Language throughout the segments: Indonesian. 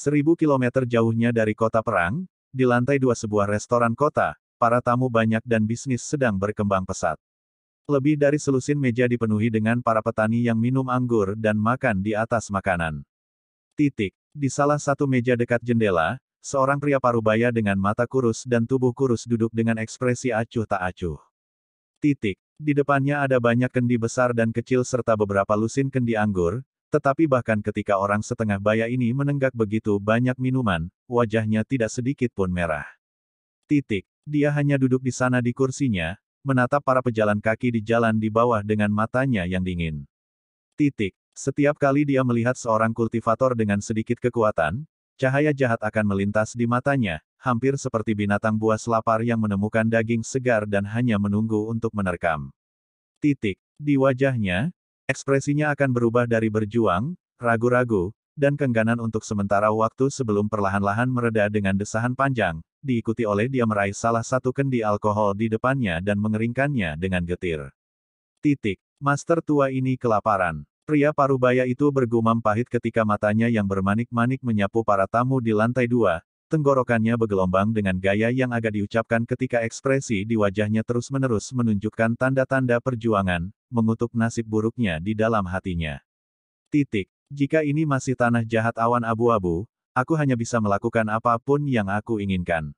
Seribu kilometer jauhnya dari kota perang, di lantai dua sebuah restoran kota, para tamu banyak dan bisnis sedang berkembang pesat. Lebih dari selusin meja dipenuhi dengan para petani yang minum anggur dan makan di atas makanan. Titik. Di salah satu meja dekat jendela, seorang pria parubaya dengan mata kurus dan tubuh kurus duduk dengan ekspresi acuh tak acuh. Titik. Di depannya ada banyak kendi besar dan kecil serta beberapa lusin kendi anggur, tetapi bahkan ketika orang setengah baya ini menenggak begitu banyak minuman, wajahnya tidak sedikit pun merah. Titik. Dia hanya duduk di sana di kursinya, menatap para pejalan kaki di jalan di bawah dengan matanya yang dingin. Titik. Setiap kali dia melihat seorang kultivator dengan sedikit kekuatan, cahaya jahat akan melintas di matanya, hampir seperti binatang buas lapar yang menemukan daging segar dan hanya menunggu untuk menerkam. Titik. Di wajahnya, Ekspresinya akan berubah dari berjuang, ragu-ragu, dan kengganan untuk sementara waktu sebelum perlahan-lahan mereda dengan desahan panjang, diikuti oleh dia meraih salah satu kendi alkohol di depannya dan mengeringkannya dengan getir. Titik. Master tua ini kelaparan. Pria parubaya itu bergumam pahit ketika matanya yang bermanik-manik menyapu para tamu di lantai dua, tenggorokannya bergelombang dengan gaya yang agak diucapkan ketika ekspresi di wajahnya terus-menerus menunjukkan tanda-tanda perjuangan, mengutuk nasib buruknya di dalam hatinya. Titik. Jika ini masih tanah jahat awan abu-abu, aku hanya bisa melakukan apapun yang aku inginkan.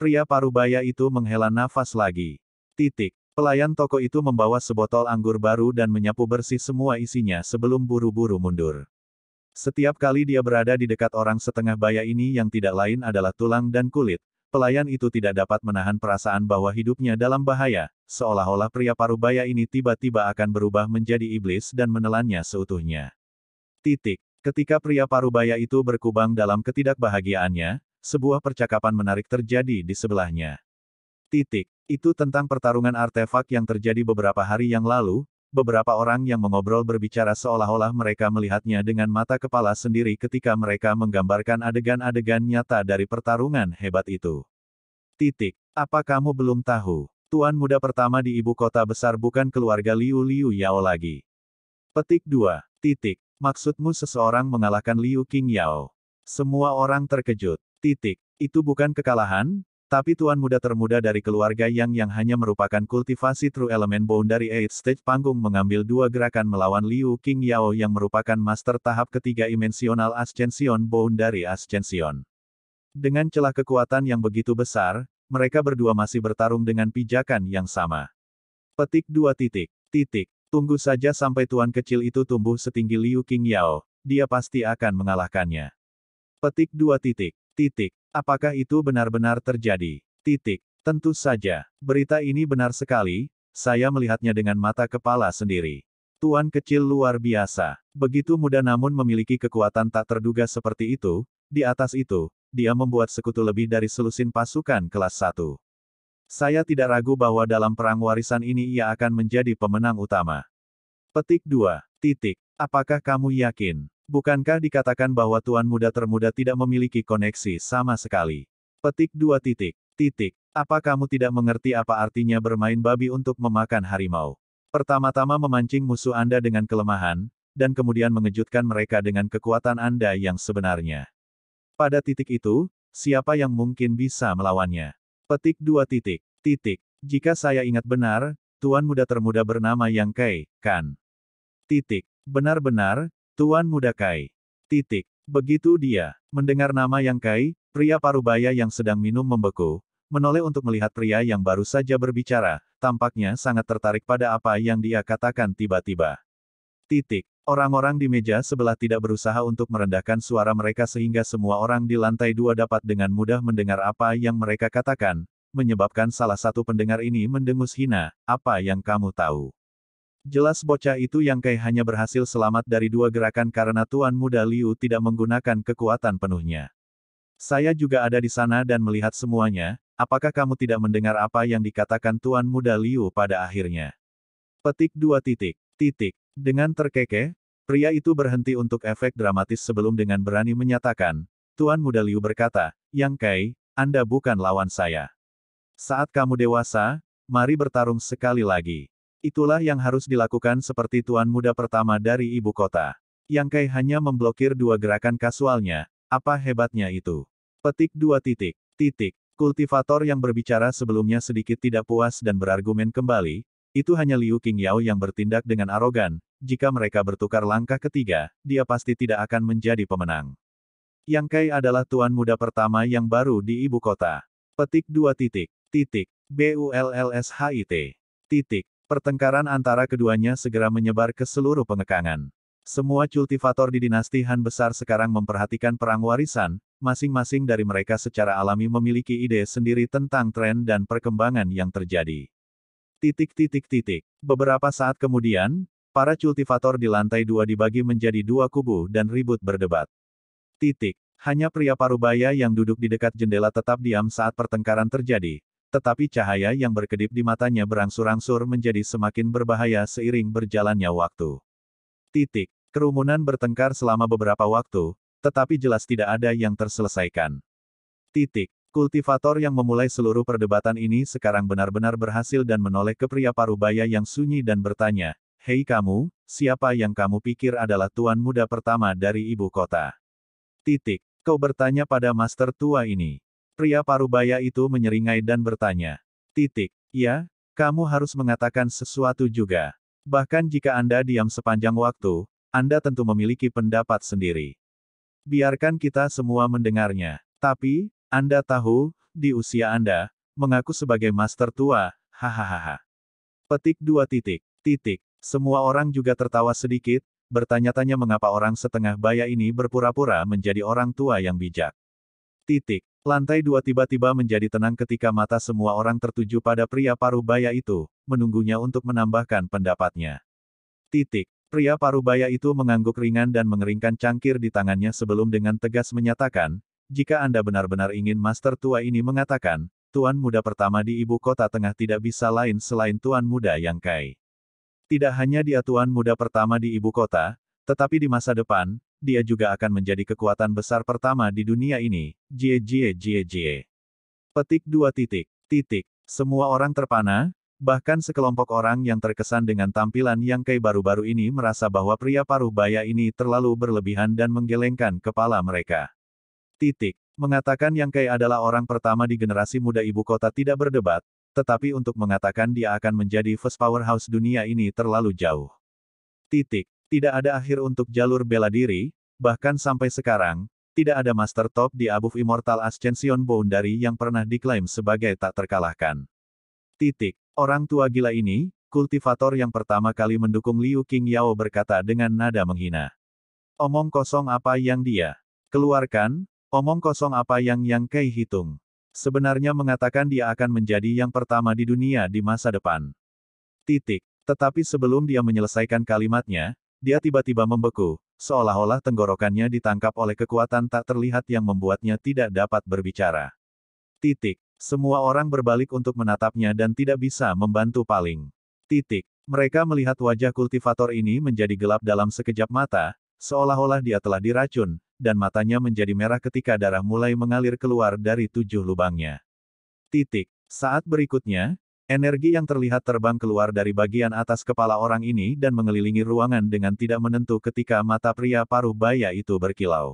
Pria parubaya itu menghela nafas lagi. Titik. Pelayan toko itu membawa sebotol anggur baru dan menyapu bersih semua isinya sebelum buru-buru mundur. Setiap kali dia berada di dekat orang setengah baya ini yang tidak lain adalah tulang dan kulit, Pelayan itu tidak dapat menahan perasaan bahwa hidupnya dalam bahaya, seolah-olah pria parubaya ini tiba-tiba akan berubah menjadi iblis dan menelannya seutuhnya. Titik. Ketika pria parubaya itu berkubang dalam ketidakbahagiaannya, sebuah percakapan menarik terjadi di sebelahnya. Titik. Itu tentang pertarungan artefak yang terjadi beberapa hari yang lalu, beberapa orang yang mengobrol berbicara seolah-olah mereka melihatnya dengan mata kepala sendiri ketika mereka menggambarkan adegan-adegan nyata dari pertarungan hebat itu. Titik. Apa kamu belum tahu? Tuan muda pertama di ibu kota besar bukan keluarga Liu Liu Yao lagi. Petik 2. Titik. Maksudmu seseorang mengalahkan Liu King Yao? Semua orang terkejut. Titik. Itu bukan kekalahan, tapi tuan muda termuda dari keluarga Yang yang hanya merupakan kultivasi True Element Bone dari Eight Stage Panggung mengambil dua gerakan melawan Liu King Yao yang merupakan master tahap ketiga dimensional Ascension Bone dari Ascension. Dengan celah kekuatan yang begitu besar, mereka berdua masih bertarung dengan pijakan yang sama. Petik dua titik, titik, tunggu saja sampai tuan kecil itu tumbuh setinggi Liu King Yao, dia pasti akan mengalahkannya. Petik dua titik, titik, Apakah itu benar-benar terjadi? Titik. Tentu saja. Berita ini benar sekali, saya melihatnya dengan mata kepala sendiri. Tuan kecil luar biasa. Begitu muda namun memiliki kekuatan tak terduga seperti itu, di atas itu, dia membuat sekutu lebih dari selusin pasukan kelas 1. Saya tidak ragu bahwa dalam perang warisan ini ia akan menjadi pemenang utama. Petik 2. Titik. Apakah kamu yakin? Bukankah dikatakan bahwa tuan muda termuda tidak memiliki koneksi sama sekali? Petik dua titik. Titik. Apa kamu tidak mengerti apa artinya bermain babi untuk memakan harimau? Pertama-tama memancing musuh Anda dengan kelemahan, dan kemudian mengejutkan mereka dengan kekuatan Anda yang sebenarnya. Pada titik itu, siapa yang mungkin bisa melawannya? Petik dua titik. Titik. Jika saya ingat benar, tuan muda termuda bernama Yang Kai, kan? Titik. Benar-benar, Tuan Muda Kai. Titik. Begitu dia mendengar nama Yang Kai, pria parubaya yang sedang minum membeku, menoleh untuk melihat pria yang baru saja berbicara, tampaknya sangat tertarik pada apa yang dia katakan tiba-tiba. Titik. Orang-orang di meja sebelah tidak berusaha untuk merendahkan suara mereka sehingga semua orang di lantai dua dapat dengan mudah mendengar apa yang mereka katakan, menyebabkan salah satu pendengar ini mendengus hina, apa yang kamu tahu. Jelas bocah itu yang kai hanya berhasil selamat dari dua gerakan karena Tuan Muda Liu tidak menggunakan kekuatan penuhnya. Saya juga ada di sana dan melihat semuanya, apakah kamu tidak mendengar apa yang dikatakan Tuan Muda Liu pada akhirnya? Petik dua titik, titik. Dengan terkekeh, pria itu berhenti untuk efek dramatis sebelum dengan berani menyatakan, Tuan Muda Liu berkata, Yang kai, Anda bukan lawan saya. Saat kamu dewasa, mari bertarung sekali lagi. Itulah yang harus dilakukan seperti tuan muda pertama dari ibu kota. Yang Kai hanya memblokir dua gerakan kasualnya, apa hebatnya itu? Petik dua titik, titik, kultivator yang berbicara sebelumnya sedikit tidak puas dan berargumen kembali, itu hanya Liu Qingyao yang bertindak dengan arogan, jika mereka bertukar langkah ketiga, dia pasti tidak akan menjadi pemenang. Yang Kai adalah tuan muda pertama yang baru di ibu kota. Petik dua titik, titik, BULLSHIT, titik, Pertengkaran antara keduanya segera menyebar ke seluruh pengekangan. Semua kultivator di dinasti Han besar sekarang memperhatikan perang warisan, masing-masing dari mereka secara alami memiliki ide sendiri tentang tren dan perkembangan yang terjadi. Titik-titik-titik. Beberapa saat kemudian, para kultivator di lantai dua dibagi menjadi dua kubu dan ribut berdebat. Titik. Hanya pria parubaya yang duduk di dekat jendela tetap diam saat pertengkaran terjadi, tetapi cahaya yang berkedip di matanya berangsur-angsur menjadi semakin berbahaya seiring berjalannya waktu. Titik. Kerumunan bertengkar selama beberapa waktu, tetapi jelas tidak ada yang terselesaikan. Titik. Kultivator yang memulai seluruh perdebatan ini sekarang benar-benar berhasil dan menoleh ke pria parubaya yang sunyi dan bertanya, Hei kamu, siapa yang kamu pikir adalah tuan muda pertama dari ibu kota? Titik. Kau bertanya pada master tua ini. Pria parubaya itu menyeringai dan bertanya. Titik. Ya, kamu harus mengatakan sesuatu juga. Bahkan jika Anda diam sepanjang waktu, Anda tentu memiliki pendapat sendiri. Biarkan kita semua mendengarnya. Tapi, Anda tahu, di usia Anda, mengaku sebagai master tua, hahaha. Petik dua titik, titik. Semua orang juga tertawa sedikit, bertanya-tanya mengapa orang setengah baya ini berpura-pura menjadi orang tua yang bijak. Titik. Lantai dua tiba-tiba menjadi tenang ketika mata semua orang tertuju pada pria paruh baya itu, menunggunya untuk menambahkan pendapatnya. Titik. Pria paruh baya itu mengangguk ringan dan mengeringkan cangkir di tangannya sebelum dengan tegas menyatakan, jika Anda benar-benar ingin master tua ini mengatakan, Tuan muda pertama di ibu kota tengah tidak bisa lain selain Tuan muda yang kai. Tidak hanya dia Tuan muda pertama di ibu kota, tetapi di masa depan, dia juga akan menjadi kekuatan besar pertama di dunia ini. Jie jie jie jie. Petik dua titik. Titik. Semua orang terpana, bahkan sekelompok orang yang terkesan dengan tampilan yang kei baru-baru ini merasa bahwa pria paruh baya ini terlalu berlebihan dan menggelengkan kepala mereka. Titik. Mengatakan yang kei adalah orang pertama di generasi muda ibu kota tidak berdebat, tetapi untuk mengatakan dia akan menjadi first powerhouse dunia ini terlalu jauh. Titik. Tidak ada akhir untuk jalur bela diri, bahkan sampai sekarang, tidak ada master top di Above Immortal Ascension Boundary yang pernah diklaim sebagai tak terkalahkan. Titik. Orang tua gila ini, kultivator yang pertama kali mendukung Liu King Yao berkata dengan nada menghina. Omong kosong apa yang dia keluarkan, omong kosong apa yang Yang Kei hitung. Sebenarnya mengatakan dia akan menjadi yang pertama di dunia di masa depan. Titik. Tetapi sebelum dia menyelesaikan kalimatnya, dia tiba-tiba membeku, seolah-olah tenggorokannya ditangkap oleh kekuatan tak terlihat yang membuatnya tidak dapat berbicara. Titik. Semua orang berbalik untuk menatapnya dan tidak bisa membantu paling. Titik. Mereka melihat wajah kultivator ini menjadi gelap dalam sekejap mata, seolah-olah dia telah diracun, dan matanya menjadi merah ketika darah mulai mengalir keluar dari tujuh lubangnya. Titik. Saat berikutnya, Energi yang terlihat terbang keluar dari bagian atas kepala orang ini dan mengelilingi ruangan dengan tidak menentu ketika mata pria paruh baya itu berkilau.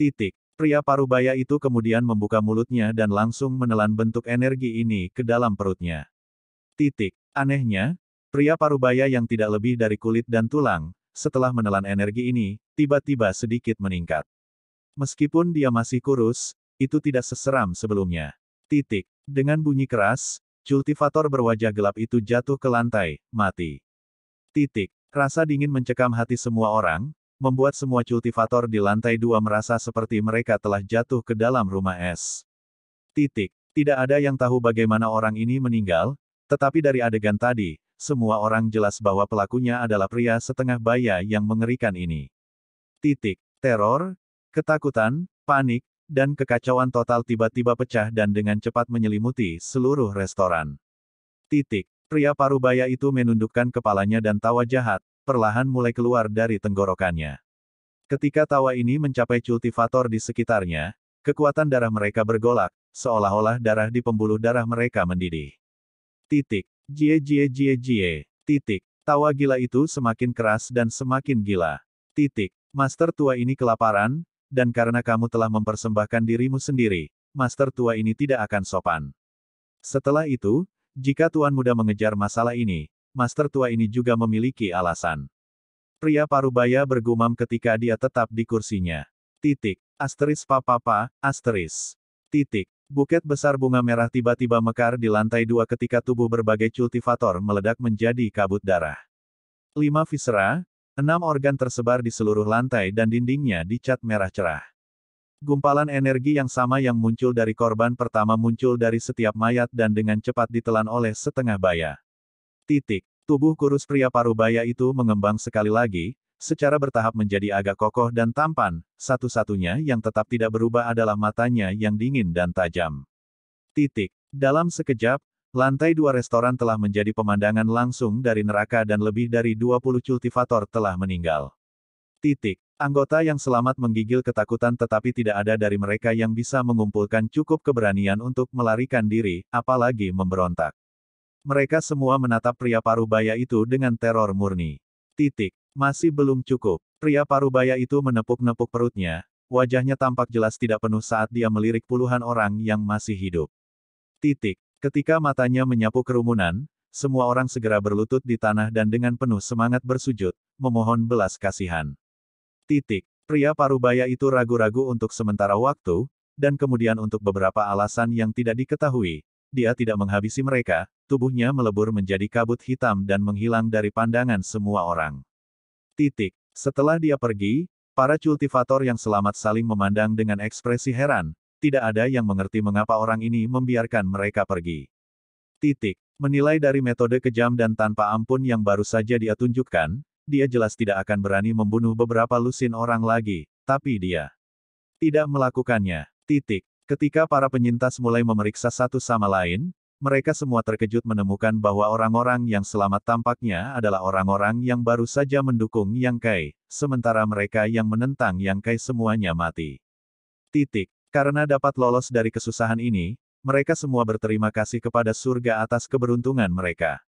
Titik. Pria paruh baya itu kemudian membuka mulutnya dan langsung menelan bentuk energi ini ke dalam perutnya. Titik. Anehnya, pria paruh baya yang tidak lebih dari kulit dan tulang, setelah menelan energi ini, tiba-tiba sedikit meningkat. Meskipun dia masih kurus, itu tidak seseram sebelumnya. Titik. Dengan bunyi keras, Kultivator berwajah gelap itu jatuh ke lantai, mati. Titik. Rasa dingin mencekam hati semua orang, membuat semua kultivator di lantai dua merasa seperti mereka telah jatuh ke dalam rumah es. Titik. Tidak ada yang tahu bagaimana orang ini meninggal, tetapi dari adegan tadi, semua orang jelas bahwa pelakunya adalah pria setengah baya yang mengerikan ini. Titik. Teror, ketakutan, panik, dan kekacauan total tiba-tiba pecah dan dengan cepat menyelimuti seluruh restoran. Titik. Pria parubaya itu menundukkan kepalanya dan tawa jahat, perlahan mulai keluar dari tenggorokannya. Ketika tawa ini mencapai cultivator di sekitarnya, kekuatan darah mereka bergolak, seolah-olah darah di pembuluh darah mereka mendidih. Titik. Jie jie jie jie. Titik. Tawa gila itu semakin keras dan semakin gila. Titik. Master tua ini kelaparan, dan karena kamu telah mempersembahkan dirimu sendiri, Master tua ini tidak akan sopan. Setelah itu, jika Tuan Muda mengejar masalah ini, Master tua ini juga memiliki alasan. Pria parubaya bergumam ketika dia tetap di kursinya. Titik. Asteris papapa, asteris. Titik. Buket besar bunga merah tiba-tiba mekar di lantai dua ketika tubuh berbagai cultivator meledak menjadi kabut darah. Lima visera, Enam organ tersebar di seluruh lantai dan dindingnya dicat merah cerah. Gumpalan energi yang sama yang muncul dari korban pertama muncul dari setiap mayat dan dengan cepat ditelan oleh setengah baya. Titik. Tubuh kurus pria parubaya itu mengembang sekali lagi, secara bertahap menjadi agak kokoh dan tampan, satu-satunya yang tetap tidak berubah adalah matanya yang dingin dan tajam. Titik. Dalam sekejap, Lantai dua restoran telah menjadi pemandangan langsung dari neraka dan lebih dari 20 kultivator telah meninggal. Titik. Anggota yang selamat menggigil ketakutan tetapi tidak ada dari mereka yang bisa mengumpulkan cukup keberanian untuk melarikan diri, apalagi memberontak. Mereka semua menatap pria parubaya itu dengan teror murni. Titik. Masih belum cukup. Pria parubaya itu menepuk-nepuk perutnya, wajahnya tampak jelas tidak penuh saat dia melirik puluhan orang yang masih hidup. Titik. Ketika matanya menyapu kerumunan, semua orang segera berlutut di tanah dan dengan penuh semangat bersujud, memohon belas kasihan. Titik. Pria parubaya itu ragu-ragu untuk sementara waktu, dan kemudian untuk beberapa alasan yang tidak diketahui, dia tidak menghabisi mereka, tubuhnya melebur menjadi kabut hitam dan menghilang dari pandangan semua orang. Titik. Setelah dia pergi, para cultivator yang selamat saling memandang dengan ekspresi heran, tidak ada yang mengerti mengapa orang ini membiarkan mereka pergi. Titik. Menilai dari metode kejam dan tanpa ampun yang baru saja dia tunjukkan, dia jelas tidak akan berani membunuh beberapa lusin orang lagi, tapi dia tidak melakukannya. Titik. Ketika para penyintas mulai memeriksa satu sama lain, mereka semua terkejut menemukan bahwa orang-orang yang selamat tampaknya adalah orang-orang yang baru saja mendukung Yang Kai, sementara mereka yang menentang Yang Kai semuanya mati. Titik. Karena dapat lolos dari kesusahan ini, mereka semua berterima kasih kepada surga atas keberuntungan mereka.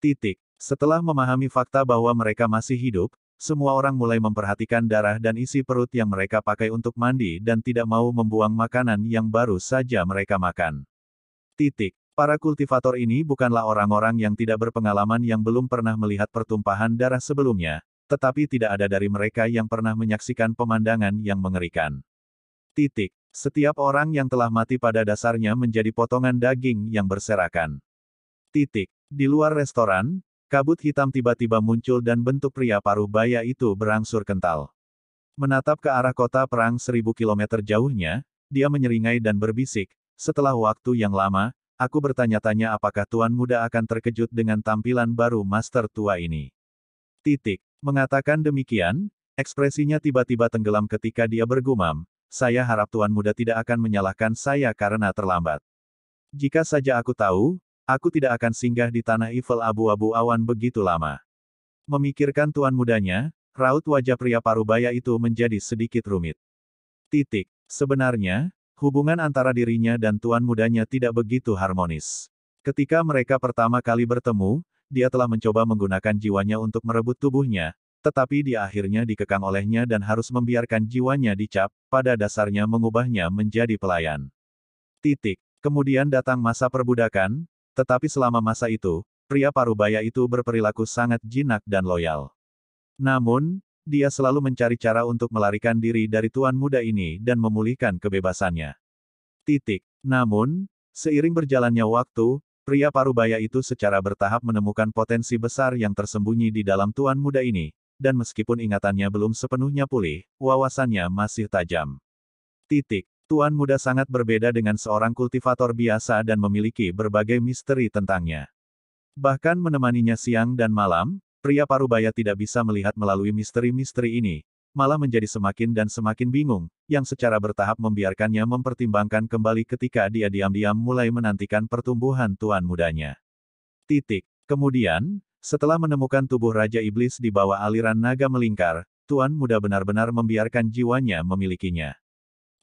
Titik. Setelah memahami fakta bahwa mereka masih hidup, semua orang mulai memperhatikan darah dan isi perut yang mereka pakai untuk mandi dan tidak mau membuang makanan yang baru saja mereka makan. Titik. Para kultivator ini bukanlah orang-orang yang tidak berpengalaman yang belum pernah melihat pertumpahan darah sebelumnya, tetapi tidak ada dari mereka yang pernah menyaksikan pemandangan yang mengerikan. Titik. Setiap orang yang telah mati pada dasarnya menjadi potongan daging yang berserakan. Titik. Di luar restoran, kabut hitam tiba-tiba muncul dan bentuk pria paruh baya itu berangsur kental. Menatap ke arah kota perang seribu kilometer jauhnya, dia menyeringai dan berbisik, setelah waktu yang lama, aku bertanya-tanya apakah Tuan Muda akan terkejut dengan tampilan baru Master Tua ini. Titik. Mengatakan demikian, ekspresinya tiba-tiba tenggelam ketika dia bergumam, saya harap Tuan Muda tidak akan menyalahkan saya karena terlambat. Jika saja aku tahu, aku tidak akan singgah di tanah evil abu-abu awan begitu lama. Memikirkan Tuan Mudanya, raut wajah pria parubaya itu menjadi sedikit rumit. Titik. Sebenarnya, hubungan antara dirinya dan Tuan Mudanya tidak begitu harmonis. Ketika mereka pertama kali bertemu, dia telah mencoba menggunakan jiwanya untuk merebut tubuhnya, tetapi dia akhirnya dikekang olehnya dan harus membiarkan jiwanya dicap, pada dasarnya mengubahnya menjadi pelayan. Titik. Kemudian datang masa perbudakan, tetapi selama masa itu, pria parubaya itu berperilaku sangat jinak dan loyal. Namun, dia selalu mencari cara untuk melarikan diri dari tuan muda ini dan memulihkan kebebasannya. Titik. Namun, seiring berjalannya waktu, pria parubaya itu secara bertahap menemukan potensi besar yang tersembunyi di dalam tuan muda ini, dan meskipun ingatannya belum sepenuhnya pulih, wawasannya masih tajam. Titik. Tuan muda sangat berbeda dengan seorang kultivator biasa dan memiliki berbagai misteri tentangnya. Bahkan menemaninya siang dan malam, pria parubaya tidak bisa melihat melalui misteri-misteri ini, malah menjadi semakin dan semakin bingung, yang secara bertahap membiarkannya mempertimbangkan kembali ketika dia diam-diam mulai menantikan pertumbuhan tuan mudanya. Titik. Kemudian, setelah menemukan tubuh Raja Iblis di bawah aliran naga melingkar, Tuan Muda benar-benar membiarkan jiwanya memilikinya.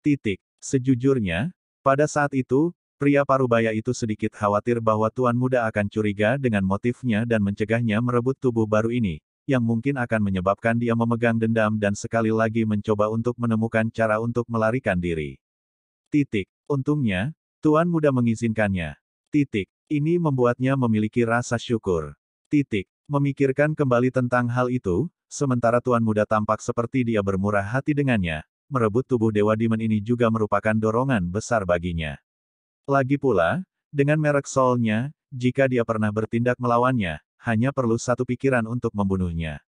Titik. Sejujurnya, pada saat itu, pria parubaya itu sedikit khawatir bahwa Tuan Muda akan curiga dengan motifnya dan mencegahnya merebut tubuh baru ini, yang mungkin akan menyebabkan dia memegang dendam dan sekali lagi mencoba untuk menemukan cara untuk melarikan diri. Titik. Untungnya, Tuan Muda mengizinkannya. Titik. Ini membuatnya memiliki rasa syukur. Titik. Memikirkan kembali tentang hal itu, sementara Tuan Muda tampak seperti dia bermurah hati dengannya, merebut tubuh Dewa Demon ini juga merupakan dorongan besar baginya. Lagi pula, dengan merek solnya, jika dia pernah bertindak melawannya, hanya perlu satu pikiran untuk membunuhnya.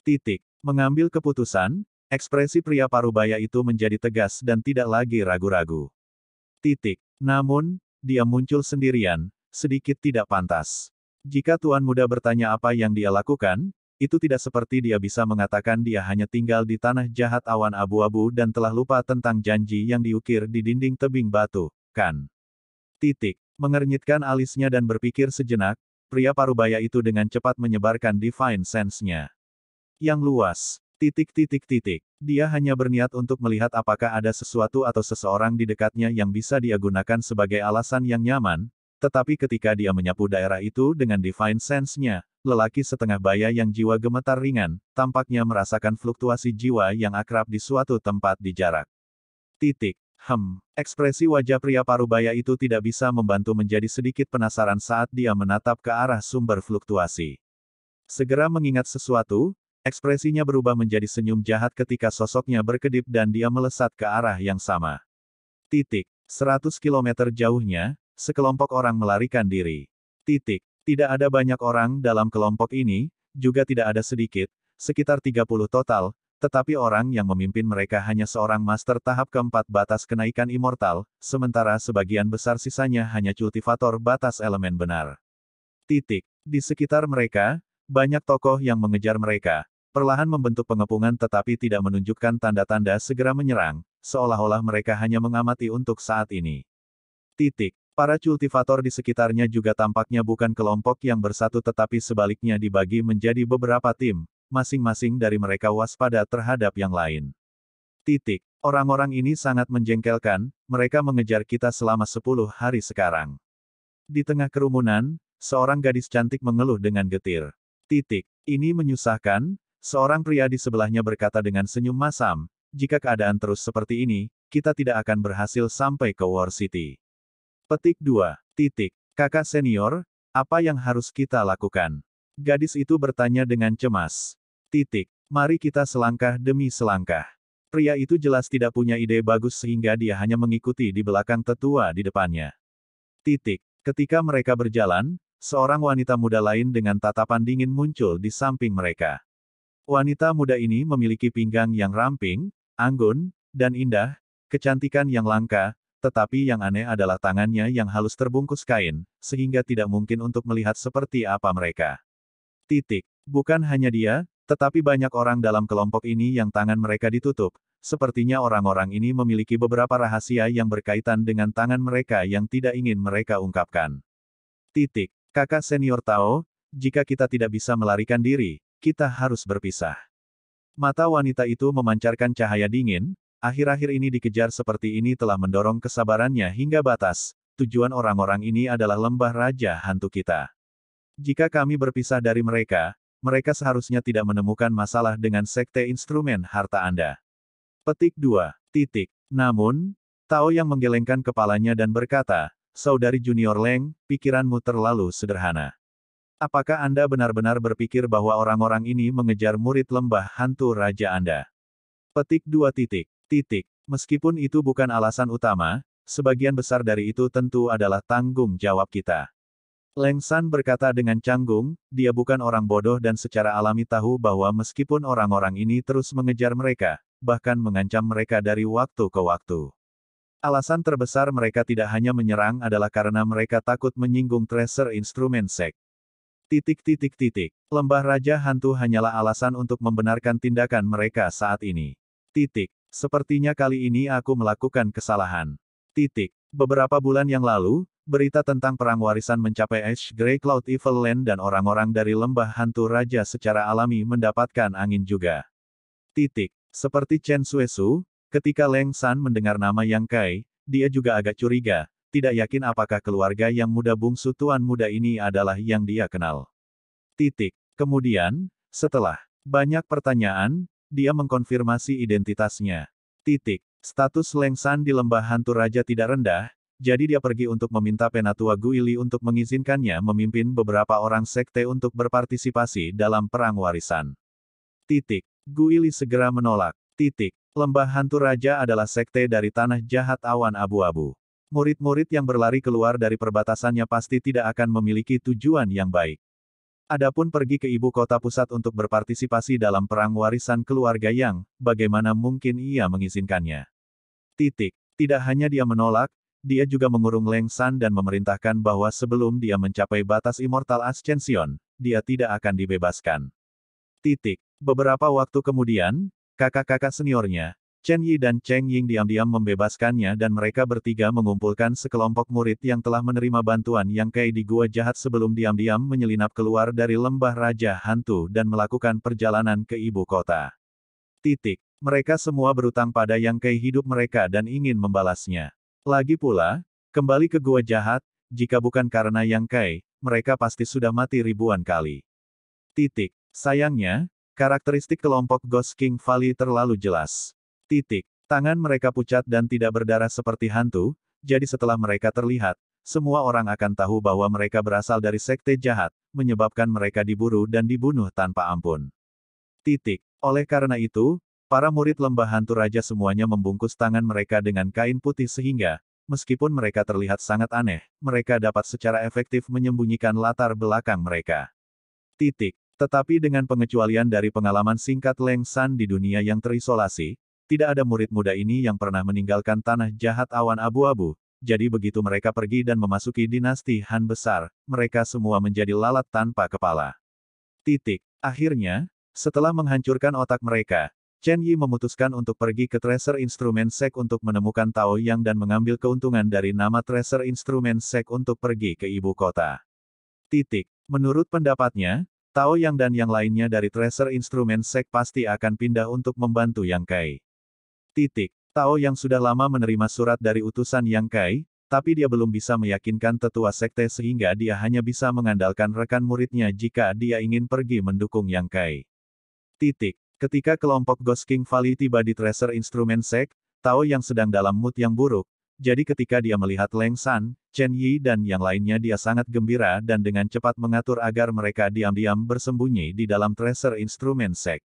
Titik. Mengambil keputusan, ekspresi pria parubaya itu menjadi tegas dan tidak lagi ragu-ragu. Titik. Namun, dia muncul sendirian, sedikit tidak pantas. Jika Tuan Muda bertanya apa yang dia lakukan, itu tidak seperti dia bisa mengatakan dia hanya tinggal di tanah jahat awan abu-abu dan telah lupa tentang janji yang diukir di dinding tebing batu, kan? Titik. Mengernyitkan alisnya dan berpikir sejenak, pria parubaya itu dengan cepat menyebarkan divine sense-nya. Yang luas, titik-titik-titik. Dia hanya berniat untuk melihat apakah ada sesuatu atau seseorang di dekatnya yang bisa dia gunakan sebagai alasan yang nyaman, tetapi ketika dia menyapu daerah itu dengan divine sense-nya, lelaki setengah baya yang jiwa gemetar ringan, tampaknya merasakan fluktuasi jiwa yang akrab di suatu tempat di jarak. Titik. Hem. Ekspresi wajah pria parubaya itu tidak bisa membantu menjadi sedikit penasaran saat dia menatap ke arah sumber fluktuasi. Segera mengingat sesuatu, ekspresinya berubah menjadi senyum jahat ketika sosoknya berkedip dan dia melesat ke arah yang sama. Titik. 100 km jauhnya, sekelompok orang melarikan diri. Titik. Tidak ada banyak orang dalam kelompok ini, juga tidak ada sedikit, sekitar 30 total, tetapi orang yang memimpin mereka hanya seorang master tahap keempat batas kenaikan immortal, sementara sebagian besar sisanya hanya cultivator batas elemen benar. Titik. Di sekitar mereka, banyak tokoh yang mengejar mereka, perlahan membentuk pengepungan tetapi tidak menunjukkan tanda-tanda segera menyerang, seolah-olah mereka hanya mengamati untuk saat ini. Titik. Para kultivator di sekitarnya juga tampaknya bukan kelompok yang bersatu tetapi sebaliknya dibagi menjadi beberapa tim, masing-masing dari mereka waspada terhadap yang lain. Titik. Orang-orang ini sangat menjengkelkan, mereka mengejar kita selama 10 hari sekarang. Di tengah kerumunan, seorang gadis cantik mengeluh dengan getir. Titik. Ini menyusahkan, seorang pria di sebelahnya berkata dengan senyum masam, jika keadaan terus seperti ini, kita tidak akan berhasil sampai ke War City. Petik 2. Titik. Kakak senior, apa yang harus kita lakukan? Gadis itu bertanya dengan cemas. Titik. Mari kita selangkah demi selangkah. Pria itu jelas tidak punya ide bagus sehingga dia hanya mengikuti di belakang tetua di depannya. Titik. Ketika mereka berjalan, seorang wanita muda lain dengan tatapan dingin muncul di samping mereka. Wanita muda ini memiliki pinggang yang ramping, anggun, dan indah, kecantikan yang langka, tetapi yang aneh adalah tangannya yang halus terbungkus kain, sehingga tidak mungkin untuk melihat seperti apa mereka. Titik. Bukan hanya dia, tetapi banyak orang dalam kelompok ini yang tangan mereka ditutup. Sepertinya orang-orang ini memiliki beberapa rahasia yang berkaitan dengan tangan mereka yang tidak ingin mereka ungkapkan. Titik. Kakak senior Tao, jika kita tidak bisa melarikan diri, kita harus berpisah. Mata wanita itu memancarkan cahaya dingin, akhir-akhir ini dikejar seperti ini telah mendorong kesabarannya hingga batas. Tujuan orang-orang ini adalah lembah raja hantu kita. Jika kami berpisah dari mereka, mereka seharusnya tidak menemukan masalah dengan sekte instrumen harta Anda. Petik 2. Titik. Namun, Tao yang menggelengkan kepalanya dan berkata, Saudari Junior Leng, pikiranmu terlalu sederhana. Apakah Anda benar-benar berpikir bahwa orang-orang ini mengejar murid lembah hantu raja Anda? Petik 2 titik. Titik. Meskipun itu bukan alasan utama, sebagian besar dari itu tentu adalah tanggung jawab kita. Leng San berkata dengan canggung, dia bukan orang bodoh dan secara alami tahu bahwa meskipun orang-orang ini terus mengejar mereka, bahkan mengancam mereka dari waktu ke waktu. Alasan terbesar mereka tidak hanya menyerang adalah karena mereka takut menyinggung tracer instrumen sek. Titik titik titik. Lembah Raja Hantu hanyalah alasan untuk membenarkan tindakan mereka saat ini. Titik. Sepertinya kali ini aku melakukan kesalahan. Titik. Beberapa bulan yang lalu, berita tentang perang warisan mencapai Ash Grey Cloud Evil Land dan orang-orang dari lembah hantu raja secara alami mendapatkan angin juga. Titik. Seperti Chen Suesu, ketika Leng San mendengar nama Yang Kai, dia juga agak curiga, tidak yakin apakah keluarga yang muda bungsu tuan muda ini adalah yang dia kenal. Titik. Kemudian, setelah banyak pertanyaan, dia mengkonfirmasi identitasnya. Titik. Status Leng San di lembah hantu raja tidak rendah, jadi dia pergi untuk meminta Penatua Guili untuk mengizinkannya memimpin beberapa orang sekte untuk berpartisipasi dalam perang warisan. Titik. Guili segera menolak. Titik. Lembah hantu raja adalah sekte dari tanah jahat awan abu-abu. Murid-murid yang berlari keluar dari perbatasannya pasti tidak akan memiliki tujuan yang baik. Adapun pergi ke ibu kota pusat untuk berpartisipasi dalam perang warisan keluarga yang, bagaimana mungkin ia mengizinkannya. Titik. Tidak hanya dia menolak, dia juga mengurung Leng San dan memerintahkan bahwa sebelum dia mencapai batas Immortal Ascension, dia tidak akan dibebaskan. Titik. Beberapa waktu kemudian, kakak-kakak seniornya, Chen Yi dan Cheng Ying diam-diam membebaskannya dan mereka bertiga mengumpulkan sekelompok murid yang telah menerima bantuan Yang Kai di Gua Jahat sebelum diam-diam menyelinap keluar dari lembah Raja Hantu dan melakukan perjalanan ke ibu kota. Titik. Mereka semua berutang pada Yang Kai hidup mereka dan ingin membalasnya. Lagi pula, kembali ke Gua Jahat, jika bukan karena Yang Kai, mereka pasti sudah mati ribuan kali. Titik. Sayangnya, karakteristik kelompok Ghost King Valley terlalu jelas. Titik. Tangan mereka pucat dan tidak berdarah seperti hantu, jadi setelah mereka terlihat, semua orang akan tahu bahwa mereka berasal dari sekte jahat, menyebabkan mereka diburu dan dibunuh tanpa ampun. Titik. Oleh karena itu, para murid lembah hantu raja semuanya membungkus tangan mereka dengan kain putih sehingga, meskipun mereka terlihat sangat aneh, mereka dapat secara efektif menyembunyikan latar belakang mereka. Titik. Tetapi dengan pengecualian dari pengalaman singkat Leng San di dunia yang terisolasi, tidak ada murid muda ini yang pernah meninggalkan tanah jahat awan abu-abu, jadi begitu mereka pergi dan memasuki dinasti Han besar, mereka semua menjadi lalat tanpa kepala. Titik. Akhirnya, setelah menghancurkan otak mereka, Chen Yi memutuskan untuk pergi ke Tracer Instrument Sek untuk menemukan Tao Yang dan mengambil keuntungan dari nama Tracer Instrument Sek untuk pergi ke ibu kota. Titik. Menurut pendapatnya, Tao Yang dan yang lainnya dari Tracer Instrument Sek pasti akan pindah untuk membantu Yang Kai. Titik. Tao yang sudah lama menerima surat dari utusan Yang Kai, tapi dia belum bisa meyakinkan tetua sekte sehingga dia hanya bisa mengandalkan rekan muridnya jika dia ingin pergi mendukung Yang Kai. Titik. Ketika kelompok Ghost King Valley tiba di Tracer Instrument Sek, Tao yang sedang dalam mood yang buruk, jadi ketika dia melihat Leng San, Chen Yi dan yang lainnya dia sangat gembira dan dengan cepat mengatur agar mereka diam-diam bersembunyi di dalam Tracer Instrument Sek.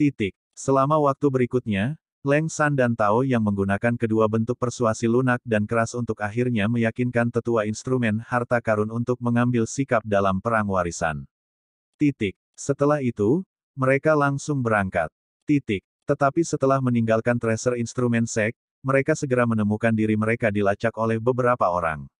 Titik. Selama waktu berikutnya, Leng San dan Tao yang menggunakan kedua bentuk persuasi lunak dan keras untuk akhirnya meyakinkan tetua instrumen harta karun untuk mengambil sikap dalam perang warisan. Titik. Setelah itu, mereka langsung berangkat. Titik. Tetapi setelah meninggalkan tracer instrumen sek, mereka segera menemukan diri mereka dilacak oleh beberapa orang.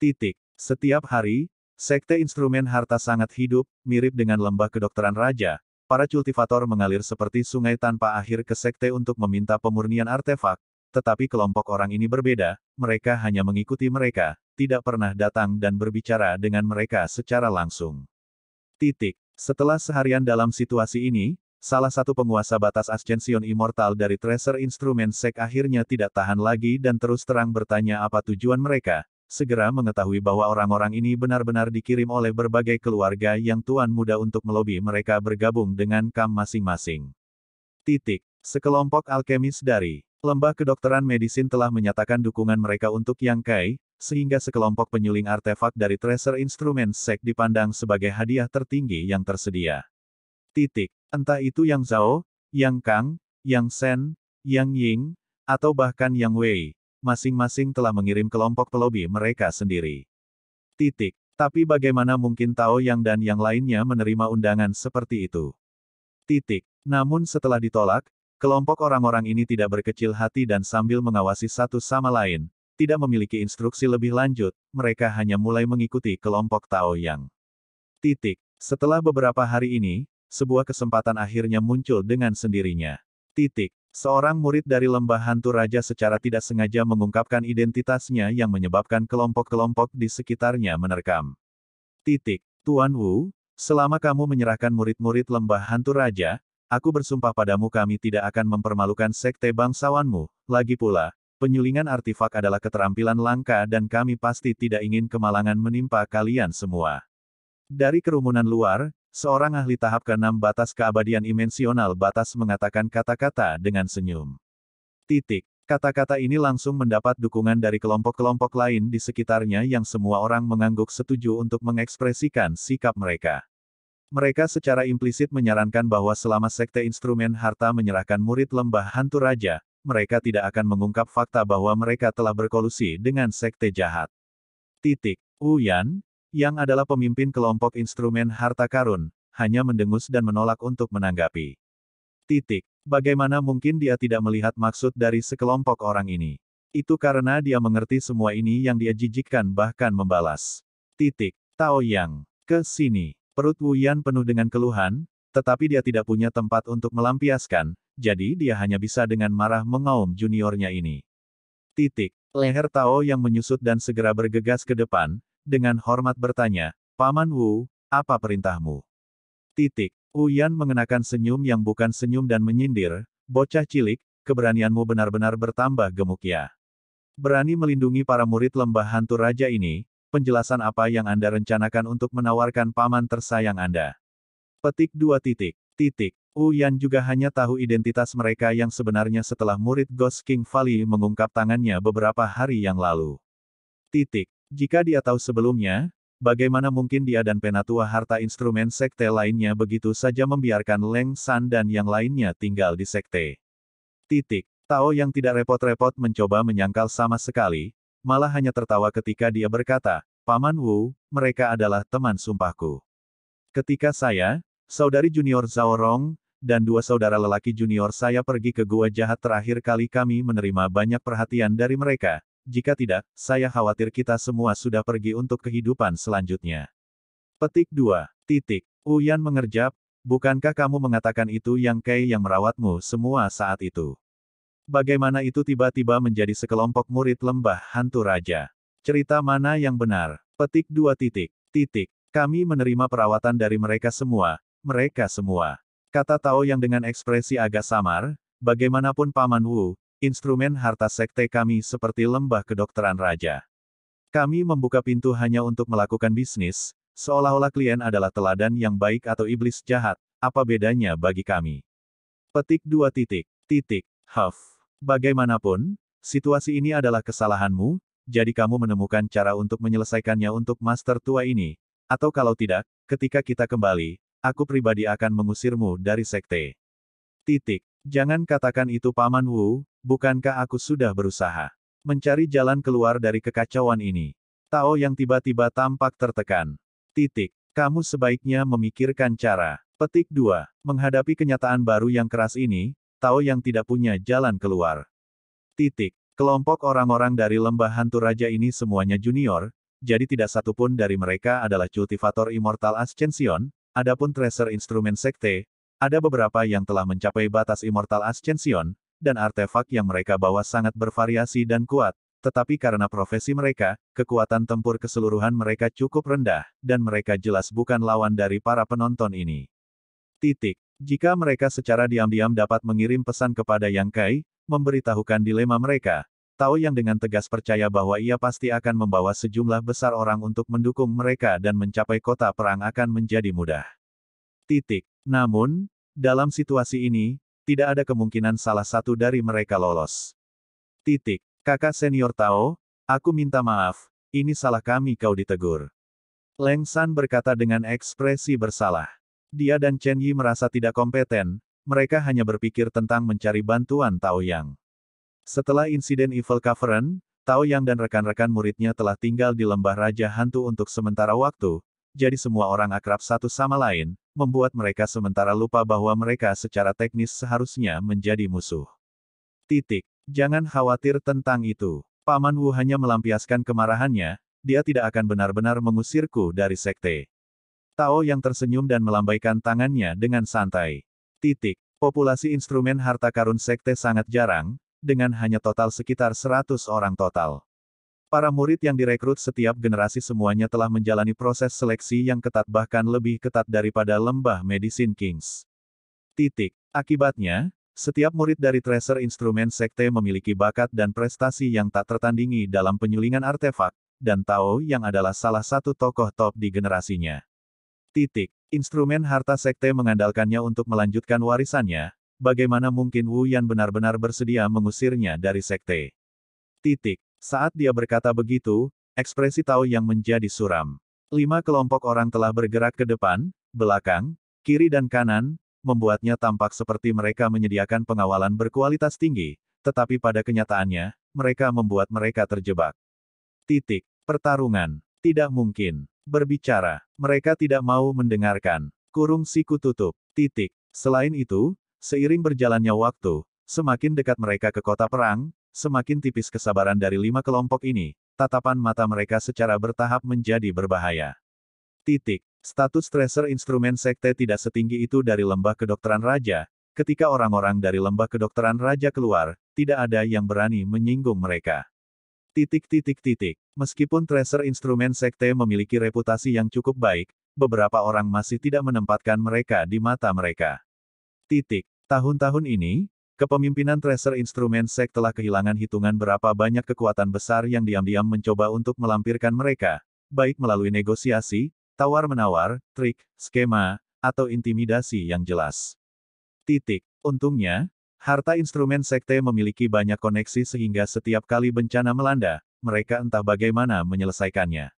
Titik. Setiap hari, sekte instrumen harta sangat hidup, mirip dengan lembah kedokteran raja, Para kultivator mengalir seperti sungai tanpa akhir ke sekte untuk meminta pemurnian artefak, tetapi kelompok orang ini berbeda, mereka hanya mengikuti mereka, tidak pernah datang dan berbicara dengan mereka secara langsung. Titik. Setelah seharian dalam situasi ini, salah satu penguasa batas Ascension Immortal dari Tracer Instrument Sek akhirnya tidak tahan lagi dan terus terang bertanya apa tujuan mereka, segera mengetahui bahwa orang-orang ini benar-benar dikirim oleh berbagai keluarga yang tuan muda untuk melobi mereka bergabung dengan kam masing-masing. Titik. Sekelompok alkemis dari Lembah Kedokteran Medisin telah menyatakan dukungan mereka untuk Yang Kai, sehingga sekelompok penyuling artefak dari Tracer Instruments Sek dipandang sebagai hadiah tertinggi yang tersedia. Titik. Entah itu Yang Zhao, Yang Kang, Yang Sen, Yang Ying, atau bahkan Yang Wei, masing-masing telah mengirim kelompok pelobi mereka sendiri. Titik. Tapi bagaimana mungkin Tao Yang dan yang lainnya menerima undangan seperti itu? Titik. Namun setelah ditolak, kelompok orang-orang ini tidak berkecil hati dan sambil mengawasi satu sama lain, tidak memiliki instruksi lebih lanjut, mereka hanya mulai mengikuti kelompok Tao Yang. Titik. Setelah beberapa hari ini, sebuah kesempatan akhirnya muncul dengan sendirinya. Titik. Seorang murid dari lembah hantu raja secara tidak sengaja mengungkapkan identitasnya yang menyebabkan kelompok-kelompok di sekitarnya menerkam. Titik. Tuan Wu, selama kamu menyerahkan murid-murid lembah hantu raja, aku bersumpah padamu kami tidak akan mempermalukan sekte bangsawanmu. Lagi pula, penyulingan artifak adalah keterampilan langka dan kami pasti tidak ingin kemalangan menimpa kalian semua. Dari kerumunan luar, Seorang ahli tahap ke-6 batas keabadian imensional batas mengatakan kata-kata dengan senyum. Titik. Kata-kata ini langsung mendapat dukungan dari kelompok-kelompok lain di sekitarnya yang semua orang mengangguk setuju untuk mengekspresikan sikap mereka. Mereka secara implisit menyarankan bahwa selama sekte instrumen harta menyerahkan murid lembah hantu raja, mereka tidak akan mengungkap fakta bahwa mereka telah berkolusi dengan sekte jahat. Titik. Uyan, yang adalah pemimpin kelompok instrumen harta karun, hanya mendengus dan menolak untuk menanggapi. Titik. Bagaimana mungkin dia tidak melihat maksud dari sekelompok orang ini? Itu karena dia mengerti semua ini yang dia jijikkan bahkan membalas. Titik. Tao Yang. Ke sini. Perut Yan penuh dengan keluhan, tetapi dia tidak punya tempat untuk melampiaskan, jadi dia hanya bisa dengan marah mengaum juniornya ini. Titik. Leher Tao yang menyusut dan segera bergegas ke depan, dengan hormat bertanya, Paman Wu, apa perintahmu? Titik. Wu Yan mengenakan senyum yang bukan senyum dan menyindir, bocah cilik, keberanianmu benar-benar bertambah gemuk ya. Berani melindungi para murid lembah hantu raja ini, penjelasan apa yang Anda rencanakan untuk menawarkan paman tersayang Anda. Petik dua titik, titik. Wu Yan juga hanya tahu identitas mereka yang sebenarnya setelah murid Ghost King Valley mengungkap tangannya beberapa hari yang lalu. Titik. Jika dia tahu sebelumnya, bagaimana mungkin dia dan penatua harta instrumen sekte lainnya begitu saja membiarkan Leng San dan yang lainnya tinggal di sekte. Titik. Tao yang tidak repot-repot mencoba menyangkal sama sekali, malah hanya tertawa ketika dia berkata, Paman Wu, mereka adalah teman sumpahku. Ketika saya, saudari junior Zhao Rong, dan dua saudara lelaki junior saya pergi ke gua jahat terakhir kali kami menerima banyak perhatian dari mereka, jika tidak, saya khawatir kita semua sudah pergi untuk kehidupan selanjutnya. Petik 2. Titik. Uyan mengerjap, bukankah kamu mengatakan itu yang Kei yang merawatmu semua saat itu? Bagaimana itu tiba-tiba menjadi sekelompok murid lembah hantu raja? Cerita mana yang benar? Petik 2 titik. Titik. Kami menerima perawatan dari mereka semua, mereka semua. Kata Tao yang dengan ekspresi agak samar, bagaimanapun Paman Wu, instrumen harta sekte kami seperti lembah kedokteran raja. Kami membuka pintu hanya untuk melakukan bisnis, seolah-olah klien adalah teladan yang baik atau iblis jahat, apa bedanya bagi kami? Petik dua titik, titik, huff. Bagaimanapun, situasi ini adalah kesalahanmu, jadi kamu menemukan cara untuk menyelesaikannya untuk master tua ini, atau kalau tidak, ketika kita kembali, aku pribadi akan mengusirmu dari sekte. Titik. Jangan katakan itu Paman Wu, bukankah aku sudah berusaha mencari jalan keluar dari kekacauan ini? Tao yang tiba-tiba tampak tertekan. Titik. Kamu sebaiknya memikirkan cara. Petik 2. Menghadapi kenyataan baru yang keras ini, Tao yang tidak punya jalan keluar. Titik. Kelompok orang-orang dari lembah hantu raja ini semuanya junior, jadi tidak satupun dari mereka adalah cultivator immortal ascension, adapun tracer instrumen sekte, ada beberapa yang telah mencapai batas Immortal Ascension, dan artefak yang mereka bawa sangat bervariasi dan kuat, tetapi karena profesi mereka, kekuatan tempur keseluruhan mereka cukup rendah, dan mereka jelas bukan lawan dari para penonton ini. Titik. Jika mereka secara diam-diam dapat mengirim pesan kepada Yang Kai, memberitahukan dilema mereka, Tao Yang dengan tegas percaya bahwa ia pasti akan membawa sejumlah besar orang untuk mendukung mereka dan mencapai kota perang akan menjadi mudah. Titik. Namun, dalam situasi ini, tidak ada kemungkinan salah satu dari mereka lolos. Titik. Kakak senior Tao, aku minta maaf, ini salah kami kau ditegur. Leng San berkata dengan ekspresi bersalah. Dia dan Chen Yi merasa tidak kompeten, mereka hanya berpikir tentang mencari bantuan Tao Yang. Setelah insiden Evil Covenant, Tao Yang dan rekan-rekan muridnya telah tinggal di Lembah Raja Hantu untuk sementara waktu, jadi semua orang akrab satu sama lain, membuat mereka sementara lupa bahwa mereka secara teknis seharusnya menjadi musuh. Titik. Jangan khawatir tentang itu. Paman Wu hanya melampiaskan kemarahannya, dia tidak akan benar-benar mengusirku dari sekte. Tao yang tersenyum dan melambaikan tangannya dengan santai. Titik. Populasi instrumen harta karun sekte sangat jarang, dengan hanya total sekitar 100 orang total. Para murid yang direkrut setiap generasi semuanya telah menjalani proses seleksi yang ketat bahkan lebih ketat daripada lembah Medicine Kings. Titik. Akibatnya, setiap murid dari tracer Instrument sekte memiliki bakat dan prestasi yang tak tertandingi dalam penyulingan artefak, dan Tao yang adalah salah satu tokoh top di generasinya. Titik. Instrumen harta sekte mengandalkannya untuk melanjutkan warisannya, bagaimana mungkin Wu Yan benar-benar bersedia mengusirnya dari sekte. Titik. Saat dia berkata begitu, ekspresi Tao yang menjadi suram. Lima kelompok orang telah bergerak ke depan, belakang, kiri dan kanan, membuatnya tampak seperti mereka menyediakan pengawalan berkualitas tinggi, tetapi pada kenyataannya, mereka membuat mereka terjebak. Titik. Pertarungan. Tidak mungkin. Berbicara. Mereka tidak mau mendengarkan. Kurung siku tutup. Titik. Selain itu, seiring berjalannya waktu, semakin dekat mereka ke kota perang, Semakin tipis kesabaran dari lima kelompok ini, tatapan mata mereka secara bertahap menjadi berbahaya. Titik. Status tracer instrumen sekte tidak setinggi itu dari lembah kedokteran raja, ketika orang-orang dari lembah kedokteran raja keluar, tidak ada yang berani menyinggung mereka. Titik titik titik. Meskipun tracer instrumen sekte memiliki reputasi yang cukup baik, beberapa orang masih tidak menempatkan mereka di mata mereka. Titik. Tahun-tahun ini, Kepemimpinan Tracer Instrument Sek telah kehilangan hitungan berapa banyak kekuatan besar yang diam-diam mencoba untuk melampirkan mereka, baik melalui negosiasi, tawar-menawar, trik, skema, atau intimidasi yang jelas. Titik. Untungnya, harta instrumen sekte memiliki banyak koneksi sehingga setiap kali bencana melanda, mereka entah bagaimana menyelesaikannya.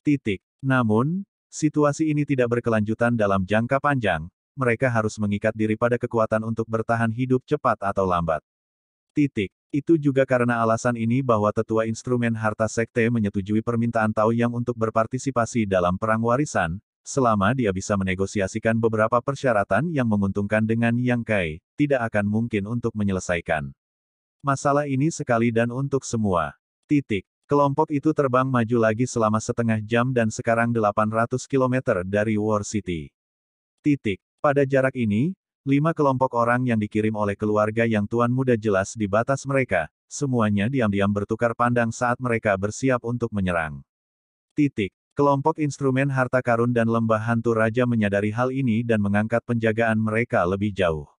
Titik. Namun, situasi ini tidak berkelanjutan dalam jangka panjang, mereka harus mengikat diri pada kekuatan untuk bertahan hidup cepat atau lambat. Titik. Itu juga karena alasan ini bahwa tetua instrumen harta sekte menyetujui permintaan Tao Yang untuk berpartisipasi dalam perang warisan, selama dia bisa menegosiasikan beberapa persyaratan yang menguntungkan dengan Yang Kai, tidak akan mungkin untuk menyelesaikan. Masalah ini sekali dan untuk semua. Titik. Kelompok itu terbang maju lagi selama setengah jam dan sekarang 800 km dari War City. Titik. Pada jarak ini, lima kelompok orang yang dikirim oleh keluarga yang tuan muda jelas di batas mereka, semuanya diam-diam bertukar pandang saat mereka bersiap untuk menyerang. Titik. Kelompok instrumen harta karun dan lembah hantu raja menyadari hal ini dan mengangkat penjagaan mereka lebih jauh.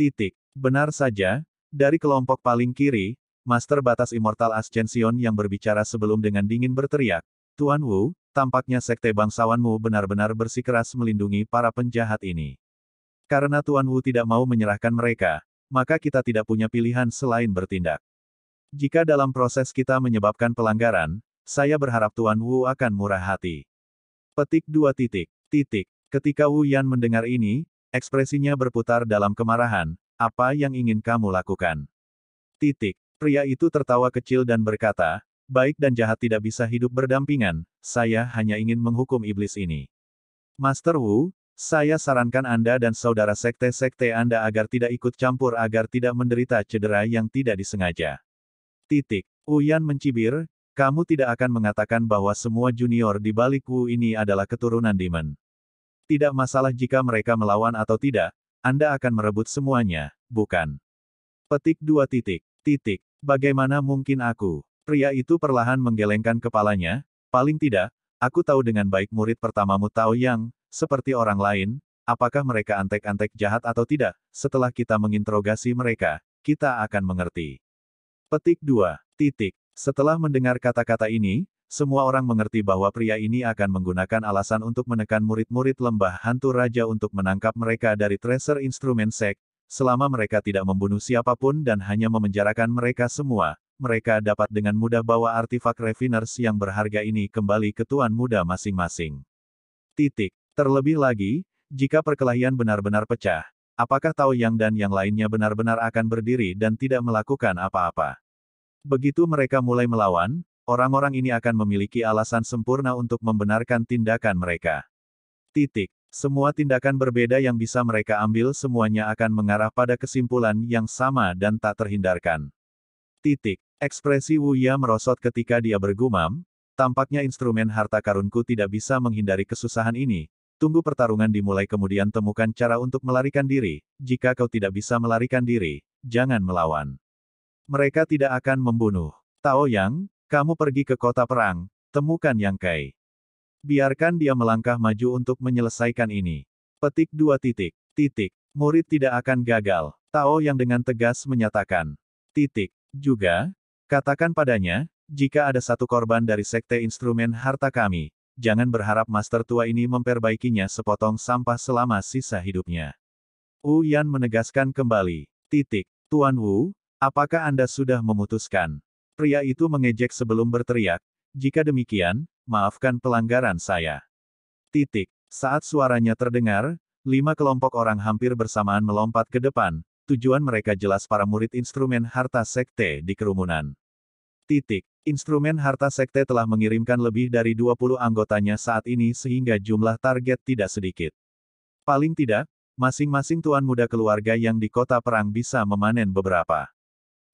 Titik. Benar saja, dari kelompok paling kiri, Master Batas Immortal Ascension yang berbicara sebelum dengan dingin berteriak, Tuan Wu, tampaknya sekte bangsawanmu benar-benar bersikeras melindungi para penjahat ini. Karena Tuan Wu tidak mau menyerahkan mereka, maka kita tidak punya pilihan selain bertindak. Jika dalam proses kita menyebabkan pelanggaran, saya berharap Tuan Wu akan murah hati. Petik dua titik, titik. Ketika Wu Yan mendengar ini, ekspresinya berputar dalam kemarahan, apa yang ingin kamu lakukan? Titik. Pria itu tertawa kecil dan berkata, Baik dan jahat tidak bisa hidup berdampingan, saya hanya ingin menghukum iblis ini. Master Wu, saya sarankan Anda dan saudara sekte-sekte Anda agar tidak ikut campur agar tidak menderita cedera yang tidak disengaja. Titik. Uyan mencibir, kamu tidak akan mengatakan bahwa semua junior di balik Wu ini adalah keturunan Demon. Tidak masalah jika mereka melawan atau tidak, Anda akan merebut semuanya, bukan? Petik dua titik. Titik. Bagaimana mungkin aku? Pria itu perlahan menggelengkan kepalanya, paling tidak, aku tahu dengan baik murid pertamamu Tao Yang, seperti orang lain, apakah mereka antek-antek jahat atau tidak, setelah kita menginterogasi mereka, kita akan mengerti. Petik 2. Titik. Setelah mendengar kata-kata ini, semua orang mengerti bahwa pria ini akan menggunakan alasan untuk menekan murid-murid lembah hantu raja untuk menangkap mereka dari Tracer Instrument sek, selama mereka tidak membunuh siapapun dan hanya memenjarakan mereka semua, mereka dapat dengan mudah bawa artifak refiners yang berharga ini kembali ke tuan muda masing-masing. Titik. Terlebih lagi, jika perkelahian benar-benar pecah, apakah Tao Yang dan yang lainnya benar-benar akan berdiri dan tidak melakukan apa-apa? Begitu mereka mulai melawan, orang-orang ini akan memiliki alasan sempurna untuk membenarkan tindakan mereka. Titik. Semua tindakan berbeda yang bisa mereka ambil semuanya akan mengarah pada kesimpulan yang sama dan tak terhindarkan. Titik. Ekspresi Wu Ya merosot ketika dia bergumam, tampaknya instrumen harta karunku tidak bisa menghindari kesusahan ini. Tunggu pertarungan dimulai kemudian temukan cara untuk melarikan diri. Jika kau tidak bisa melarikan diri, jangan melawan. Mereka tidak akan membunuh. Tao Yang, kamu pergi ke kota perang, temukan Yang Kai. Biarkan dia melangkah maju untuk menyelesaikan ini. Petik dua titik, titik, murid tidak akan gagal. Tao Yang dengan tegas menyatakan. Titik, juga, Katakan padanya, jika ada satu korban dari sekte instrumen harta kami, jangan berharap master tua ini memperbaikinya sepotong sampah selama sisa hidupnya. Wu Yan menegaskan kembali, titik, Tuan Wu, apakah Anda sudah memutuskan? Pria itu mengejek sebelum berteriak, jika demikian, maafkan pelanggaran saya. Titik, saat suaranya terdengar, lima kelompok orang hampir bersamaan melompat ke depan, tujuan mereka jelas para murid instrumen harta sekte di kerumunan. Titik. Instrumen harta sekte telah mengirimkan lebih dari 20 anggotanya saat ini sehingga jumlah target tidak sedikit. Paling tidak, masing-masing tuan muda keluarga yang di kota perang bisa memanen beberapa.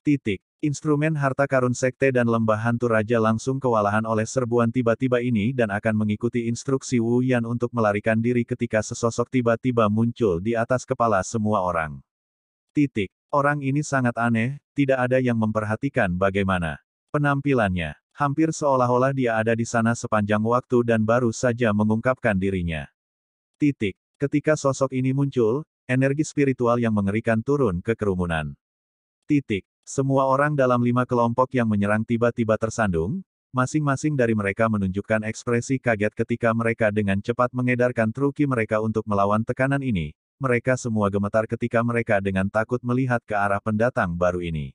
Titik. Instrumen harta karun sekte dan lembah hantu raja langsung kewalahan oleh serbuan tiba-tiba ini dan akan mengikuti instruksi Wu Yan untuk melarikan diri ketika sesosok tiba-tiba muncul di atas kepala semua orang. Titik. Orang ini sangat aneh, tidak ada yang memperhatikan bagaimana penampilannya. Hampir seolah-olah dia ada di sana sepanjang waktu dan baru saja mengungkapkan dirinya. Titik. Ketika sosok ini muncul, energi spiritual yang mengerikan turun ke kerumunan. Titik. Semua orang dalam lima kelompok yang menyerang tiba-tiba tersandung, masing-masing dari mereka menunjukkan ekspresi kaget ketika mereka dengan cepat mengedarkan truki mereka untuk melawan tekanan ini, mereka semua gemetar ketika mereka dengan takut melihat ke arah pendatang baru ini.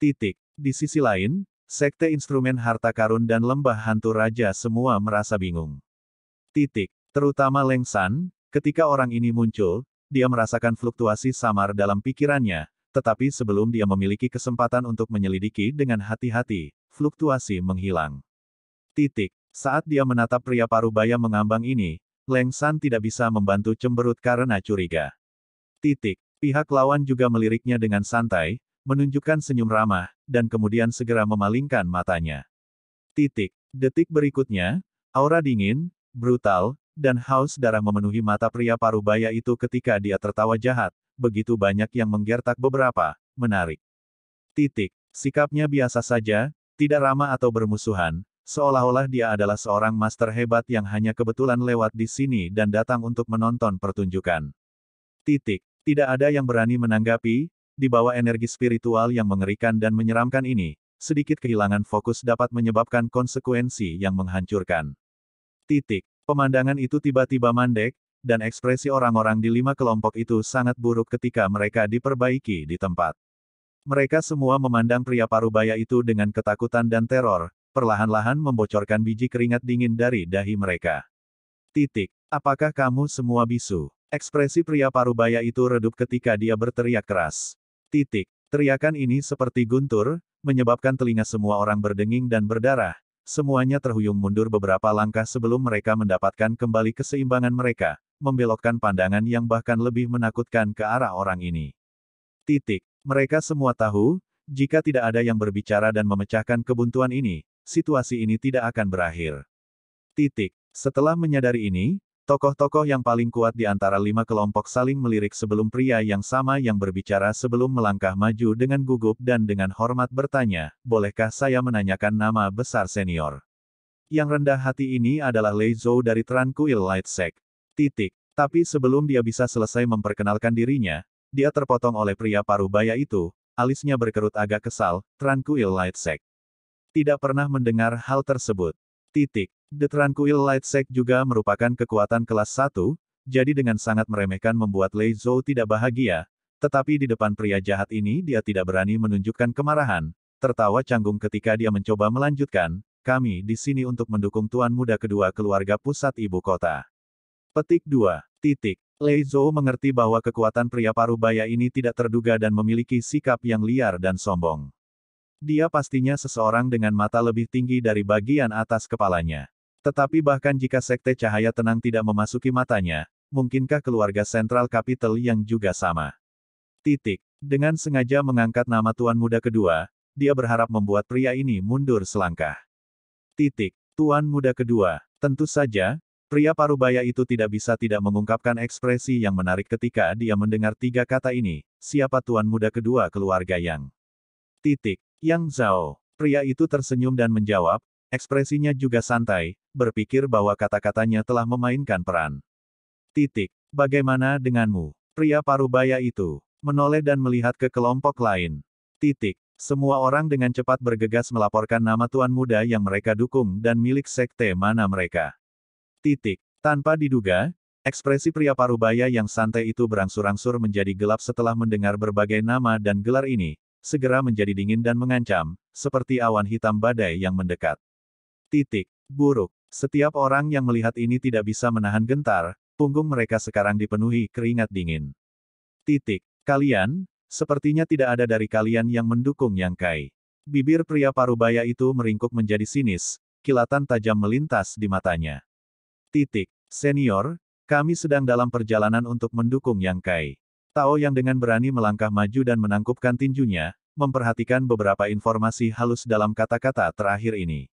Titik. Di sisi lain, sekte instrumen harta karun dan lembah hantu raja semua merasa bingung. Titik. Terutama Lengsan, ketika orang ini muncul, dia merasakan fluktuasi samar dalam pikirannya, tetapi sebelum dia memiliki kesempatan untuk menyelidiki dengan hati-hati, fluktuasi menghilang. Titik. Saat dia menatap pria parubaya mengambang ini, Leng San tidak bisa membantu cemberut karena curiga. Titik. Pihak lawan juga meliriknya dengan santai, menunjukkan senyum ramah, dan kemudian segera memalingkan matanya. Titik. Detik berikutnya, aura dingin, brutal, dan haus darah memenuhi mata pria parubaya itu ketika dia tertawa jahat, begitu banyak yang menggertak beberapa, menarik. Titik. Sikapnya biasa saja, tidak ramah atau bermusuhan, Seolah-olah dia adalah seorang master hebat yang hanya kebetulan lewat di sini dan datang untuk menonton pertunjukan. Titik. Tidak ada yang berani menanggapi, di bawah energi spiritual yang mengerikan dan menyeramkan ini, sedikit kehilangan fokus dapat menyebabkan konsekuensi yang menghancurkan. Titik. Pemandangan itu tiba-tiba mandek, dan ekspresi orang-orang di lima kelompok itu sangat buruk ketika mereka diperbaiki di tempat. Mereka semua memandang pria parubaya itu dengan ketakutan dan teror, perlahan-lahan membocorkan biji keringat dingin dari dahi mereka. Titik. Apakah kamu semua bisu? Ekspresi pria parubaya itu redup ketika dia berteriak keras. Titik. Teriakan ini seperti guntur, menyebabkan telinga semua orang berdenging dan berdarah. Semuanya terhuyung mundur beberapa langkah sebelum mereka mendapatkan kembali keseimbangan mereka, membelokkan pandangan yang bahkan lebih menakutkan ke arah orang ini. Titik. Mereka semua tahu, jika tidak ada yang berbicara dan memecahkan kebuntuan ini, situasi ini tidak akan berakhir. Titik. Setelah menyadari ini, tokoh-tokoh yang paling kuat di antara lima kelompok saling melirik sebelum pria yang sama yang berbicara sebelum melangkah maju dengan gugup dan dengan hormat bertanya, bolehkah saya menanyakan nama besar senior? Yang rendah hati ini adalah Lei Zhou dari Tranquil Light Sect. Titik. Tapi sebelum dia bisa selesai memperkenalkan dirinya, dia terpotong oleh pria paruh baya itu, alisnya berkerut agak kesal, Tranquil Light Sect tidak pernah mendengar hal tersebut. Titik. The Tranquil Light Sect juga merupakan kekuatan kelas 1, jadi dengan sangat meremehkan membuat Lei Zhou tidak bahagia, tetapi di depan pria jahat ini dia tidak berani menunjukkan kemarahan, tertawa canggung ketika dia mencoba melanjutkan, kami di sini untuk mendukung Tuan Muda kedua keluarga pusat ibu kota. Petik 2. Titik. Lei Zhou mengerti bahwa kekuatan pria parubaya ini tidak terduga dan memiliki sikap yang liar dan sombong. Dia pastinya seseorang dengan mata lebih tinggi dari bagian atas kepalanya. Tetapi bahkan jika sekte cahaya tenang tidak memasuki matanya, mungkinkah keluarga sentral kapital yang juga sama? Titik. Dengan sengaja mengangkat nama Tuan Muda kedua, dia berharap membuat pria ini mundur selangkah. Titik. Tuan Muda kedua. Tentu saja, Pria parubaya itu tidak bisa tidak mengungkapkan ekspresi yang menarik ketika dia mendengar tiga kata ini, siapa tuan muda kedua keluarga yang. Titik. Yang Zhao, pria itu tersenyum dan menjawab, ekspresinya juga santai, berpikir bahwa kata-katanya telah memainkan peran. Titik, bagaimana denganmu? Pria parubaya itu, menoleh dan melihat ke kelompok lain. Titik, semua orang dengan cepat bergegas melaporkan nama tuan muda yang mereka dukung dan milik sekte mana mereka. Titik, tanpa diduga, Ekspresi pria parubaya yang santai itu berangsur-angsur menjadi gelap setelah mendengar berbagai nama dan gelar ini, segera menjadi dingin dan mengancam, seperti awan hitam badai yang mendekat. Titik. Buruk. Setiap orang yang melihat ini tidak bisa menahan gentar, punggung mereka sekarang dipenuhi keringat dingin. Titik. Kalian, sepertinya tidak ada dari kalian yang mendukung Yang Kai. Bibir pria parubaya itu meringkuk menjadi sinis, kilatan tajam melintas di matanya. Titik. Senior, kami sedang dalam perjalanan untuk mendukung Yang Kai. Tao yang dengan berani melangkah maju dan menangkupkan tinjunya, memperhatikan beberapa informasi halus dalam kata-kata terakhir ini.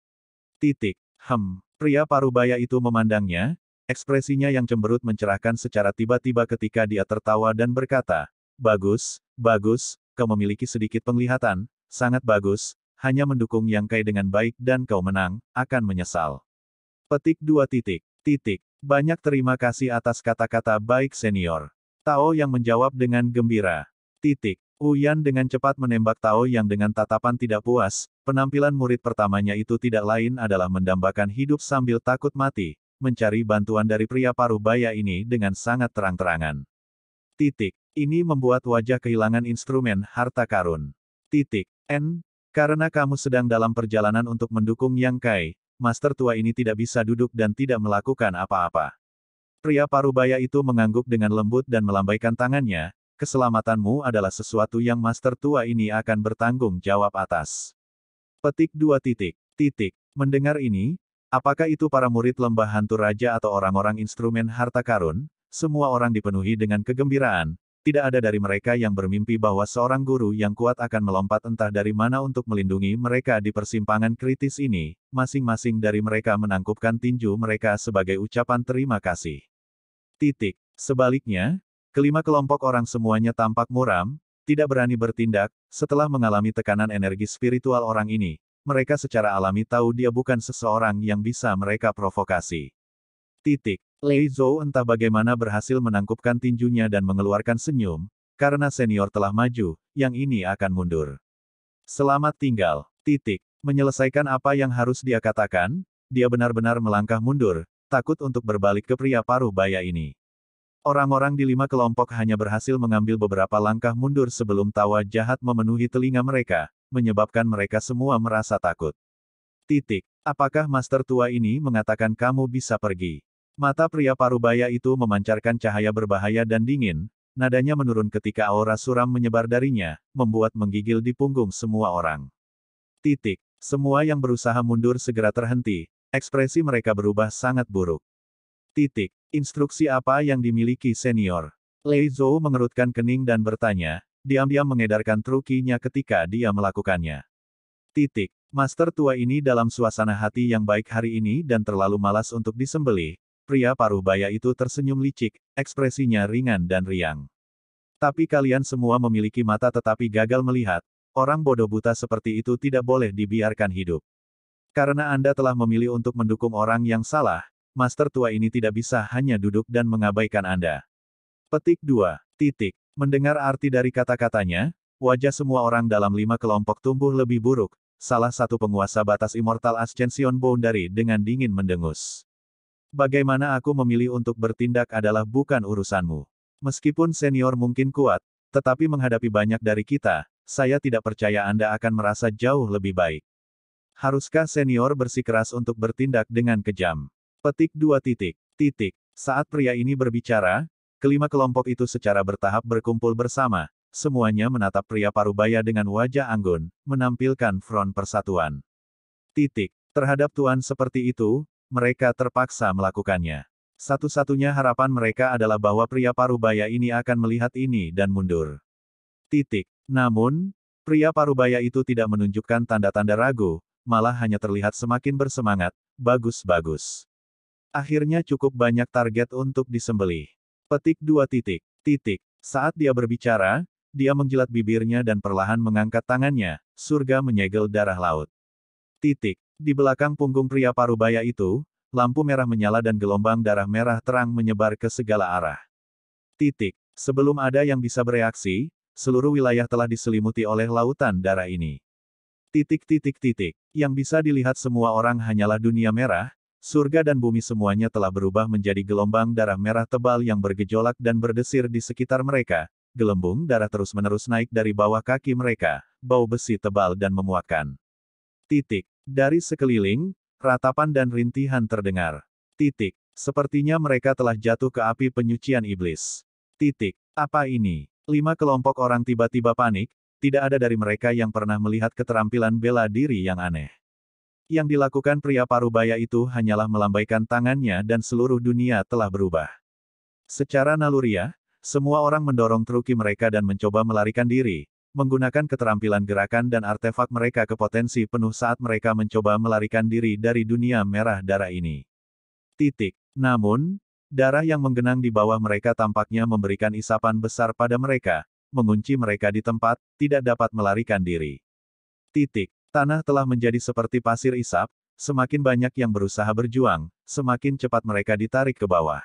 Titik, hem, pria parubaya itu memandangnya, ekspresinya yang cemberut mencerahkan secara tiba-tiba ketika dia tertawa dan berkata, Bagus, bagus, kau memiliki sedikit penglihatan, sangat bagus, hanya mendukung Yang Kai dengan baik dan kau menang, akan menyesal. Petik dua titik, titik, banyak terima kasih atas kata-kata baik senior. Tao yang menjawab dengan gembira. Titik. Uyan dengan cepat menembak Tao yang dengan tatapan tidak puas, penampilan murid pertamanya itu tidak lain adalah mendambakan hidup sambil takut mati, mencari bantuan dari pria paruh baya ini dengan sangat terang-terangan. Titik. Ini membuat wajah kehilangan instrumen harta karun. Titik. N. Karena kamu sedang dalam perjalanan untuk mendukung Yang Kai, Master tua ini tidak bisa duduk dan tidak melakukan apa-apa. Pria parubaya itu mengangguk dengan lembut dan melambaikan tangannya, keselamatanmu adalah sesuatu yang master tua ini akan bertanggung jawab atas. Petik dua titik, titik. Mendengar ini, apakah itu para murid lembah hantu raja atau orang-orang instrumen harta karun? Semua orang dipenuhi dengan kegembiraan, tidak ada dari mereka yang bermimpi bahwa seorang guru yang kuat akan melompat entah dari mana untuk melindungi mereka di persimpangan kritis ini. Masing-masing dari mereka menangkupkan tinju mereka sebagai ucapan terima kasih. Titik. Sebaliknya, kelima kelompok orang semuanya tampak muram, tidak berani bertindak, setelah mengalami tekanan energi spiritual orang ini, mereka secara alami tahu dia bukan seseorang yang bisa mereka provokasi. Titik. Lei Zhou entah bagaimana berhasil menangkupkan tinjunya dan mengeluarkan senyum, karena senior telah maju, yang ini akan mundur. Selamat tinggal, titik. Menyelesaikan apa yang harus dia katakan, dia benar-benar melangkah mundur, takut untuk berbalik ke pria paruh baya ini. Orang-orang di lima kelompok hanya berhasil mengambil beberapa langkah mundur sebelum tawa jahat memenuhi telinga mereka, menyebabkan mereka semua merasa takut. Titik. Apakah master tua ini mengatakan kamu bisa pergi? Mata pria parubaya itu memancarkan cahaya berbahaya dan dingin, nadanya menurun ketika aura suram menyebar darinya, membuat menggigil di punggung semua orang. Titik. Semua yang berusaha mundur segera terhenti, Ekspresi mereka berubah sangat buruk. Titik. Instruksi apa yang dimiliki senior? Lei Zhou mengerutkan kening dan bertanya, diam-diam mengedarkan trukinya ketika dia melakukannya. Titik. Master tua ini dalam suasana hati yang baik hari ini dan terlalu malas untuk disembelih, pria paruh baya itu tersenyum licik, ekspresinya ringan dan riang. Tapi kalian semua memiliki mata tetapi gagal melihat, orang bodoh buta seperti itu tidak boleh dibiarkan hidup. Karena Anda telah memilih untuk mendukung orang yang salah, Master tua ini tidak bisa hanya duduk dan mengabaikan Anda. Petik 2. Titik. Mendengar arti dari kata-katanya, wajah semua orang dalam lima kelompok tumbuh lebih buruk, salah satu penguasa batas Immortal Ascension Boundary dengan dingin mendengus. Bagaimana aku memilih untuk bertindak adalah bukan urusanmu. Meskipun senior mungkin kuat, tetapi menghadapi banyak dari kita, saya tidak percaya Anda akan merasa jauh lebih baik. Haruskah senior bersikeras untuk bertindak dengan kejam? Petik dua titik. Titik. Saat pria ini berbicara, kelima kelompok itu secara bertahap berkumpul bersama, semuanya menatap pria parubaya dengan wajah anggun, menampilkan front persatuan. Titik. Terhadap Tuan seperti itu, mereka terpaksa melakukannya. Satu-satunya harapan mereka adalah bahwa pria parubaya ini akan melihat ini dan mundur. Titik. Namun, pria parubaya itu tidak menunjukkan tanda-tanda ragu, malah hanya terlihat semakin bersemangat, bagus-bagus. Akhirnya cukup banyak target untuk disembelih. Petik dua titik, titik. Saat dia berbicara, dia menjilat bibirnya dan perlahan mengangkat tangannya, surga menyegel darah laut. Titik. Di belakang punggung pria parubaya itu, lampu merah menyala dan gelombang darah merah terang menyebar ke segala arah. Titik. Sebelum ada yang bisa bereaksi, seluruh wilayah telah diselimuti oleh lautan darah ini. Titik titik titik. Yang bisa dilihat semua orang hanyalah dunia merah, surga dan bumi semuanya telah berubah menjadi gelombang darah merah tebal yang bergejolak dan berdesir di sekitar mereka. Gelembung darah terus-menerus naik dari bawah kaki mereka, bau besi tebal dan memuakkan. Titik. Dari sekeliling, ratapan dan rintihan terdengar. Titik. Sepertinya mereka telah jatuh ke api penyucian iblis. Titik. Apa ini? Lima kelompok orang tiba-tiba panik, tidak ada dari mereka yang pernah melihat keterampilan bela diri yang aneh. Yang dilakukan pria parubaya itu hanyalah melambaikan tangannya dan seluruh dunia telah berubah. Secara naluriah, semua orang mendorong truki mereka dan mencoba melarikan diri, menggunakan keterampilan gerakan dan artefak mereka ke potensi penuh saat mereka mencoba melarikan diri dari dunia merah darah ini. Titik. Namun, darah yang menggenang di bawah mereka tampaknya memberikan isapan besar pada mereka, mengunci mereka di tempat, tidak dapat melarikan diri. Titik. Tanah telah menjadi seperti pasir isap, semakin banyak yang berusaha berjuang, semakin cepat mereka ditarik ke bawah.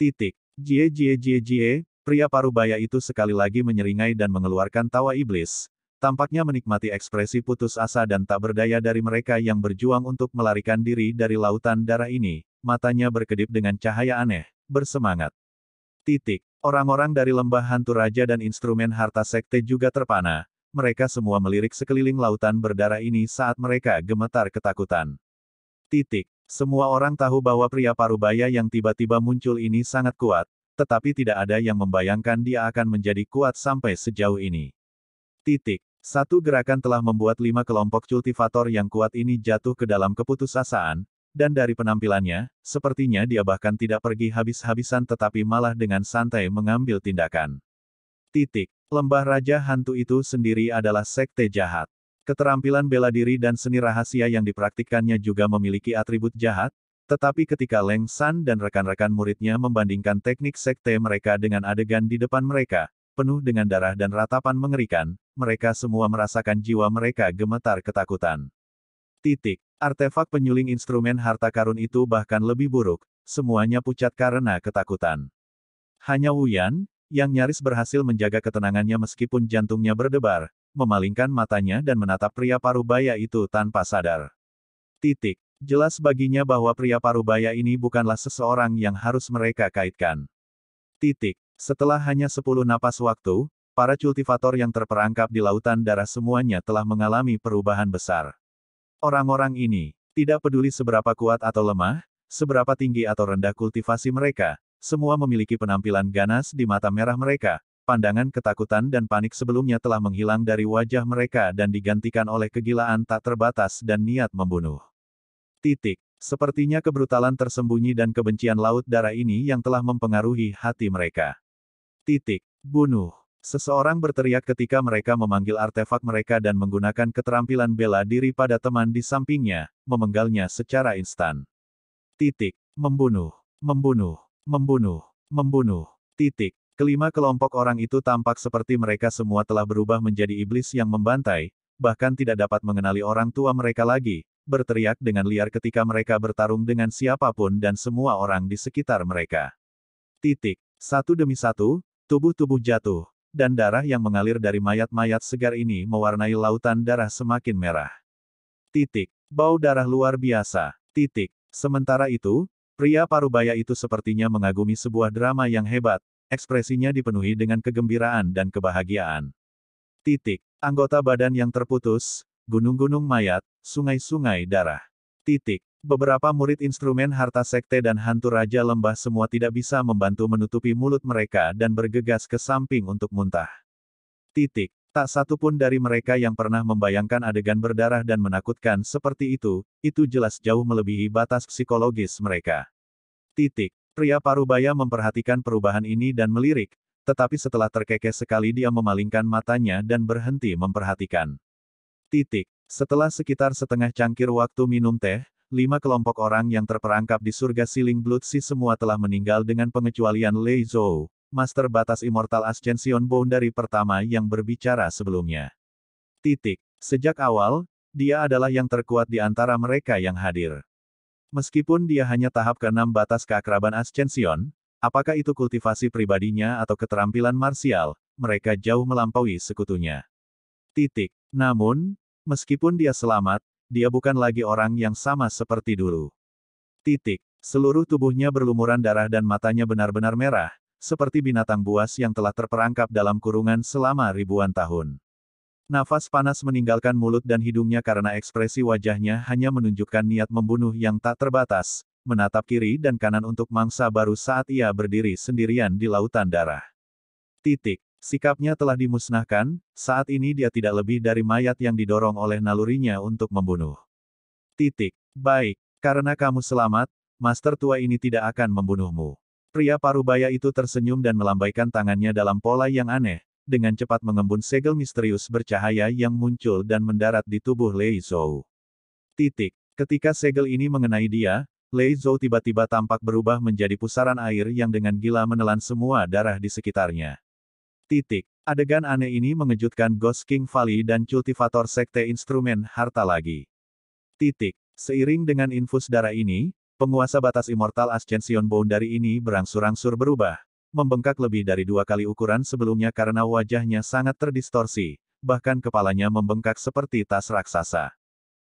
Titik. Jie jie jie jie, pria parubaya itu sekali lagi menyeringai dan mengeluarkan tawa iblis, tampaknya menikmati ekspresi putus asa dan tak berdaya dari mereka yang berjuang untuk melarikan diri dari lautan darah ini, matanya berkedip dengan cahaya aneh, bersemangat. Titik. Orang-orang dari lembah hantu raja dan instrumen harta sekte juga terpana. Mereka semua melirik sekeliling lautan berdarah ini saat mereka gemetar ketakutan. Titik. Semua orang tahu bahwa pria parubaya yang tiba-tiba muncul ini sangat kuat, tetapi tidak ada yang membayangkan dia akan menjadi kuat sampai sejauh ini. Titik. Satu gerakan telah membuat lima kelompok kultivator yang kuat ini jatuh ke dalam keputusasaan, dan dari penampilannya, sepertinya dia bahkan tidak pergi habis-habisan tetapi malah dengan santai mengambil tindakan. Titik. Lembah Raja Hantu itu sendiri adalah sekte jahat. Keterampilan bela diri dan seni rahasia yang dipraktikkannya juga memiliki atribut jahat, tetapi ketika Leng San dan rekan-rekan muridnya membandingkan teknik sekte mereka dengan adegan di depan mereka, penuh dengan darah dan ratapan mengerikan, mereka semua merasakan jiwa mereka gemetar ketakutan. Titik. Artefak penyuling instrumen harta karun itu bahkan lebih buruk, semuanya pucat karena ketakutan. Hanya Wuyan, yang nyaris berhasil menjaga ketenangannya meskipun jantungnya berdebar, memalingkan matanya dan menatap pria parubaya itu tanpa sadar. Titik. Jelas baginya bahwa pria parubaya ini bukanlah seseorang yang harus mereka kaitkan. Titik. Setelah hanya sepuluh napas waktu, para kultivator yang terperangkap di lautan darah semuanya telah mengalami perubahan besar. Orang-orang ini, tidak peduli seberapa kuat atau lemah, seberapa tinggi atau rendah kultivasi mereka, semua memiliki penampilan ganas di mata merah mereka, pandangan ketakutan dan panik sebelumnya telah menghilang dari wajah mereka dan digantikan oleh kegilaan tak terbatas dan niat membunuh. Titik. Sepertinya kebrutalan tersembunyi dan kebencian laut darah ini yang telah mempengaruhi hati mereka. Titik. Bunuh. Seseorang berteriak ketika mereka memanggil artefak mereka dan menggunakan keterampilan bela diri pada teman di sampingnya, memenggalnya secara instan. Titik. Membunuh. Membunuh. Membunuh. Membunuh. Titik. Kelima kelompok orang itu tampak seperti mereka semua telah berubah menjadi iblis yang membantai, bahkan tidak dapat mengenali orang tua mereka lagi, berteriak dengan liar ketika mereka bertarung dengan siapapun dan semua orang di sekitar mereka. Titik. Satu demi satu, tubuh-tubuh jatuh, dan darah yang mengalir dari mayat-mayat segar ini mewarnai lautan darah semakin merah. Titik. Bau darah luar biasa. Titik. Sementara itu, pria parubaya itu sepertinya mengagumi sebuah drama yang hebat, ekspresinya dipenuhi dengan kegembiraan dan kebahagiaan. Titik. Anggota badan yang terputus, gunung-gunung mayat, sungai-sungai darah. Titik. Beberapa murid instrumen harta sekte dan hantu Raja Lembah semua tidak bisa membantu menutupi mulut mereka dan bergegas ke samping untuk muntah. Titik. Tak satu pun dari mereka yang pernah membayangkan adegan berdarah dan menakutkan seperti itu, itu jelas jauh melebihi batas psikologis mereka. Titik. Pria Parubaya memperhatikan perubahan ini dan melirik, tetapi setelah terkekeh sekali dia memalingkan matanya dan berhenti memperhatikan. Titik. Setelah sekitar setengah cangkir waktu minum teh, lima kelompok orang yang terperangkap di surga Siling Blood Si semua telah meninggal dengan pengecualian Lei Zhou, Master Batas Immortal Ascension dari pertama yang berbicara sebelumnya. Titik. Sejak awal, dia adalah yang terkuat di antara mereka yang hadir. Meskipun dia hanya tahap ke-6 batas keakraban Ascension, apakah itu kultivasi pribadinya atau keterampilan marsial, mereka jauh melampaui sekutunya. Titik. Namun, meskipun dia selamat, dia bukan lagi orang yang sama seperti dulu. Titik. Seluruh tubuhnya berlumuran darah dan matanya benar-benar merah, seperti binatang buas yang telah terperangkap dalam kurungan selama ribuan tahun. Nafas panas meninggalkan mulut dan hidungnya karena ekspresi wajahnya hanya menunjukkan niat membunuh yang tak terbatas, menatap kiri dan kanan untuk mangsa baru saat ia berdiri sendirian di lautan darah. Titik. Sikapnya telah dimusnahkan, saat ini dia tidak lebih dari mayat yang didorong oleh nalurinya untuk membunuh. Titik. Baik, karena kamu selamat, Master tua ini tidak akan membunuhmu. Pria parubaya itu tersenyum dan melambaikan tangannya dalam pola yang aneh, dengan cepat mengembun segel misterius bercahaya yang muncul dan mendarat di tubuh Lei Zhou. Titik. Ketika segel ini mengenai dia, Lei Zhou tiba-tiba tampak berubah menjadi pusaran air yang dengan gila menelan semua darah di sekitarnya. Titik. Adegan aneh ini mengejutkan Ghost King Valley dan kultivator sekte instrumen harta lagi. Titik. Seiring dengan infus darah ini, penguasa batas Immortal Ascension Boundary ini berangsur-angsur berubah, membengkak lebih dari dua kali ukuran sebelumnya karena wajahnya sangat terdistorsi, bahkan kepalanya membengkak seperti tas raksasa.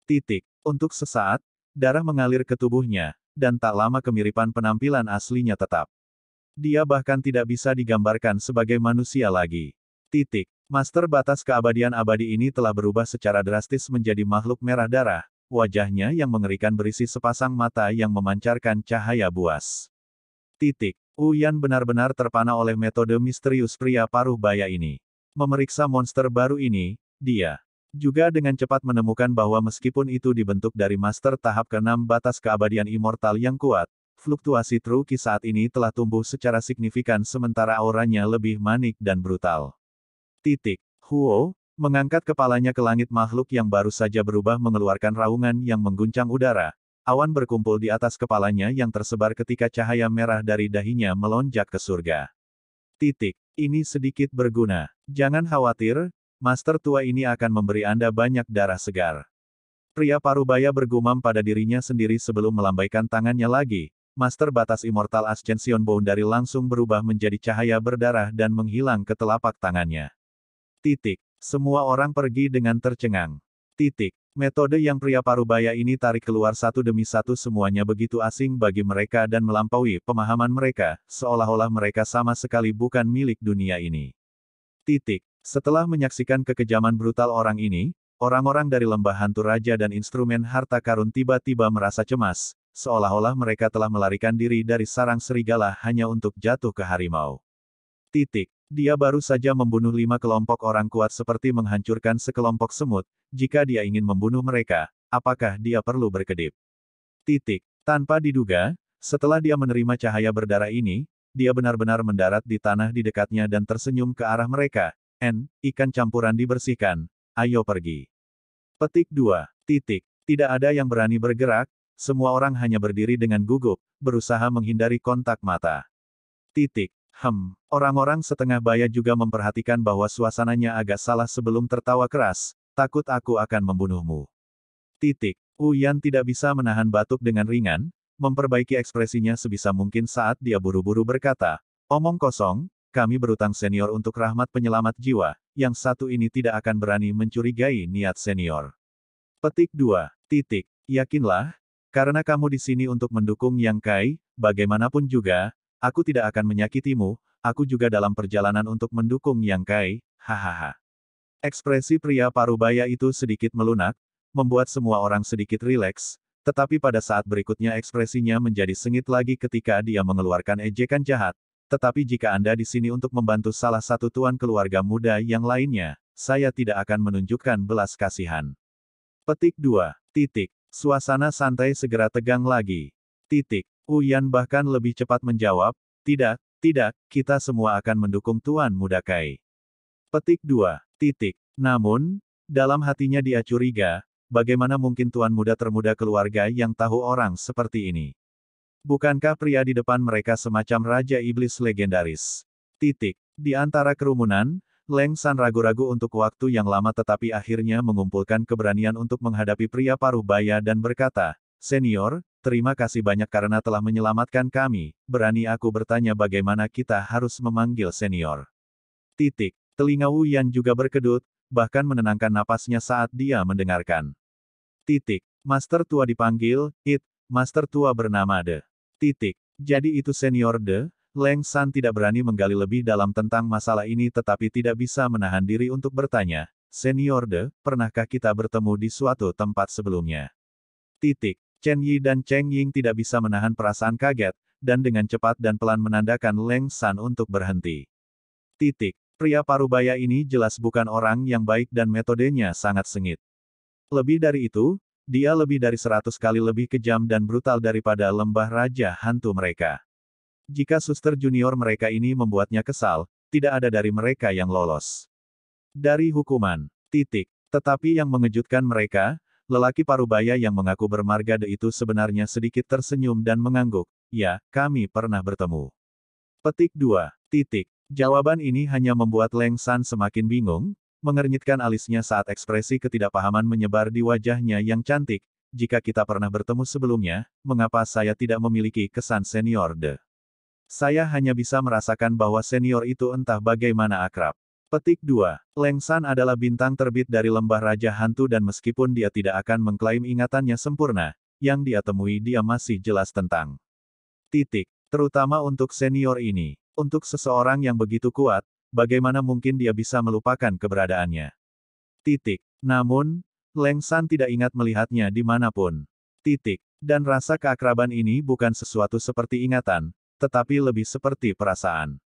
Titik. Untuk sesaat, darah mengalir ke tubuhnya, dan tak lama kemiripan penampilan aslinya tetap. Dia bahkan tidak bisa digambarkan sebagai manusia lagi. Titik. Master batas keabadian abadi ini telah berubah secara drastis menjadi makhluk merah darah, wajahnya yang mengerikan berisi sepasang mata yang memancarkan cahaya buas. Titik. Uyan benar-benar terpana oleh metode misterius pria paruh baya ini. Memeriksa monster baru ini, dia juga dengan cepat menemukan bahwa meskipun itu dibentuk dari master tahap keenam batas keabadian immortal yang kuat, fluktuasi Truki saat ini telah tumbuh secara signifikan sementara auranya lebih manik dan brutal. Titik. Huo, mengangkat kepalanya ke langit makhluk yang baru saja berubah mengeluarkan raungan yang mengguncang udara. Awan berkumpul di atas kepalanya yang tersebar ketika cahaya merah dari dahinya melonjak ke surga. Titik. Ini sedikit berguna. Jangan khawatir, Master tua ini akan memberi Anda banyak darah segar. Pria parubaya bergumam pada dirinya sendiri sebelum melambaikan tangannya lagi, Master Batas Immortal Ascension Boundary langsung berubah menjadi cahaya berdarah dan menghilang ke telapak tangannya. Titik. Semua orang pergi dengan tercengang. Titik. Metode yang pria parubaya ini tarik keluar satu demi satu semuanya begitu asing bagi mereka dan melampaui pemahaman mereka, seolah-olah mereka sama sekali bukan milik dunia ini. Titik. Setelah menyaksikan kekejaman brutal orang ini, orang-orang dari lembah hantu raja dan instrumen harta karun tiba-tiba merasa cemas, seolah-olah mereka telah melarikan diri dari sarang serigala hanya untuk jatuh ke harimau. Titik. Dia baru saja membunuh lima kelompok orang kuat seperti menghancurkan sekelompok semut, jika dia ingin membunuh mereka, apakah dia perlu berkedip? Titik. Tanpa diduga, setelah dia menerima cahaya berdarah ini, dia benar-benar mendarat di tanah di dekatnya dan tersenyum ke arah mereka. N, ikan campuran dibersihkan, ayo pergi. Petik 2. Titik. Tidak ada yang berani bergerak, semua orang hanya berdiri dengan gugup, berusaha menghindari kontak mata. Titik. Hem. Orang-orang setengah baya juga memperhatikan bahwa suasananya agak salah sebelum tertawa keras, takut aku akan membunuhmu. Titik. Uyan tidak bisa menahan batuk dengan ringan, memperbaiki ekspresinya sebisa mungkin saat dia buru-buru berkata, Omong kosong, kami berutang senior untuk rahmat penyelamat jiwa, yang satu ini tidak akan berani mencurigai niat senior. Petik 2. Titik. Yakinlah, karena kamu di sini untuk mendukung Yang Kai, bagaimanapun juga, aku tidak akan menyakitimu, aku juga dalam perjalanan untuk mendukung Yang Kai, hahaha. Ekspresi pria parubaya itu sedikit melunak, membuat semua orang sedikit rileks, tetapi pada saat berikutnya ekspresinya menjadi sengit lagi ketika dia mengeluarkan ejekan jahat. Tetapi jika Anda di sini untuk membantu salah satu tuan keluarga muda yang lainnya, saya tidak akan menunjukkan belas kasihan. Petik 2. Titik. Suasana santai segera tegang lagi. Titik. Uyan bahkan lebih cepat menjawab, tidak, tidak, kita semua akan mendukung Tuan Muda Kai. Petik 2. Titik. Namun, dalam hatinya dia curiga, bagaimana mungkin Tuan Muda termuda keluarga yang tahu orang seperti ini? Bukankah pria di depan mereka semacam Raja Iblis legendaris? Titik. Di antara kerumunan, Leng San ragu-ragu untuk waktu yang lama tetapi akhirnya mengumpulkan keberanian untuk menghadapi pria paruh baya dan berkata, Senior, terima kasih banyak karena telah menyelamatkan kami, berani aku bertanya bagaimana kita harus memanggil senior. Titik. Telinga Wu Yan juga berkedut, bahkan menenangkan napasnya saat dia mendengarkan. Titik. Master tua dipanggil, it, master tua bernama De. Titik. Jadi itu senior De? Leng San tidak berani menggali lebih dalam tentang masalah ini tetapi tidak bisa menahan diri untuk bertanya, Senior De, pernahkah kita bertemu di suatu tempat sebelumnya? Titik. Chen Yi dan Cheng Ying tidak bisa menahan perasaan kaget, dan dengan cepat dan pelan menandakan Leng San untuk berhenti. Titik. Pria parubaya ini jelas bukan orang yang baik dan metodenya sangat sengit. Lebih dari itu, dia lebih dari seratus kali lebih kejam dan brutal daripada lembah raja hantu mereka. Jika suster junior mereka ini membuatnya kesal, tidak ada dari mereka yang lolos. Dari hukuman, titik. Tetapi yang mengejutkan mereka, lelaki parubaya yang mengaku bermarga itu sebenarnya sedikit tersenyum dan mengangguk. Ya, kami pernah bertemu. Petik 2. Titik. Jawaban ini hanya membuat Leng San semakin bingung, mengernyitkan alisnya saat ekspresi ketidakpahaman menyebar di wajahnya yang cantik. Jika kita pernah bertemu sebelumnya, mengapa saya tidak memiliki kesan senior de? Saya hanya bisa merasakan bahwa senior itu entah bagaimana akrab. Petik 2. Leng San adalah bintang terbit dari lembah Raja Hantu dan meskipun dia tidak akan mengklaim ingatannya sempurna, yang dia temui dia masih jelas tentang. Titik. Terutama untuk senior ini. Untuk seseorang yang begitu kuat, bagaimana mungkin dia bisa melupakan keberadaannya. Titik. Namun, Leng San tidak ingat melihatnya dimanapun. Titik. Dan rasa keakraban ini bukan sesuatu seperti ingatan, tetapi lebih seperti perasaan.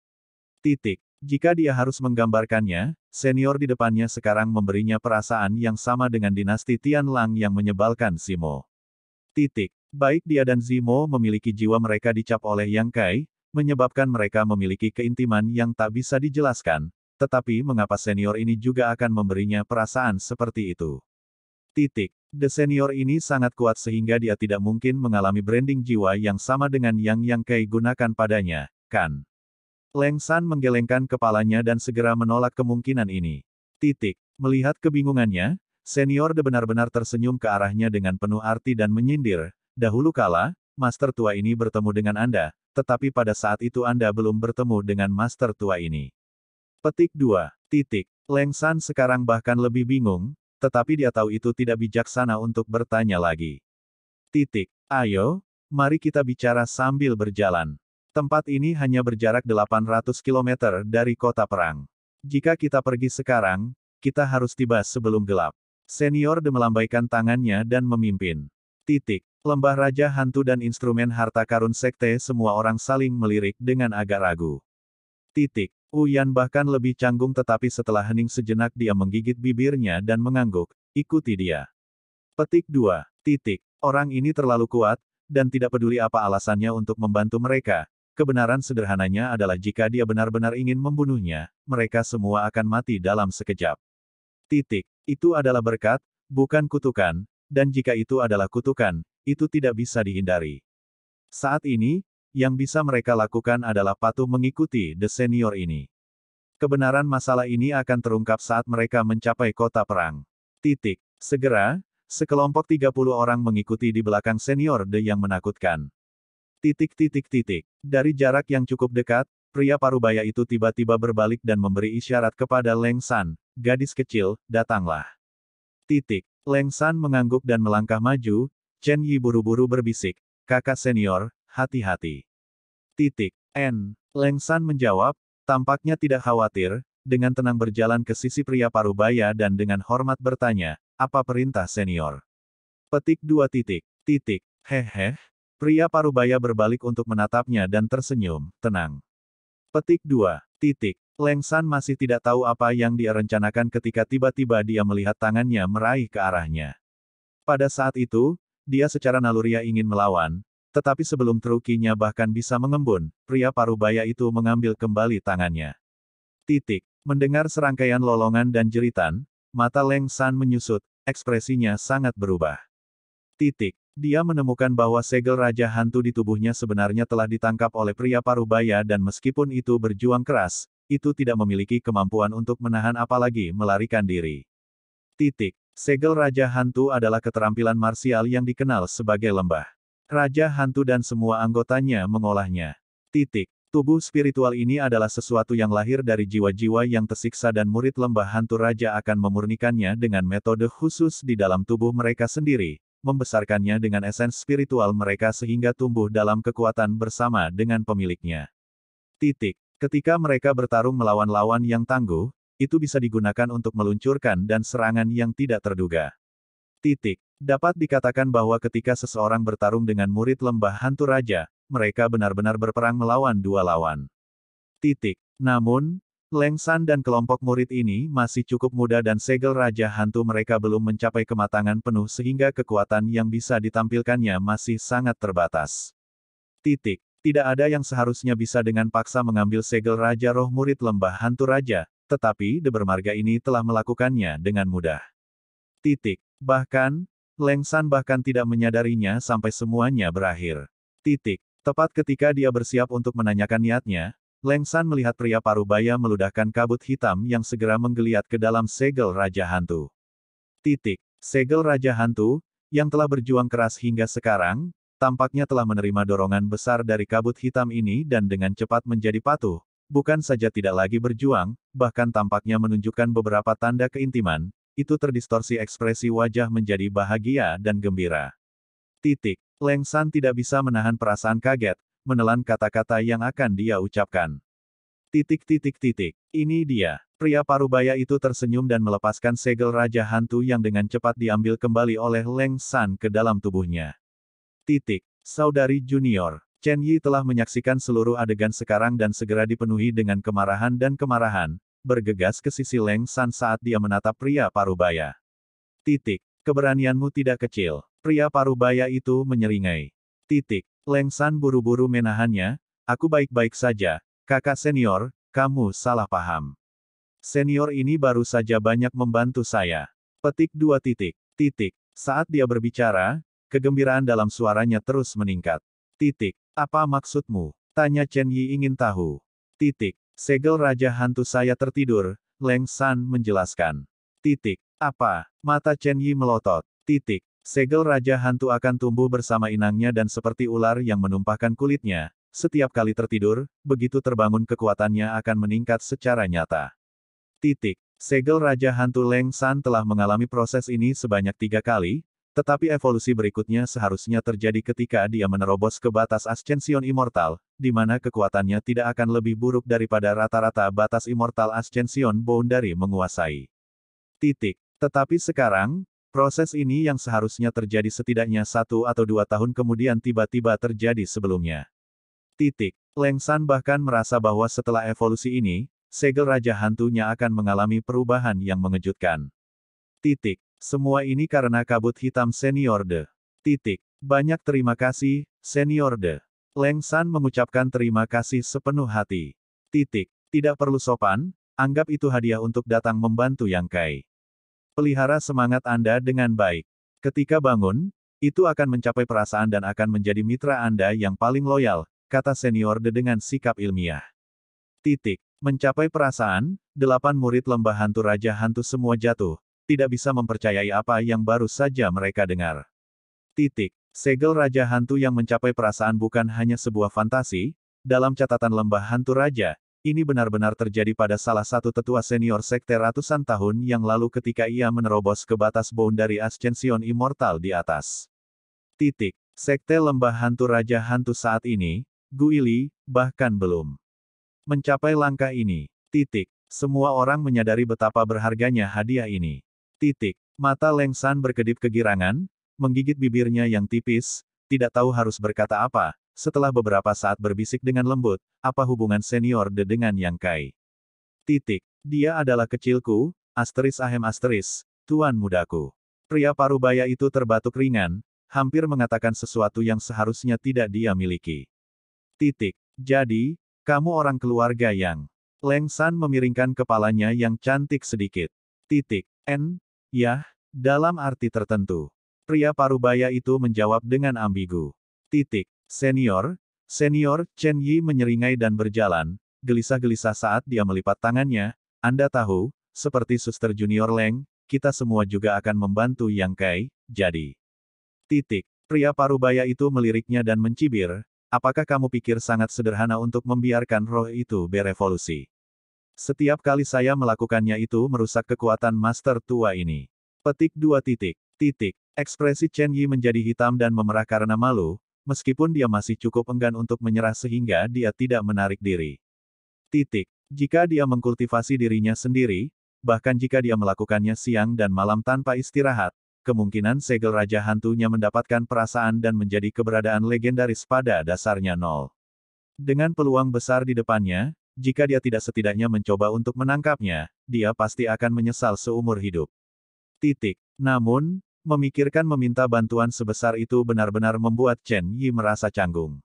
Titik. Jika dia harus menggambarkannya, senior di depannya sekarang memberinya perasaan yang sama dengan dinasti Tianlang yang menyebalkan Simo. Titik. Baik dia dan Zimo memiliki jiwa mereka dicap oleh Yang Kai, menyebabkan mereka memiliki keintiman yang tak bisa dijelaskan, tetapi mengapa senior ini juga akan memberinya perasaan seperti itu? Titik. The senior ini sangat kuat sehingga dia tidak mungkin mengalami branding jiwa yang sama dengan yang yang Kei gunakan padanya, kan? Leng San menggelengkan kepalanya dan segera menolak kemungkinan ini. Titik. Melihat kebingungannya, senior de benar-benar tersenyum ke arahnya dengan penuh arti dan menyindir. Dahulu kala, master tua ini bertemu dengan Anda, tetapi pada saat itu Anda belum bertemu dengan master tua ini. Petik 2. Titik. Leng San sekarang bahkan lebih bingung, tetapi dia tahu itu tidak bijaksana untuk bertanya lagi. Titik. Ayo, mari kita bicara sambil berjalan. Tempat ini hanya berjarak 800 km dari kota perang. Jika kita pergi sekarang, kita harus tiba sebelum gelap. Senior de melambaikan tangannya dan memimpin. Titik. Lembah Raja Hantu dan instrumen harta karun sekte semua orang saling melirik dengan agak ragu. Titik. Uyan bahkan lebih canggung tetapi setelah hening sejenak dia menggigit bibirnya dan mengangguk, ikuti dia. Petik 2. Titik. Orang ini terlalu kuat, dan tidak peduli apa alasannya untuk membantu mereka. Kebenaran sederhananya adalah jika dia benar-benar ingin membunuhnya, mereka semua akan mati dalam sekejap. Titik. Itu adalah berkat, bukan kutukan, dan jika itu adalah kutukan, itu tidak bisa dihindari. Saat ini, yang bisa mereka lakukan adalah patuh mengikuti The Senior ini. Kebenaran masalah ini akan terungkap saat mereka mencapai kota perang. Titik. Segera, sekelompok 30 orang mengikuti di belakang senior The yang menakutkan. Titik titik titik. Dari jarak yang cukup dekat, pria parubaya itu tiba-tiba berbalik dan memberi isyarat kepada Leng San, gadis kecil, datanglah. Titik. Leng San mengangguk dan melangkah maju, Chen Yi buru-buru berbisik, kakak senior, hati-hati. Titik. N. Lengsan menjawab, tampaknya tidak khawatir, dengan tenang berjalan ke sisi pria parubaya dan dengan hormat bertanya, apa perintah senior? Petik dua titik. Titik. Hehe. Pria parubaya berbalik untuk menatapnya dan tersenyum, tenang. Petik dua Titik. Lengsan masih tidak tahu apa yang dia rencanakan ketika tiba-tiba dia melihat tangannya meraih ke arahnya. Pada saat itu, dia secara naluria ingin melawan, tetapi sebelum terukinya bahkan bisa mengembun, pria parubaya itu mengambil kembali tangannya. Titik. Mendengar serangkaian lolongan dan jeritan, mata Leng San menyusut, ekspresinya sangat berubah. Titik. Dia menemukan bahwa segel Raja Hantu di tubuhnya sebenarnya telah ditangkap oleh pria parubaya dan meskipun itu berjuang keras, itu tidak memiliki kemampuan untuk menahan apalagi melarikan diri. Titik. Segel Raja Hantu adalah keterampilan marsial yang dikenal sebagai lembah. Raja hantu dan semua anggotanya mengolahnya. Titik. Tubuh spiritual ini adalah sesuatu yang lahir dari jiwa-jiwa yang tersiksa dan murid lembah hantu raja akan memurnikannya dengan metode khusus di dalam tubuh mereka sendiri, membesarkannya dengan esens spiritual mereka sehingga tumbuh dalam kekuatan bersama dengan pemiliknya. Titik. Ketika mereka bertarung melawan lawan yang tangguh, itu bisa digunakan untuk meluncurkan dan serangan yang tidak terduga. Titik. Dapat dikatakan bahwa ketika seseorang bertarung dengan murid lembah hantu raja, mereka benar-benar berperang melawan dua lawan. Titik. Namun, Leng San dan kelompok murid ini masih cukup muda dan segel Raja Hantu mereka belum mencapai kematangan penuh sehingga kekuatan yang bisa ditampilkannya masih sangat terbatas. Titik. Tidak ada yang seharusnya bisa dengan paksa mengambil segel Raja Roh Murid Lembah Hantu Raja, tetapi De Bermarga ini telah melakukannya dengan mudah. Titik. Bahkan, Leng San bahkan tidak menyadarinya sampai semuanya berakhir. Titik. Tepat ketika dia bersiap untuk menanyakan niatnya, Leng San melihat pria parubaya meludahkan kabut hitam yang segera menggeliat ke dalam segel Raja Hantu. Titik. Segel Raja Hantu, yang telah berjuang keras hingga sekarang, tampaknya telah menerima dorongan besar dari kabut hitam ini dan dengan cepat menjadi patuh. Bukan saja tidak lagi berjuang, bahkan tampaknya menunjukkan beberapa tanda keintiman, itu terdistorsi ekspresi wajah menjadi bahagia dan gembira. Titik. Leng San tidak bisa menahan perasaan kaget, menelan kata-kata yang akan dia ucapkan. Titik titik titik. Ini dia. Pria parubaya itu tersenyum dan melepaskan segel Raja Hantu yang dengan cepat diambil kembali oleh Leng San ke dalam tubuhnya. Titik. Saudari Junior. Chen Yi telah menyaksikan seluruh adegan sekarang dan segera dipenuhi dengan kemarahan dan kemarahan, bergegas ke sisi Leng San saat dia menatap pria parubaya. Titik. Keberanianmu tidak kecil. Pria parubaya itu menyeringai. Titik. Leng San buru-buru menahannya, aku baik-baik saja, kakak senior, kamu salah paham. Senior ini baru saja banyak membantu saya. Petik dua titik. Titik. Saat dia berbicara, kegembiraan dalam suaranya terus meningkat. Titik. Apa maksudmu? Tanya Chen Yi ingin tahu. Titik. Segel Raja Hantu saya tertidur, Leng San menjelaskan. Titik. Apa? Mata Chen Yi melotot. Titik. Segel Raja Hantu akan tumbuh bersama inangnya dan seperti ular yang menumpahkan kulitnya, setiap kali tertidur, begitu terbangun kekuatannya akan meningkat secara nyata. Titik. Segel Raja Hantu Leng San telah mengalami proses ini sebanyak tiga kali, tetapi evolusi berikutnya seharusnya terjadi ketika dia menerobos ke batas Ascension Immortal, di mana kekuatannya tidak akan lebih buruk daripada rata-rata batas Immortal Ascension Boundary menguasai. Titik. Tetapi sekarang, proses ini yang seharusnya terjadi setidaknya satu atau dua tahun kemudian tiba-tiba terjadi sebelumnya. Titik. Lengsan bahkan merasa bahwa setelah evolusi ini, segel Raja Hantunya akan mengalami perubahan yang mengejutkan. Titik. Semua ini karena kabut hitam senior de. Titik. Banyak terima kasih, senior de. Leng San mengucapkan terima kasih sepenuh hati. Titik. Tidak perlu sopan, anggap itu hadiah untuk datang membantu Yang Kai. Pelihara semangat Anda dengan baik. Ketika bangun, itu akan mencapai perasaan dan akan menjadi mitra Anda yang paling loyal, kata senior de dengan sikap ilmiah. Titik. Mencapai perasaan, delapan murid lembah hantu Raja Hantu semua jatuh, tidak bisa mempercayai apa yang baru saja mereka dengar. Titik. Segel Raja Hantu yang mencapai perasaan bukan hanya sebuah fantasi, dalam catatan lembah hantu raja, ini benar-benar terjadi pada salah satu tetua senior sekte ratusan tahun yang lalu ketika ia menerobos ke batas dari Ascension Immortal di atas. Titik. Sekte lembah hantu raja hantu saat ini, Guili, bahkan belum mencapai langkah ini. Titik. Semua orang menyadari betapa berharganya hadiah ini. Titik. Mata Leng San berkedip kegirangan, menggigit bibirnya yang tipis, tidak tahu harus berkata apa, setelah beberapa saat berbisik dengan lembut, apa hubungan senior De dengan Yang Kai. Titik. Dia adalah kecilku, asteris ahem asteris, tuan mudaku. Pria parubaya itu terbatuk ringan, hampir mengatakan sesuatu yang seharusnya tidak dia miliki. Titik. Jadi, kamu orang keluarga yang... Leng San memiringkan kepalanya yang cantik sedikit. Titik. N, Ya, dalam arti tertentu. Pria parubaya itu menjawab dengan ambigu. Titik. Senior, senior, Chen Yi menyeringai dan berjalan, gelisah-gelisah saat dia melipat tangannya, Anda tahu, seperti suster junior Leng, kita semua juga akan membantu Yang Kai, jadi. Titik. Pria parubaya itu meliriknya dan mencibir, apakah kamu pikir sangat sederhana untuk membiarkan roh itu berevolusi? Setiap kali saya melakukannya itu merusak kekuatan master tua ini. Petik dua titik. Titik. Ekspresi Chen Yi menjadi hitam dan memerah karena malu, meskipun dia masih cukup enggan untuk menyerah sehingga dia tidak menarik diri. Titik. Jika dia mengkultivasi dirinya sendiri, bahkan jika dia melakukannya siang dan malam tanpa istirahat, kemungkinan segel Raja Hantunya mendapatkan perasaan dan menjadi keberadaan legendaris pada dasarnya nol. Dengan peluang besar di depannya, jika dia tidak setidaknya mencoba untuk menangkapnya, dia pasti akan menyesal seumur hidup. Titik. Namun, memikirkan meminta bantuan sebesar itu benar-benar membuat Chen Yi merasa canggung.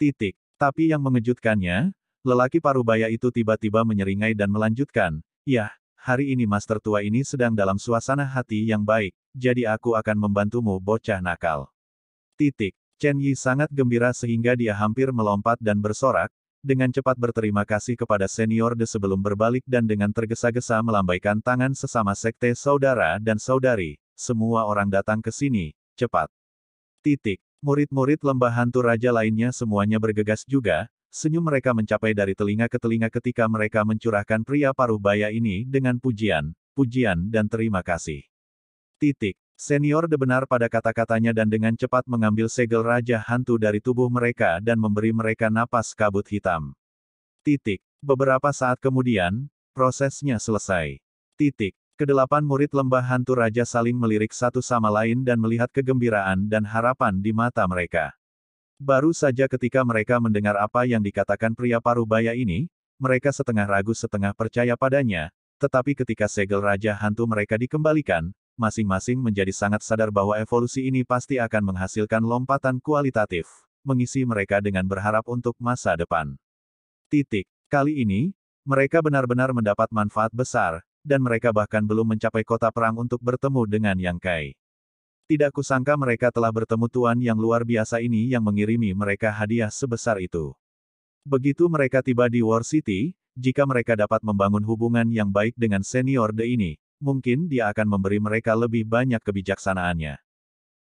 Titik. Tapi yang mengejutkannya, lelaki parubaya itu tiba-tiba menyeringai dan melanjutkan, Yah, hari ini master tua ini sedang dalam suasana hati yang baik, jadi aku akan membantumu bocah nakal. Titik. Chen Yi sangat gembira sehingga dia hampir melompat dan bersorak, dengan cepat berterima kasih kepada senior de sebelum berbalik dan dengan tergesa-gesa melambaikan tangan sesama sekte saudara dan saudari, semua orang datang ke sini, cepat. Titik. Murid-murid lembah hantu raja lainnya semuanya bergegas juga, senyum mereka mencapai dari telinga ke telinga ketika mereka mencurahkan pria paruh baya ini dengan pujian, pujian dan terima kasih. Titik. Senior debenar pada kata-katanya dan dengan cepat mengambil segel Raja Hantu dari tubuh mereka dan memberi mereka napas kabut hitam. Titik. Beberapa saat kemudian, prosesnya selesai. Titik. Kedelapan murid lembah hantu raja saling melirik satu sama lain dan melihat kegembiraan dan harapan di mata mereka. Baru saja ketika mereka mendengar apa yang dikatakan pria parubaya ini, mereka setengah ragu setengah percaya padanya, tetapi ketika segel raja hantu mereka dikembalikan, masing-masing menjadi sangat sadar bahwa evolusi ini pasti akan menghasilkan lompatan kualitatif, mengisi mereka dengan berharap untuk masa depan. Titik. Kali ini, mereka benar-benar mendapat manfaat besar, dan mereka bahkan belum mencapai kota perang untuk bertemu dengan Yang Kai. Tidak kusangka mereka telah bertemu Tuan yang luar biasa ini yang mengirimi mereka hadiah sebesar itu. Begitu mereka tiba di War City, jika mereka dapat membangun hubungan yang baik dengan senior De ini, mungkin dia akan memberi mereka lebih banyak kebijaksanaannya.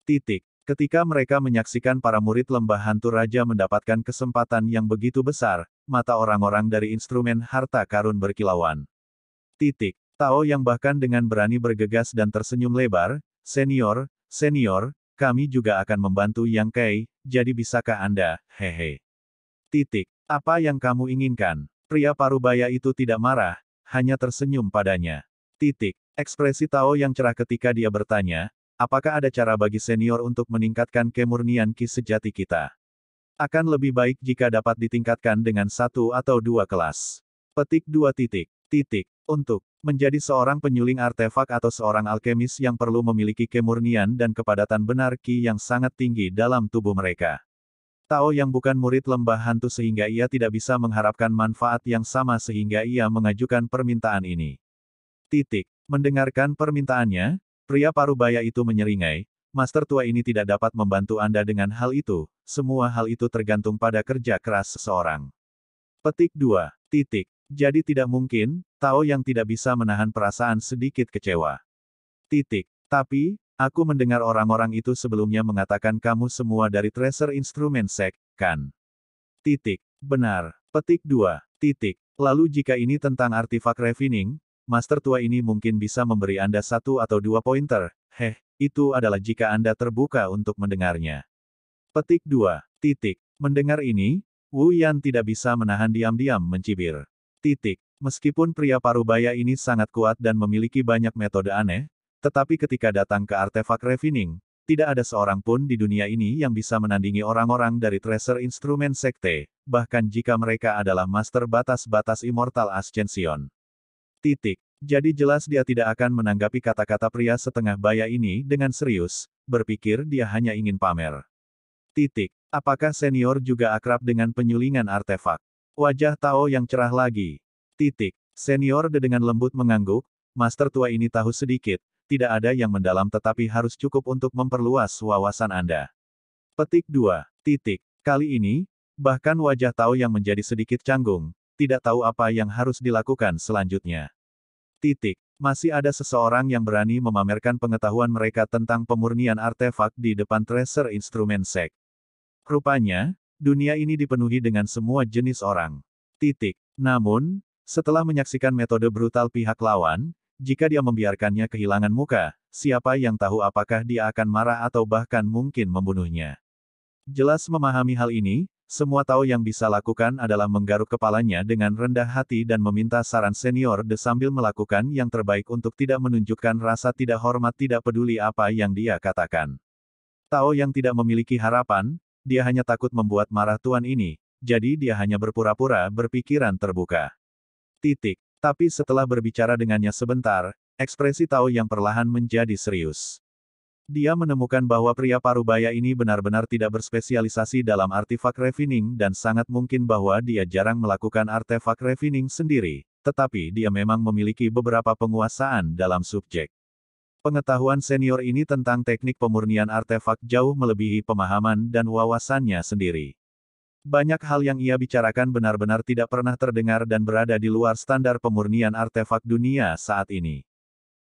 Titik. Ketika mereka menyaksikan para murid lembah hantu raja mendapatkan kesempatan yang begitu besar, mata orang-orang dari instrumen harta karun berkilauan. Titik. Tao yang bahkan dengan berani bergegas dan tersenyum lebar, senior, senior, kami juga akan membantu Yang Kei, jadi bisakah Anda, hehe. Titik. Apa yang kamu inginkan? Pria parubaya itu tidak marah, hanya tersenyum padanya. Titik. Ekspresi Tao yang cerah ketika dia bertanya, apakah ada cara bagi senior untuk meningkatkan kemurnian ki sejati kita? Akan lebih baik jika dapat ditingkatkan dengan satu atau dua kelas. Petik dua titik. Titik. Untuk menjadi seorang penyuling artefak atau seorang alkemis yang perlu memiliki kemurnian dan kepadatan benar ki yang sangat tinggi dalam tubuh mereka. Tao yang bukan murid lembah hantu sehingga ia tidak bisa mengharapkan manfaat yang sama sehingga ia mengajukan permintaan ini. Titik. Mendengarkan permintaannya, pria parubaya itu menyeringai, Master tua ini tidak dapat membantu Anda dengan hal itu, semua hal itu tergantung pada kerja keras seseorang. Petik 2. Titik. Jadi tidak mungkin, Tao yang tidak bisa menahan perasaan sedikit kecewa. Titik. Tapi, aku mendengar orang-orang itu sebelumnya mengatakan kamu semua dari Tracer Instrument Sek, kan? Titik. Benar. Petik 2. Titik. Lalu jika ini tentang artefak refining, Master tua ini mungkin bisa memberi Anda satu atau dua pointer, heh, itu adalah jika Anda terbuka untuk mendengarnya. Petik 2. Titik. Mendengar ini, Wu Yan tidak bisa menahan diam-diam mencibir. Titik. Meskipun pria parubaya ini sangat kuat dan memiliki banyak metode aneh, tetapi ketika datang ke artefak refining, tidak ada seorang pun di dunia ini yang bisa menandingi orang-orang dari tracer instrumen sekte, bahkan jika mereka adalah master batas-batas immortal ascension. Titik. Jadi jelas dia tidak akan menanggapi kata-kata pria setengah baya ini dengan serius, berpikir dia hanya ingin pamer. Titik. Apakah senior juga akrab dengan penyulingan artefak? Wajah Tao yang cerah lagi. Titik. Senior de dengan lembut mengangguk, master tua ini tahu sedikit, tidak ada yang mendalam tetapi harus cukup untuk memperluas wawasan Anda. Petik 2. Titik. Kali ini, bahkan wajah Tao yang menjadi sedikit canggung, tidak tahu apa yang harus dilakukan selanjutnya. Titik. Masih ada seseorang yang berani memamerkan pengetahuan mereka tentang pemurnian artefak di depan tracer instrumen sek. Rupanya, dunia ini dipenuhi dengan semua jenis orang. Titik. Namun, setelah menyaksikan metode brutal pihak lawan, jika dia membiarkannya kehilangan muka, siapa yang tahu apakah dia akan marah atau bahkan mungkin membunuhnya. Jelas memahami hal ini, semua Tao yang bisa lakukan adalah menggaruk kepalanya dengan rendah hati dan meminta saran senior de sambil melakukan yang terbaik untuk tidak menunjukkan rasa tidak hormat tidak peduli apa yang dia katakan. Tao yang tidak memiliki harapan, dia hanya takut membuat marah tuan ini, jadi dia hanya berpura-pura berpikiran terbuka. Titik. Tapi setelah berbicara dengannya sebentar, ekspresi Tao yang perlahan menjadi serius. Dia menemukan bahwa pria parubaya ini benar-benar tidak berspesialisasi dalam artefak refining dan sangat mungkin bahwa dia jarang melakukan artefak refining sendiri, tetapi dia memang memiliki beberapa penguasaan dalam subjek. Pengetahuan senior ini tentang teknik pemurnian artefak jauh melebihi pemahaman dan wawasannya sendiri. Banyak hal yang ia bicarakan benar-benar tidak pernah terdengar dan berada di luar standar pemurnian artefak dunia saat ini.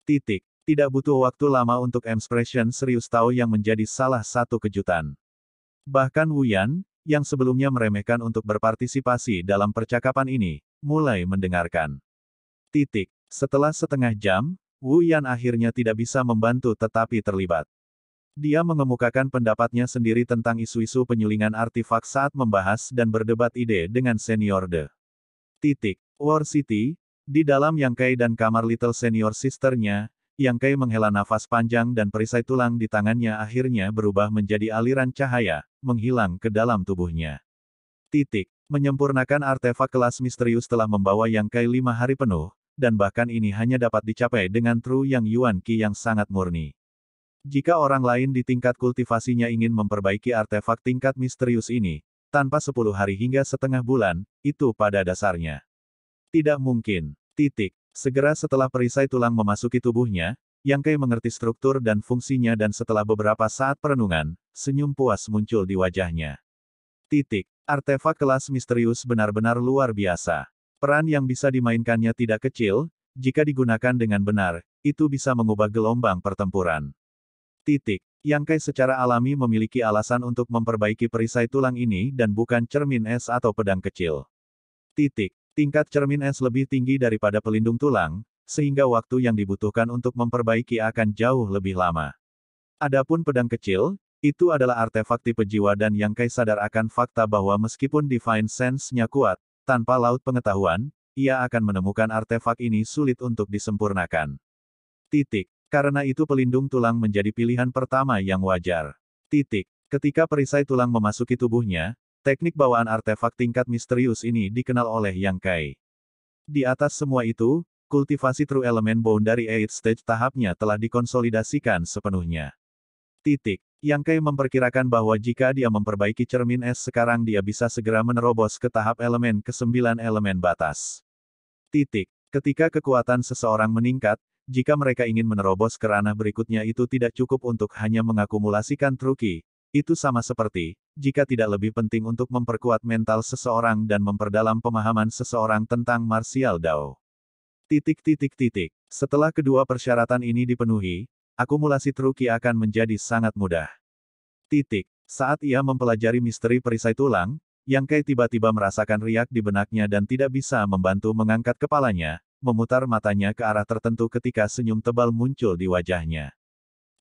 Titik. Tidak butuh waktu lama untuk expression serius tao yang menjadi salah satu kejutan. Bahkan wu yan yang sebelumnya meremehkan untuk berpartisipasi dalam percakapan ini, mulai mendengarkan. Titik. Setelah setengah jam, Wu Yan akhirnya tidak bisa membantu tetapi terlibat. Dia mengemukakan pendapatnya sendiri tentang isu-isu penyulingan artifak saat membahas dan berdebat ide dengan senior de. Titik. War City, di dalam yang kai dan kamar Little Senior Sisternya, yang Kai menghela nafas panjang dan perisai tulang di tangannya akhirnya berubah menjadi aliran cahaya, menghilang ke dalam tubuhnya. Titik. Menyempurnakan artefak kelas misterius telah membawa Yang Kai lima hari penuh, dan bahkan ini hanya dapat dicapai dengan True Yang Yuan Qi yang sangat murni. Jika orang lain di tingkat kultivasinya ingin memperbaiki artefak tingkat misterius ini, tanpa sepuluh hari hingga setengah bulan, itu pada dasarnya. Tidak mungkin. Titik. Segera setelah perisai tulang memasuki tubuhnya, Yang Kai mengerti struktur dan fungsinya dan setelah beberapa saat perenungan, senyum puas muncul di wajahnya. Titik. Artefak kelas misterius benar-benar luar biasa. Peran yang bisa dimainkannya tidak kecil, jika digunakan dengan benar, itu bisa mengubah gelombang pertempuran. Titik. Yang Kai secara alami memiliki alasan untuk memperbaiki perisai tulang ini dan bukan cermin es atau pedang kecil. Titik. Tingkat cermin es lebih tinggi daripada pelindung tulang, sehingga waktu yang dibutuhkan untuk memperbaiki akan jauh lebih lama. Adapun pedang kecil, itu adalah artefak tipe jiwa dan yang Kai sadar akan fakta bahwa meskipun Divine Sense-nya kuat, tanpa laut pengetahuan, ia akan menemukan artefak ini sulit untuk disempurnakan. Titik. Karena itu pelindung tulang menjadi pilihan pertama yang wajar. Titik. Ketika perisai tulang memasuki tubuhnya, Teknik bawaan artefak tingkat misterius ini dikenal oleh Yang Kai. Di atas semua itu, kultivasi True Element Bone dari Eight Stage tahapnya telah dikonsolidasikan sepenuhnya. Titik. Yang Kai memperkirakan bahwa jika dia memperbaiki cermin es sekarang dia bisa segera menerobos ke tahap elemen ke-9 elemen batas. Titik. Ketika kekuatan seseorang meningkat, jika mereka ingin menerobos ke ranah berikutnya itu tidak cukup untuk hanya mengakumulasikan truki, itu sama seperti, jika tidak lebih penting untuk memperkuat mental seseorang dan memperdalam pemahaman seseorang tentang martial dao. Titik titik titik. Setelah kedua persyaratan ini dipenuhi, akumulasi truki akan menjadi sangat mudah. Titik. Saat ia mempelajari misteri perisai tulang, Yang Kai tiba-tiba merasakan riak di benaknya dan tidak bisa membantu mengangkat kepalanya, memutar matanya ke arah tertentu ketika senyum tebal muncul di wajahnya.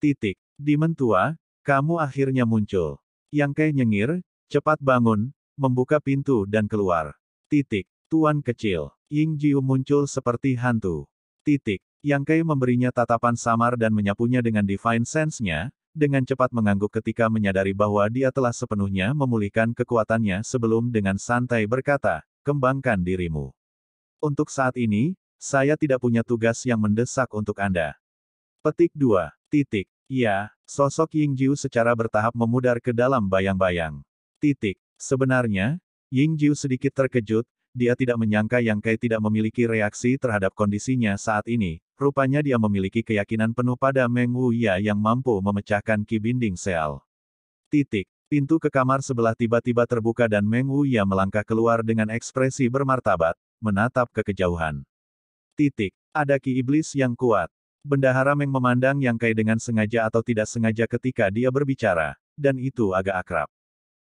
Titik. Dimentua, kamu akhirnya muncul. Yang Ke nyengir, cepat bangun, membuka pintu dan keluar. Titik. Tuan kecil. Ying Jiu muncul seperti hantu. Titik. Yang Ke memberinya tatapan samar dan menyapunya dengan divine sense-nya, dengan cepat mengangguk ketika menyadari bahwa dia telah sepenuhnya memulihkan kekuatannya sebelum dengan santai berkata, kembangkan dirimu. Untuk saat ini, saya tidak punya tugas yang mendesak untuk Anda. Petik 2. Titik. Iya, sosok Ying Jiu secara bertahap memudar ke dalam bayang-bayang. Titik. Sebenarnya, Ying Jiu sedikit terkejut, dia tidak menyangka Yang Kai tidak memiliki reaksi terhadap kondisinya saat ini. Rupanya dia memiliki keyakinan penuh pada Meng Wuya yang mampu memecahkan Ki Binding Seal. Titik. Pintu ke kamar sebelah tiba-tiba terbuka dan Meng Wuya melangkah keluar dengan ekspresi bermartabat, menatap ke kejauhan. Titik. Ada Ki Iblis yang kuat. Bendahara Meng memandang Yang Kai dengan sengaja atau tidak sengaja ketika dia berbicara, dan itu agak akrab.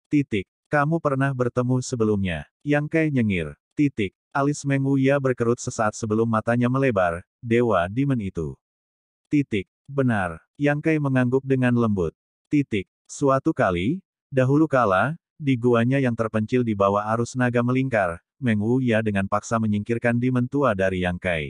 Titik. Kamu pernah bertemu sebelumnya. Yang Kai nyengir. Titik. Alis Meng Wuya berkerut sesaat sebelum matanya melebar, dewa dimen itu. Titik. Benar. Yang Kai mengangguk dengan lembut. Titik. Suatu kali, dahulu kala, di guanya yang terpencil di bawah arus naga melingkar, Meng Wuya dengan paksa menyingkirkan dimen tua dari Yang Kai.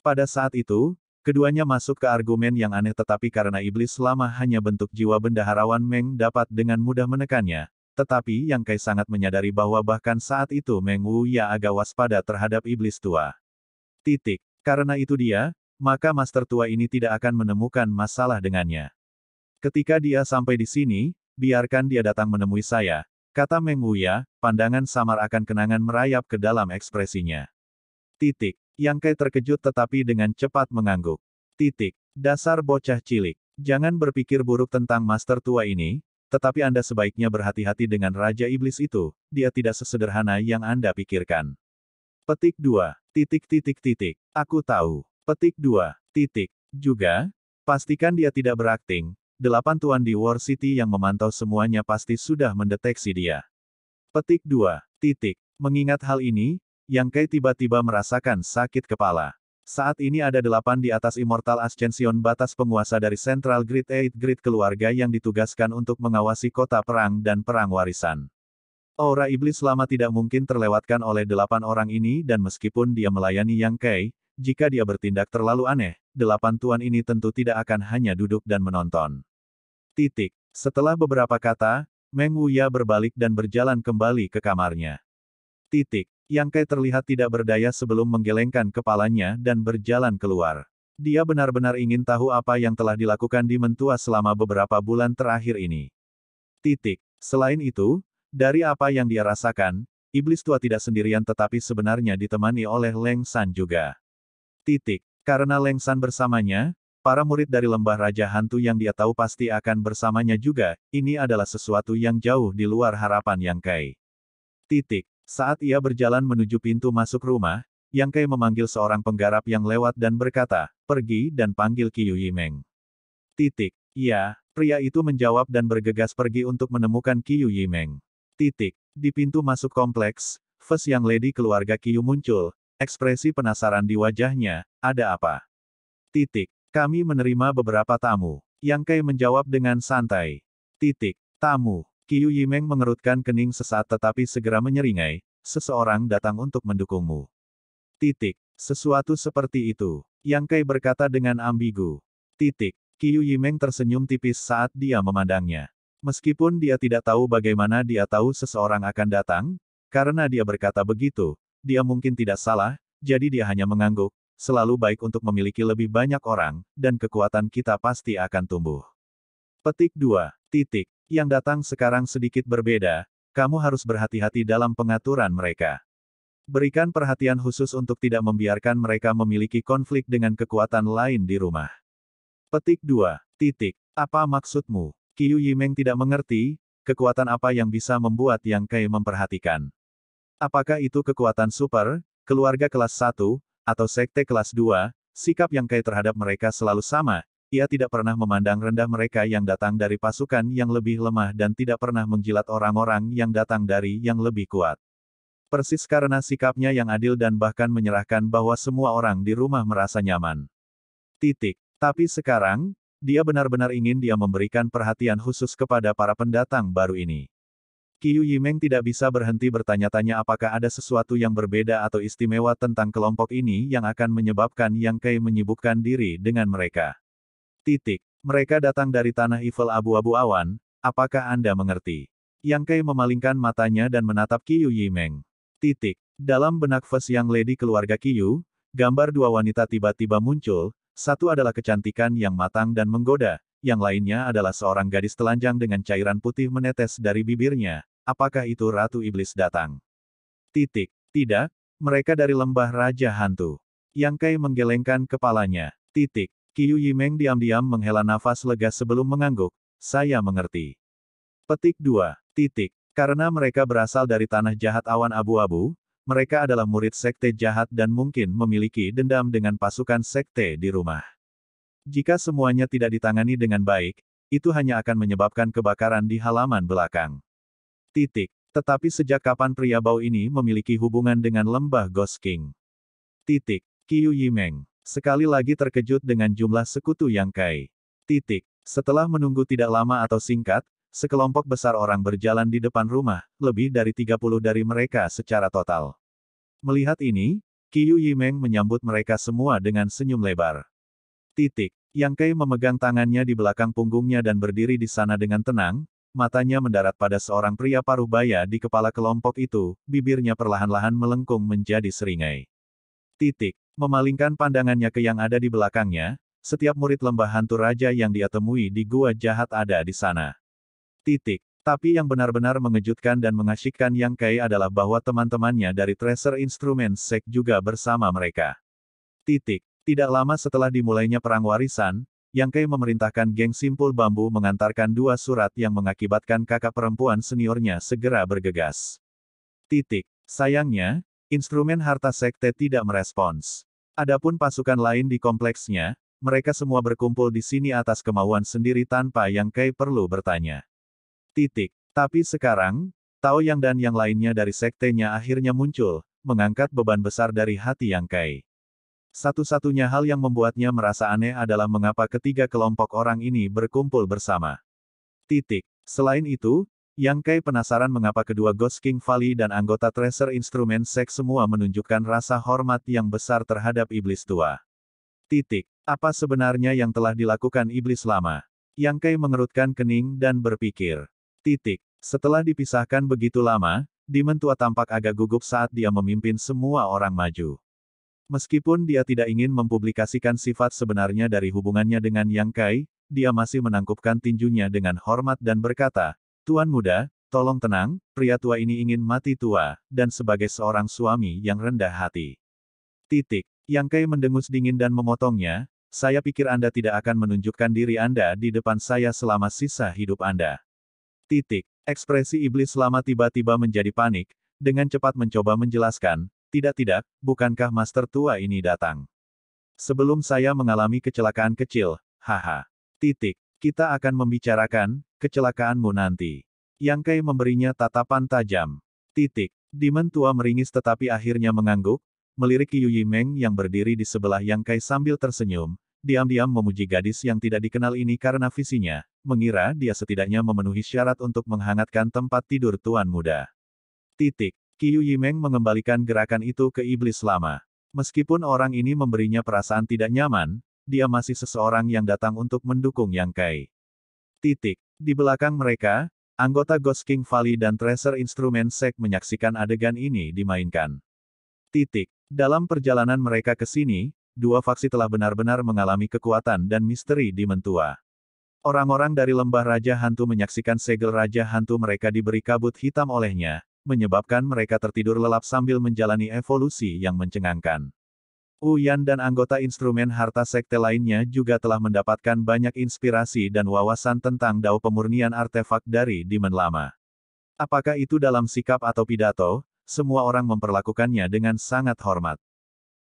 Pada saat itu, Keduanya masuk ke argumen yang aneh tetapi karena iblis lama hanya bentuk jiwa bendaharawan Meng dapat dengan mudah menekannya. Tetapi Yang Kai sangat menyadari bahwa bahkan saat itu Meng Wu ya agak waspada terhadap iblis tua. Titik. Karena itu dia, maka master tua ini tidak akan menemukan masalah dengannya. Ketika dia sampai di sini, biarkan dia datang menemui saya, kata Meng Wu ya. pandangan samar akan kenangan merayap ke dalam ekspresinya. Titik. Yang Kai terkejut tetapi dengan cepat mengangguk. Titik. Dasar bocah cilik. Jangan berpikir buruk tentang master tua ini, tetapi Anda sebaiknya berhati-hati dengan Raja Iblis itu, dia tidak sesederhana yang Anda pikirkan. Petik 2. Titik titik titik. Aku tahu. Petik 2. Titik. Juga, pastikan dia tidak berakting, delapan tuan di War City yang memantau semuanya pasti sudah mendeteksi dia. Petik 2. Titik. Mengingat hal ini, yang Kai tiba-tiba merasakan sakit kepala. Saat ini ada delapan di atas Immortal Ascension batas penguasa dari Central Grid 8 Grid keluarga yang ditugaskan untuk mengawasi kota perang dan perang warisan. Aura iblis lama tidak mungkin terlewatkan oleh delapan orang ini dan meskipun dia melayani Yang Kai, jika dia bertindak terlalu aneh, delapan tuan ini tentu tidak akan hanya duduk dan menonton. Titik. Setelah beberapa kata, Meng Wuya berbalik dan berjalan kembali ke kamarnya. Titik. Yang Kai terlihat tidak berdaya sebelum menggelengkan kepalanya dan berjalan keluar. Dia benar-benar ingin tahu apa yang telah dilakukan di Mentua selama beberapa bulan terakhir ini. Titik. Selain itu, dari apa yang dia rasakan, Iblis Tua tidak sendirian tetapi sebenarnya ditemani oleh Leng San juga. Titik. Karena Leng San bersamanya, para murid dari lembah Raja Hantu yang dia tahu pasti akan bersamanya juga, ini adalah sesuatu yang jauh di luar harapan Yang Kai. Titik. Saat ia berjalan menuju pintu masuk rumah, Yang Kai memanggil seorang penggarap yang lewat dan berkata, pergi dan panggil Qiu Yimeng. Titik. Ya, pria itu menjawab dan bergegas pergi untuk menemukan Qiu Yimeng. Titik. Di pintu masuk kompleks, Fes Yang Lady keluarga Qiu muncul, ekspresi penasaran di wajahnya, ada apa? Titik. Kami menerima beberapa tamu. Yang Kai menjawab dengan santai. Titik. Tamu. Qiu Yimeng mengerutkan kening sesaat tetapi segera menyeringai, seseorang datang untuk mendukungmu. Titik. Sesuatu seperti itu. Yang Kai berkata dengan ambigu. Titik. Qiu Yimeng tersenyum tipis saat dia memandangnya. Meskipun dia tidak tahu bagaimana dia tahu seseorang akan datang, karena dia berkata begitu, dia mungkin tidak salah, jadi dia hanya mengangguk, selalu baik untuk memiliki lebih banyak orang, dan kekuatan kita pasti akan tumbuh. Petik 2. Titik. Yang datang sekarang sedikit berbeda, kamu harus berhati-hati dalam pengaturan mereka. Berikan perhatian khusus untuk tidak membiarkan mereka memiliki konflik dengan kekuatan lain di rumah. Petik 2. Titik. Apa maksudmu? Qiu Yimeng tidak mengerti, kekuatan apa yang bisa membuat Yang Kai memperhatikan. Apakah itu kekuatan super, keluarga kelas 1, atau sekte kelas 2, sikap Yang Kai terhadap mereka selalu sama, ia tidak pernah memandang rendah mereka yang datang dari pasukan yang lebih lemah dan tidak pernah menjilat orang-orang yang datang dari yang lebih kuat. Persis karena sikapnya yang adil dan bahkan menyerahkan bahwa semua orang di rumah merasa nyaman. Titik. Tapi sekarang, dia benar-benar ingin dia memberikan perhatian khusus kepada para pendatang baru ini. Qiu Yimeng tidak bisa berhenti bertanya-tanya apakah ada sesuatu yang berbeda atau istimewa tentang kelompok ini yang akan menyebabkan Yang Kei menyibukkan diri dengan mereka. Titik. Mereka datang dari tanah evil abu-abu awan, apakah Anda mengerti? Yang Kai memalingkan matanya dan menatap Qiyu Yimeng. Titik. Dalam benak Fes Yang Lady keluarga Qiyu, gambar dua wanita tiba-tiba muncul, satu adalah kecantikan yang matang dan menggoda, yang lainnya adalah seorang gadis telanjang dengan cairan putih menetes dari bibirnya. Apakah itu Ratu Iblis datang? Titik. Tidak, mereka dari lembah Raja Hantu. Yang Kai menggelengkan kepalanya. Titik. Qiu Yimeng diam-diam menghela nafas lega sebelum mengangguk, saya mengerti. Petik 2. Titik. Karena mereka berasal dari tanah jahat awan abu-abu, mereka adalah murid sekte jahat dan mungkin memiliki dendam dengan pasukan sekte di rumah. Jika semuanya tidak ditangani dengan baik, itu hanya akan menyebabkan kebakaran di halaman belakang. Titik. Tetapi sejak kapan pria bau ini memiliki hubungan dengan lembah Ghost King? Titik. Qiu Yimeng. Sekali lagi terkejut dengan jumlah sekutu yang kai. Titik. Setelah menunggu tidak lama atau singkat, sekelompok besar orang berjalan di depan rumah, lebih dari 30 dari mereka secara total. Melihat ini, Qiyu Yimeng menyambut mereka semua dengan senyum lebar. Titik. Yang Kai memegang tangannya di belakang punggungnya dan berdiri di sana dengan tenang, matanya mendarat pada seorang pria paruh baya di kepala kelompok itu, bibirnya perlahan-lahan melengkung menjadi seringai. Titik. Memalingkan pandangannya ke yang ada di belakangnya, setiap murid lembah hantu raja yang dia temui di gua jahat ada di sana. Titik. Tapi yang benar-benar mengejutkan dan mengasyikkan Yang Kai adalah bahwa teman-temannya dari Tracer Instruments Sek juga bersama mereka. Titik. Tidak lama setelah dimulainya perang warisan, Yang Kai memerintahkan geng simpul bambu mengantarkan dua surat yang mengakibatkan kakak perempuan seniornya segera bergegas. Titik. Sayangnya, Instrumen harta sekte tidak merespons. Adapun pasukan lain di kompleksnya, mereka semua berkumpul di sini atas kemauan sendiri tanpa Yang Kai perlu bertanya. Titik. Tapi sekarang, Tao Yang dan yang lainnya dari sektenya akhirnya muncul, mengangkat beban besar dari hati Yang Kai. Satu-satunya hal yang membuatnya merasa aneh adalah mengapa ketiga kelompok orang ini berkumpul bersama. Titik. Selain itu, yang Kai penasaran mengapa kedua Ghost King Valley dan anggota Tracer Instrument Sek semua menunjukkan rasa hormat yang besar terhadap iblis tua. Titik. Apa sebenarnya yang telah dilakukan iblis lama? Yang Kai mengerutkan kening dan berpikir. Titik. Setelah dipisahkan begitu lama, Demon tua tampak agak gugup saat dia memimpin semua orang maju. Meskipun dia tidak ingin mempublikasikan sifat sebenarnya dari hubungannya dengan Yang Kai, dia masih menangkupkan tinjunya dengan hormat dan berkata, Tuan muda, tolong tenang, pria tua ini ingin mati tua, dan sebagai seorang suami yang rendah hati. Titik. Yang Kai mendengus dingin dan memotongnya, saya pikir Anda tidak akan menunjukkan diri Anda di depan saya selama sisa hidup Anda. Titik. Ekspresi iblis lama tiba-tiba menjadi panik, dengan cepat mencoba menjelaskan, tidak-tidak, bukankah master tua ini datang? Sebelum saya mengalami kecelakaan kecil, haha. Titik. Kita akan membicarakan, kecelakaanmu nanti. Yang Kai memberinya tatapan tajam. Titik. Dimen tua meringis tetapi akhirnya mengangguk, melirik Yuyi Meng yang berdiri di sebelah Yang Kai sambil tersenyum, diam-diam memuji gadis yang tidak dikenal ini karena visinya, mengira dia setidaknya memenuhi syarat untuk menghangatkan tempat tidur tuan muda. Titik. Qiu Yimeng mengembalikan gerakan itu ke iblis lama. Meskipun orang ini memberinya perasaan tidak nyaman, dia masih seseorang yang datang untuk mendukung Yang Kai. Titik. Di belakang mereka, anggota Ghost King Valley dan Tracer Instrument Sek menyaksikan adegan ini dimainkan. Titik. Dalam perjalanan mereka ke sini, dua faksi telah benar-benar mengalami kekuatan dan misteri di mentua. Orang-orang dari lembah Raja Hantu menyaksikan segel Raja Hantu mereka diberi kabut hitam olehnya, menyebabkan mereka tertidur lelap sambil menjalani evolusi yang mencengangkan. Uyan dan anggota instrumen harta sekte lainnya juga telah mendapatkan banyak inspirasi dan wawasan tentang dao pemurnian artefak dari Demon Lama. Apakah itu dalam sikap atau pidato, semua orang memperlakukannya dengan sangat hormat.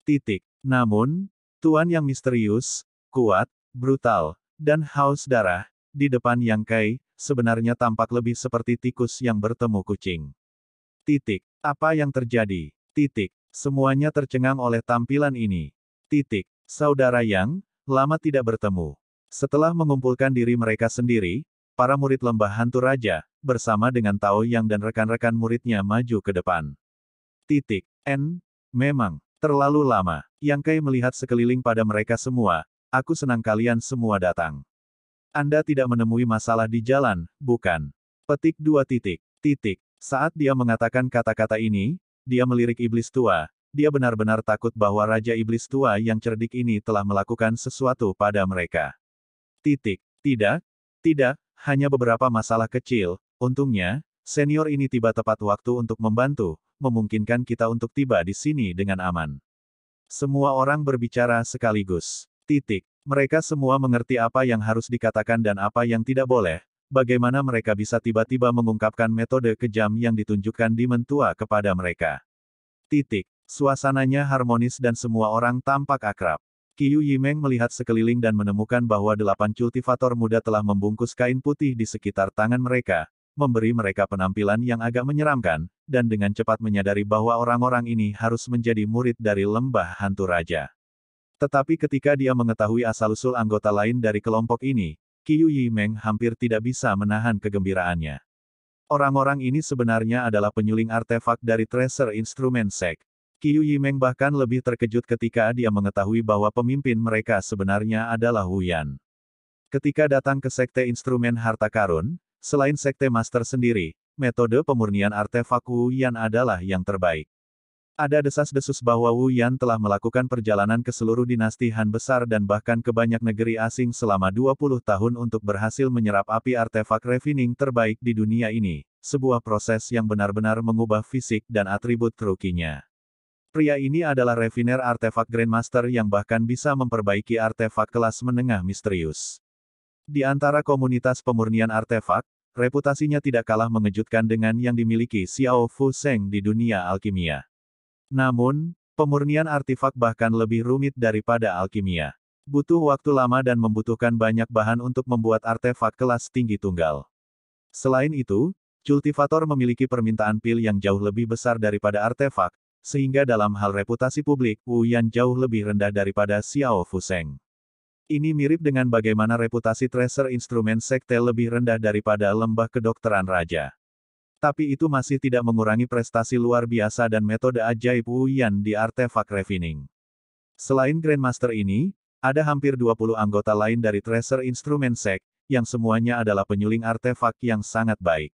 Titik. Namun, Tuan yang misterius, kuat, brutal, dan haus darah, di depan Yang Kai, sebenarnya tampak lebih seperti tikus yang bertemu kucing. Titik. Apa yang terjadi? Titik. Semuanya tercengang oleh tampilan ini. Titik. Saudara yang lama tidak bertemu. Setelah mengumpulkan diri mereka sendiri, para murid lembah hantu raja, bersama dengan Tao Yang dan rekan-rekan muridnya maju ke depan. Titik. N. Memang, terlalu lama. Yang Kai melihat sekeliling pada mereka semua, aku senang kalian semua datang. Anda tidak menemui masalah di jalan, bukan? Petik dua titik. Titik. Saat dia mengatakan kata-kata ini, dia melirik iblis tua, dia benar-benar takut bahwa Raja Iblis tua yang cerdik ini telah melakukan sesuatu pada mereka. Titik. Tidak. Tidak, hanya beberapa masalah kecil, untungnya, senior ini tiba tepat waktu untuk membantu, memungkinkan kita untuk tiba di sini dengan aman. Semua orang berbicara sekaligus. Titik. Mereka semua mengerti apa yang harus dikatakan dan apa yang tidak boleh, bagaimana mereka bisa tiba-tiba mengungkapkan metode kejam yang ditunjukkan di mentua kepada mereka. Titik. Suasananya harmonis dan semua orang tampak akrab. Qiu Yimeng melihat sekeliling dan menemukan bahwa delapan kultivator muda telah membungkus kain putih di sekitar tangan mereka, memberi mereka penampilan yang agak menyeramkan, dan dengan cepat menyadari bahwa orang-orang ini harus menjadi murid dari lembah hantu raja. Tetapi ketika dia mengetahui asal-usul anggota lain dari kelompok ini, Qiu Yimeng hampir tidak bisa menahan kegembiraannya. Orang-orang ini sebenarnya adalah penyuling artefak dari Tracer Instrument Sect. Qiu Yimeng bahkan lebih terkejut ketika dia mengetahui bahwa pemimpin mereka sebenarnya adalah Huyan. Ketika datang ke Sekte Instrumen Harta Karun, selain Sekte Master sendiri, metode pemurnian artefak Huyan adalah yang terbaik. Ada desas-desus bahwa Wu Yan telah melakukan perjalanan ke seluruh dinasti Han besar dan bahkan ke banyak negeri asing selama 20 tahun untuk berhasil menyerap api artefak refining terbaik di dunia ini, sebuah proses yang benar-benar mengubah fisik dan atribut trukinya. Pria ini adalah refiner artefak Grandmaster yang bahkan bisa memperbaiki artefak kelas menengah misterius. Di antara komunitas pemurnian artefak, reputasinya tidak kalah mengejutkan dengan yang dimiliki Xiao Fu Seng di dunia alkimia. Namun, pemurnian artifak bahkan lebih rumit daripada alkimia. Butuh waktu lama dan membutuhkan banyak bahan untuk membuat artefak kelas tinggi tunggal. Selain itu, kultivator memiliki permintaan pil yang jauh lebih besar daripada artefak, sehingga dalam hal reputasi publik, Wu Yan jauh lebih rendah daripada Xiao Fuseng. Ini mirip dengan bagaimana reputasi tracer instrumen sekte lebih rendah daripada lembah kedokteran raja. Tapi itu masih tidak mengurangi prestasi luar biasa dan metode ajaib Wu Yan di artefak refining. Selain Grandmaster ini, ada hampir 20 anggota lain dari Tracer Instrument Sec, yang semuanya adalah penyuling artefak yang sangat baik.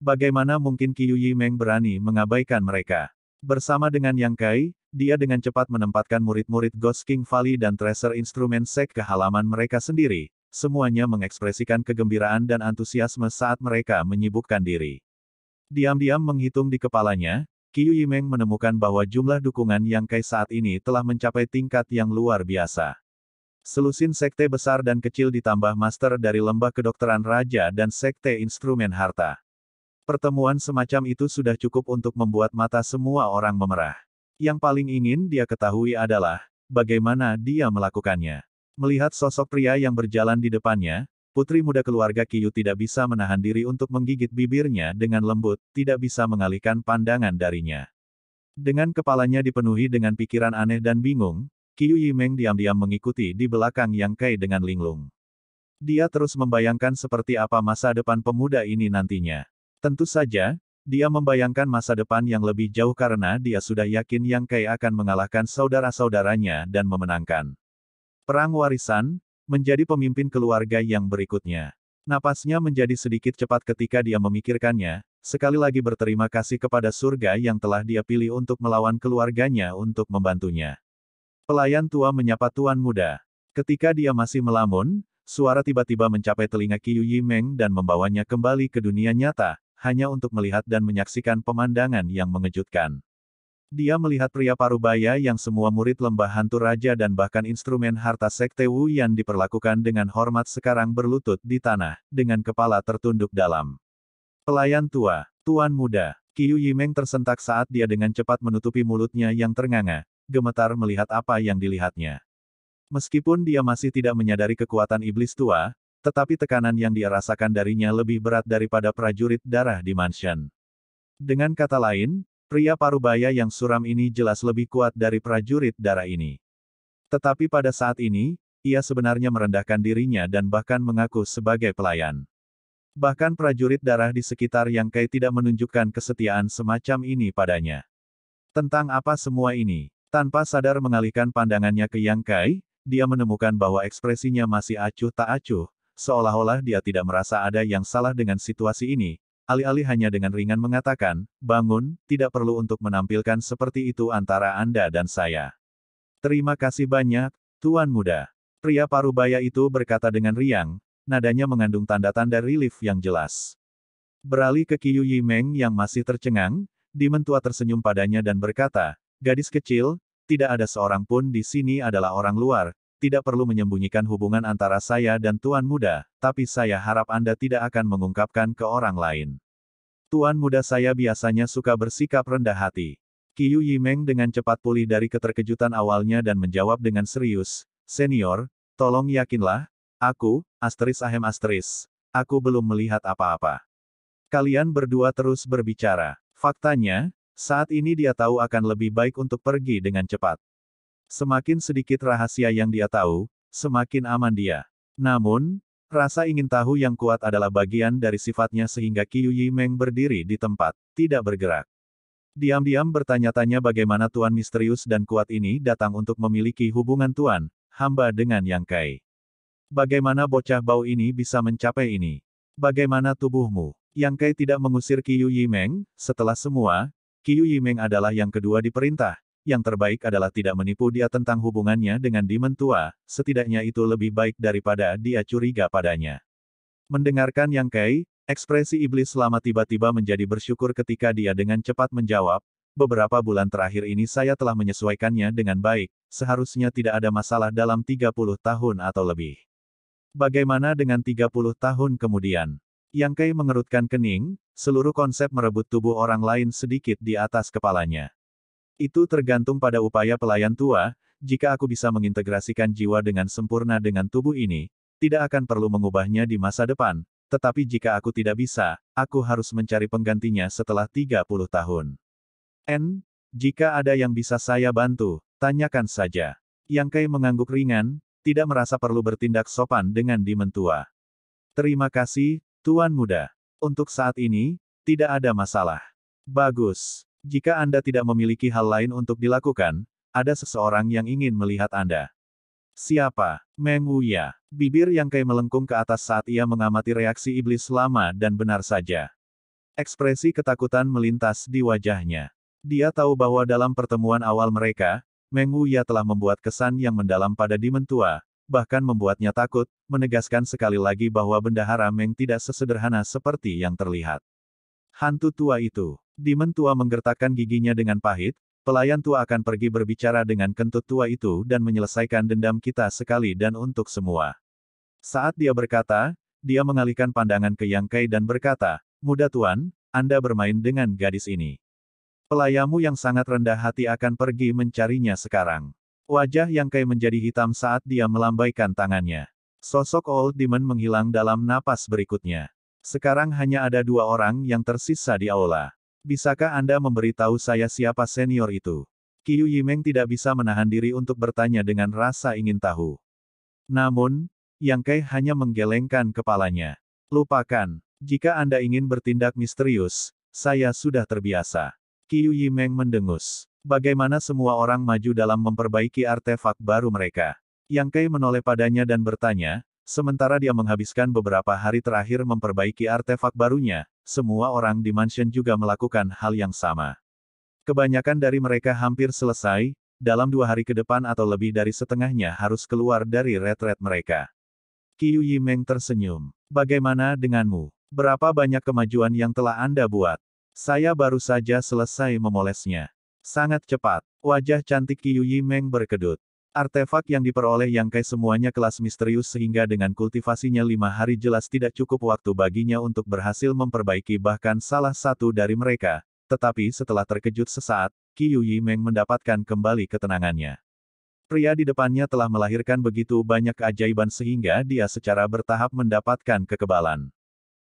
Bagaimana mungkin Qiu Meng berani mengabaikan mereka? Bersama dengan Yang Kai, dia dengan cepat menempatkan murid-murid Ghost King Valley dan Tracer Instrument Sek ke halaman mereka sendiri. Semuanya mengekspresikan kegembiraan dan antusiasme saat mereka menyibukkan diri. Diam-diam menghitung di kepalanya, Qiu Yimeng menemukan bahwa jumlah dukungan Yang Kai saat ini telah mencapai tingkat yang luar biasa. Selusin sekte besar dan kecil ditambah master dari lembah kedokteran raja dan sekte instrumen harta. Pertemuan semacam itu sudah cukup untuk membuat mata semua orang memerah. Yang paling ingin dia ketahui adalah, bagaimana dia melakukannya. Melihat sosok pria yang berjalan di depannya, putri muda keluarga Kiyu tidak bisa menahan diri untuk menggigit bibirnya dengan lembut, tidak bisa mengalihkan pandangan darinya. Dengan kepalanya dipenuhi dengan pikiran aneh dan bingung, Kiyu Yimeng diam-diam mengikuti di belakang Yang Kai dengan linglung. Dia terus membayangkan seperti apa masa depan pemuda ini nantinya. Tentu saja, dia membayangkan masa depan yang lebih jauh karena dia sudah yakin Yang Kai akan mengalahkan saudara-saudaranya dan memenangkan. Perang warisan, menjadi pemimpin keluarga yang berikutnya. Napasnya menjadi sedikit cepat ketika dia memikirkannya, sekali lagi berterima kasih kepada surga yang telah dia pilih untuk melawan keluarganya untuk membantunya. Pelayan tua menyapa tuan muda. Ketika dia masih melamun, suara tiba-tiba mencapai telinga Qiu Yimeng dan membawanya kembali ke dunia nyata, hanya untuk melihat dan menyaksikan pemandangan yang mengejutkan. Dia melihat pria parubaya yang semua murid lembah hantu raja dan bahkan instrumen harta sekte Wu yang diperlakukan dengan hormat sekarang berlutut di tanah, dengan kepala tertunduk dalam. Pelayan tua, tuan muda, Qiu Yimeng tersentak saat dia dengan cepat menutupi mulutnya yang ternganga, gemetar melihat apa yang dilihatnya. Meskipun dia masih tidak menyadari kekuatan iblis tua, tetapi tekanan yang dia rasakan darinya lebih berat daripada prajurit darah di mansion. Dengan kata lain, Pria parubaya yang suram ini jelas lebih kuat dari prajurit darah ini. Tetapi pada saat ini, ia sebenarnya merendahkan dirinya dan bahkan mengaku sebagai pelayan. Bahkan prajurit darah di sekitar yang Kai tidak menunjukkan kesetiaan semacam ini padanya. Tentang apa semua ini? Tanpa sadar mengalihkan pandangannya ke Yang Kai, dia menemukan bahwa ekspresinya masih acuh tak acuh, seolah-olah dia tidak merasa ada yang salah dengan situasi ini, alih-alih hanya dengan ringan mengatakan, bangun, tidak perlu untuk menampilkan seperti itu antara Anda dan saya. Terima kasih banyak, Tuan Muda. Pria parubaya itu berkata dengan riang, nadanya mengandung tanda-tanda relief yang jelas. Beralih ke Kiyu Yimeng yang masih tercengang, Dimentua tersenyum padanya dan berkata, Gadis kecil, tidak ada seorang pun di sini adalah orang luar, tidak perlu menyembunyikan hubungan antara saya dan Tuan Muda, tapi saya harap Anda tidak akan mengungkapkan ke orang lain. Tuan Muda saya biasanya suka bersikap rendah hati. Qiu Yimeng dengan cepat pulih dari keterkejutan awalnya dan menjawab dengan serius, Senior, tolong yakinlah, aku, asteris ahem asteris, aku belum melihat apa-apa. Kalian berdua terus berbicara. Faktanya, saat ini dia tahu akan lebih baik untuk pergi dengan cepat. Semakin sedikit rahasia yang dia tahu, semakin aman dia. Namun, rasa ingin tahu yang kuat adalah bagian dari sifatnya sehingga Qiu Meng berdiri di tempat, tidak bergerak. Diam-diam bertanya-tanya bagaimana Tuan misterius dan kuat ini datang untuk memiliki hubungan Tuan, hamba dengan Yang Kai. Bagaimana bocah bau ini bisa mencapai ini? Bagaimana tubuhmu? Yang Kai tidak mengusir Qiu Meng? setelah semua, Qiu Meng adalah yang kedua diperintah, yang terbaik adalah tidak menipu dia tentang hubungannya dengan Demon Tua, setidaknya itu lebih baik daripada dia curiga padanya. Mendengarkan Yang Kai, ekspresi iblis selama tiba-tiba menjadi bersyukur ketika dia dengan cepat menjawab, beberapa bulan terakhir ini saya telah menyesuaikannya dengan baik, seharusnya tidak ada masalah dalam 30 tahun atau lebih. Bagaimana dengan 30 tahun kemudian? Yang Kai mengerutkan kening, seluruh konsep merebut tubuh orang lain sedikit di atas kepalanya. Itu tergantung pada upaya pelayan tua, jika aku bisa mengintegrasikan jiwa dengan sempurna dengan tubuh ini, tidak akan perlu mengubahnya di masa depan, tetapi jika aku tidak bisa, aku harus mencari penggantinya setelah 30 tahun. N, jika ada yang bisa saya bantu, tanyakan saja. Yang Kai mengangguk ringan, tidak merasa perlu bertindak sopan dengan dimentua. Terima kasih, Tuan Muda. Untuk saat ini, tidak ada masalah. Bagus. Jika Anda tidak memiliki hal lain untuk dilakukan, ada seseorang yang ingin melihat Anda. Siapa? Meng Wuya. Bibir yang Kai melengkung ke atas saat ia mengamati reaksi iblis lama dan benar saja. Ekspresi ketakutan melintas di wajahnya. Dia tahu bahwa dalam pertemuan awal mereka, Meng Wuya telah membuat kesan yang mendalam pada Dimentua, bahkan membuatnya takut, menegaskan sekali lagi bahwa bendahara Meng tidak sesederhana seperti yang terlihat. Hantu tua itu, Dimen tua menggertakkan giginya dengan pahit, pelayan tua akan pergi berbicara dengan kentut tua itu dan menyelesaikan dendam kita sekali dan untuk semua. Saat dia berkata, dia mengalihkan pandangan ke Yang Kai dan berkata, Muda Tuan, Anda bermain dengan gadis ini. Pelayamu yang sangat rendah hati akan pergi mencarinya sekarang. Wajah Yang Kai menjadi hitam saat dia melambaikan tangannya. Sosok Old Demon menghilang dalam napas berikutnya. Sekarang hanya ada dua orang yang tersisa di aula. Bisakah Anda memberitahu saya siapa senior itu? Qiu Yimeng tidak bisa menahan diri untuk bertanya dengan rasa ingin tahu. Namun, Yang Kai hanya menggelengkan kepalanya. Lupakan, jika Anda ingin bertindak misterius, saya sudah terbiasa. Qiu Yimeng mendengus. Bagaimana semua orang maju dalam memperbaiki artefak baru mereka. Yang Kai menoleh padanya dan bertanya, sementara dia menghabiskan beberapa hari terakhir memperbaiki artefak barunya, semua orang di mansion juga melakukan hal yang sama. Kebanyakan dari mereka hampir selesai, dalam dua hari ke depan atau lebih dari setengahnya harus keluar dari retret mereka. Qiu Yimeng tersenyum. Bagaimana denganmu? Berapa banyak kemajuan yang telah Anda buat? Saya baru saja selesai memolesnya. Sangat cepat. Wajah cantik Qiu Yimeng berkedut. Artefak yang diperoleh yang kai semuanya kelas misterius sehingga dengan kultivasinya lima hari jelas tidak cukup waktu baginya untuk berhasil memperbaiki bahkan salah satu dari mereka. Tetapi setelah terkejut sesaat, Qiu Meng mendapatkan kembali ketenangannya. Pria di depannya telah melahirkan begitu banyak keajaiban sehingga dia secara bertahap mendapatkan kekebalan.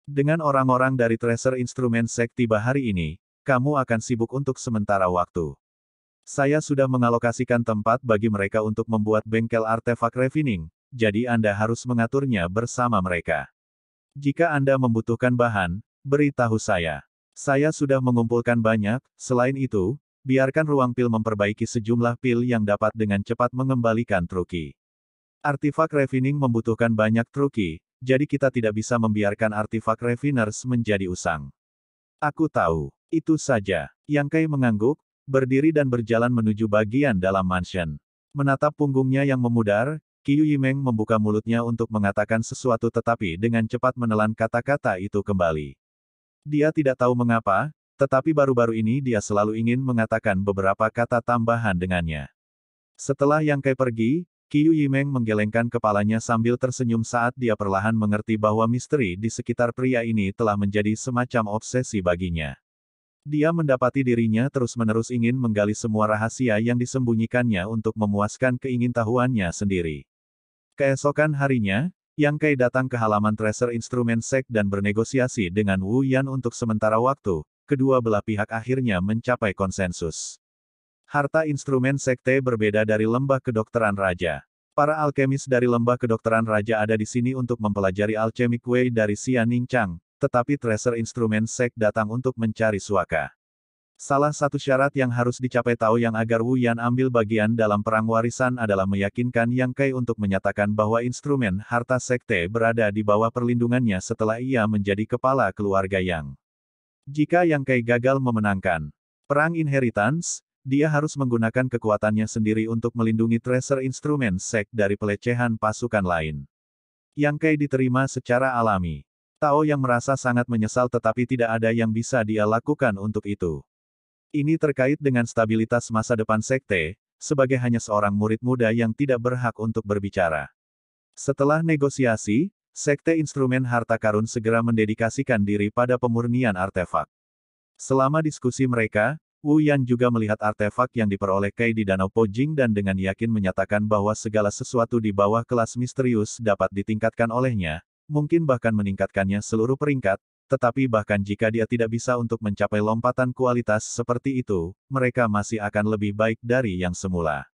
Dengan orang-orang dari Tracer Instrument Sek tiba hari ini, kamu akan sibuk untuk sementara waktu. Saya sudah mengalokasikan tempat bagi mereka untuk membuat bengkel artefak refining, jadi Anda harus mengaturnya bersama mereka. Jika Anda membutuhkan bahan, beritahu saya. Saya sudah mengumpulkan banyak, selain itu, biarkan ruang pil memperbaiki sejumlah pil yang dapat dengan cepat mengembalikan truki. Artifak refining membutuhkan banyak truki, jadi kita tidak bisa membiarkan artifak refiners menjadi usang. Aku tahu, itu saja. Yang Kai mengangguk, berdiri dan berjalan menuju bagian dalam mansion. Menatap punggungnya yang memudar, Qiu Yimeng membuka mulutnya untuk mengatakan sesuatu tetapi dengan cepat menelan kata-kata itu kembali. Dia tidak tahu mengapa, tetapi baru-baru ini dia selalu ingin mengatakan beberapa kata tambahan dengannya. Setelah Yang Kai pergi, Qiu Yimeng menggelengkan kepalanya sambil tersenyum saat dia perlahan mengerti bahwa misteri di sekitar pria ini telah menjadi semacam obsesi baginya. Dia mendapati dirinya terus-menerus ingin menggali semua rahasia yang disembunyikannya untuk memuaskan keingintahuannya sendiri. Keesokan harinya, Yang Kai datang ke halaman Tracer Instrument Sek dan bernegosiasi dengan Wu Yan untuk sementara waktu, kedua belah pihak akhirnya mencapai konsensus. Harta instrumen sekte berbeda dari lembah kedokteran raja. Para alkemis dari lembah kedokteran raja ada di sini untuk mempelajari alchemic way dari Xianing Chang, tetapi tracer instrumen sek datang untuk mencari suaka. Salah satu syarat yang harus dicapai tahu yang agar Wu Yan ambil bagian dalam perang warisan adalah meyakinkan Yang Kai untuk menyatakan bahwa instrumen harta sekte berada di bawah perlindungannya setelah ia menjadi kepala keluarga Yang. Jika Yang Kai gagal memenangkan perang inheritance, dia harus menggunakan kekuatannya sendiri untuk melindungi tracer instrumen sek dari pelecehan pasukan lain. Yang Kai diterima secara alami. Tao yang merasa sangat menyesal tetapi tidak ada yang bisa dia lakukan untuk itu. Ini terkait dengan stabilitas masa depan sekte, sebagai hanya seorang murid muda yang tidak berhak untuk berbicara. Setelah negosiasi, Sekte Instrumen Harta Karun segera mendedikasikan diri pada pemurnian artefak. Selama diskusi mereka, Wu Yan juga melihat artefak yang diperoleh Kai di Danau Pojing dan dengan yakin menyatakan bahwa segala sesuatu di bawah kelas misterius dapat ditingkatkan olehnya, mungkin bahkan meningkatkannya seluruh peringkat, tetapi bahkan jika dia tidak bisa untuk mencapai lompatan kualitas seperti itu, mereka masih akan lebih baik dari yang semula.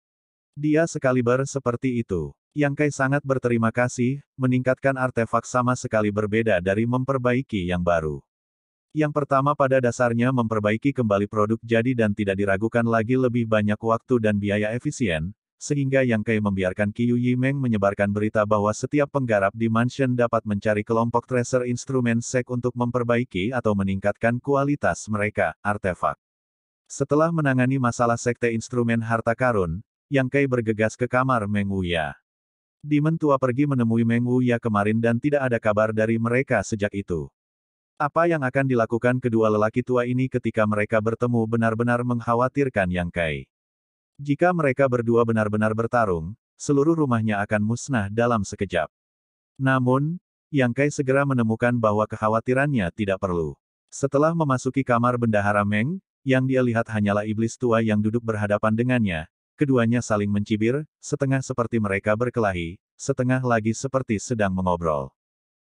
Dia sekaliber seperti itu. Yang Kai sangat berterima kasih, meningkatkan artefak sama sekali berbeda dari memperbaiki yang baru. Yang pertama pada dasarnya memperbaiki kembali produk jadi dan tidak diragukan lagi lebih banyak waktu dan biaya efisien, sehingga Yang Kai membiarkan Qiu Yimeng menyebarkan berita bahwa setiap penggarap di mansion dapat mencari kelompok tracer instrumen sek untuk memperbaiki atau meningkatkan kualitas mereka, artefak. Setelah menangani masalah sekte instrumen harta karun, Yang Kai bergegas ke kamar Meng Wuya. Dimen tua pergi menemui Meng Wuya kemarin dan tidak ada kabar dari mereka sejak itu. Apa yang akan dilakukan kedua lelaki tua ini ketika mereka bertemu benar-benar mengkhawatirkan Yang Kai. Jika mereka berdua benar-benar bertarung, seluruh rumahnya akan musnah dalam sekejap. Namun, Yang Kai segera menemukan bahwa kekhawatirannya tidak perlu. Setelah memasuki kamar bendahara Meng, yang dia lihat hanyalah iblis tua yang duduk berhadapan dengannya, keduanya saling mencibir, setengah seperti mereka berkelahi, setengah lagi seperti sedang mengobrol.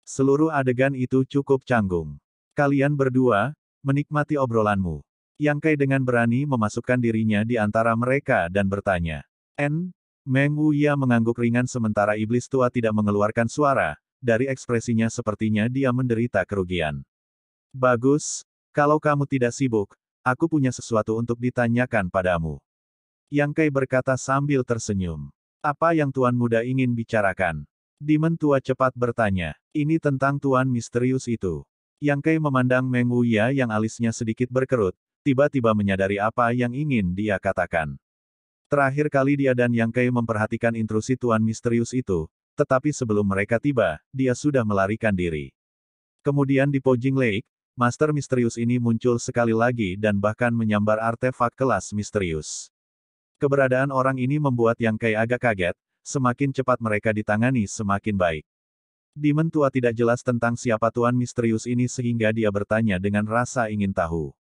Seluruh adegan itu cukup canggung. Kalian berdua, menikmati obrolanmu. Yang Kai dengan berani memasukkan dirinya di antara mereka dan bertanya. N. Meng Wuya mengangguk ringan sementara iblis tua tidak mengeluarkan suara, dari ekspresinya sepertinya dia menderita kerugian. Bagus, kalau kamu tidak sibuk, aku punya sesuatu untuk ditanyakan padamu. Yang Kai berkata sambil tersenyum. Apa yang Tuan Muda ingin bicarakan? Dimen tua cepat bertanya. Ini tentang Tuan misterius itu. Yang Kai memandang Meng Wuya yang alisnya sedikit berkerut, tiba-tiba menyadari apa yang ingin dia katakan. Terakhir kali dia dan Yang Kei memperhatikan intrusi Tuan Misterius itu, tetapi sebelum mereka tiba, dia sudah melarikan diri. Kemudian di Pojing Lake, Master Misterius ini muncul sekali lagi dan bahkan menyambar artefak kelas misterius. Keberadaan orang ini membuat Yang Kei agak kaget, semakin cepat mereka ditangani semakin baik. Dimen tua tidak jelas tentang siapa Tuan Misterius ini sehingga dia bertanya dengan rasa ingin tahu.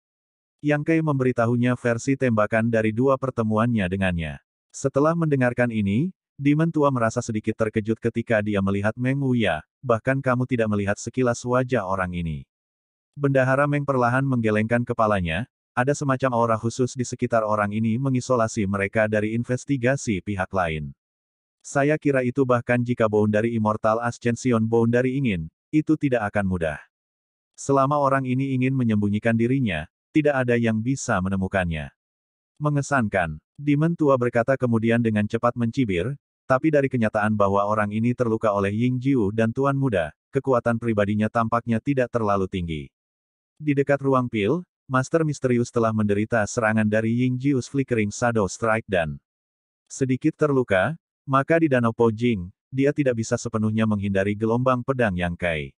Yang Kai memberitahunya versi tembakan dari dua pertemuannya dengannya. Setelah mendengarkan ini, Demon Tua merasa sedikit terkejut ketika dia melihat Meng Wuya, bahkan kamu tidak melihat sekilas wajah orang ini. Bendahara Meng perlahan menggelengkan kepalanya, ada semacam aura khusus di sekitar orang ini mengisolasi mereka dari investigasi pihak lain. Saya kira itu bahkan jika Boundary Immortal Ascension Boundary ingin, itu tidak akan mudah. Selama orang ini ingin menyembunyikan dirinya, tidak ada yang bisa menemukannya. Mengesankan, Demon tua berkata kemudian dengan cepat mencibir, tapi dari kenyataan bahwa orang ini terluka oleh Ying Jiu dan Tuan Muda, kekuatan pribadinya tampaknya tidak terlalu tinggi. Di dekat ruang pil, Master Misterius telah menderita serangan dari Ying Jiu's Flickering Shadow Strike dan sedikit terluka, maka di Danau Po dia tidak bisa sepenuhnya menghindari gelombang pedang yang kai.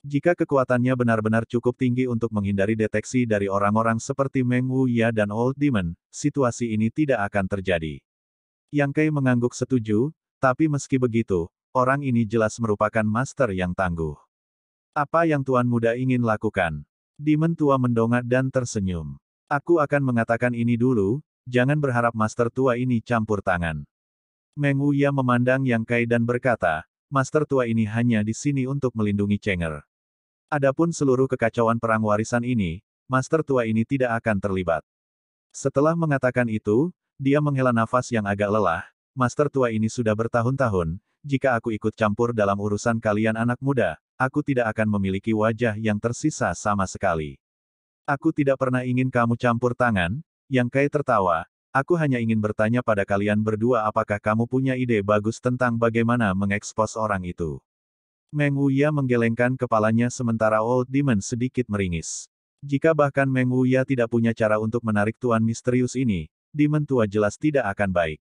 Jika kekuatannya benar-benar cukup tinggi untuk menghindari deteksi dari orang-orang seperti Meng Wuya dan Old Demon, situasi ini tidak akan terjadi. Yang Kai mengangguk setuju, tapi meski begitu, orang ini jelas merupakan master yang tangguh. Apa yang Tuan Muda ingin lakukan? Demon tua mendongak dan tersenyum. Aku akan mengatakan ini dulu, jangan berharap master tua ini campur tangan. Meng Wuya memandang Yang Kai dan berkata, Master tua ini hanya di sini untuk melindungi Cenger. Adapun seluruh kekacauan perang warisan ini, Master tua ini tidak akan terlibat. Setelah mengatakan itu, dia menghela nafas yang agak lelah, Master tua ini sudah bertahun-tahun, jika aku ikut campur dalam urusan kalian anak muda, aku tidak akan memiliki wajah yang tersisa sama sekali. Aku tidak pernah ingin kamu campur tangan, yang Kai tertawa, aku hanya ingin bertanya pada kalian berdua apakah kamu punya ide bagus tentang bagaimana mengekspos orang itu. Meng Wuya menggelengkan kepalanya sementara Old Demon sedikit meringis. Jika bahkan Meng Wuya tidak punya cara untuk menarik tuan misterius ini, Demon tua jelas tidak akan baik.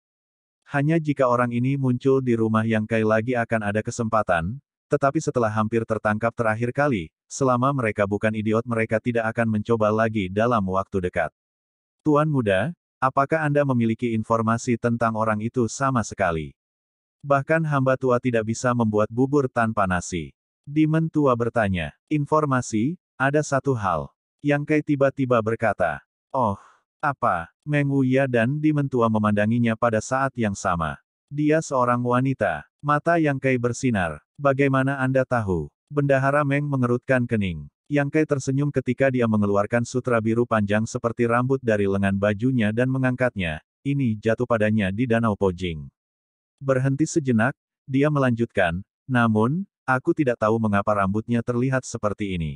Hanya jika orang ini muncul di rumah yang kai lagi akan ada kesempatan, tetapi setelah hampir tertangkap terakhir kali, selama mereka bukan idiot mereka tidak akan mencoba lagi dalam waktu dekat. Tuan muda, apakah Anda memiliki informasi tentang orang itu sama sekali? Bahkan hamba tua tidak bisa membuat bubur tanpa nasi. Dimen tua bertanya, informasi, ada satu hal. Yang Kai tiba-tiba berkata, oh, apa? Meng dan Dimen tua memandanginya pada saat yang sama. Dia seorang wanita, mata Yang Kai bersinar. Bagaimana Anda tahu? Bendahara Meng mengerutkan kening. Yang Kai tersenyum ketika dia mengeluarkan sutra biru panjang seperti rambut dari lengan bajunya dan mengangkatnya. Ini jatuh padanya di Danau Pojing. Berhenti sejenak, dia melanjutkan, namun, aku tidak tahu mengapa rambutnya terlihat seperti ini.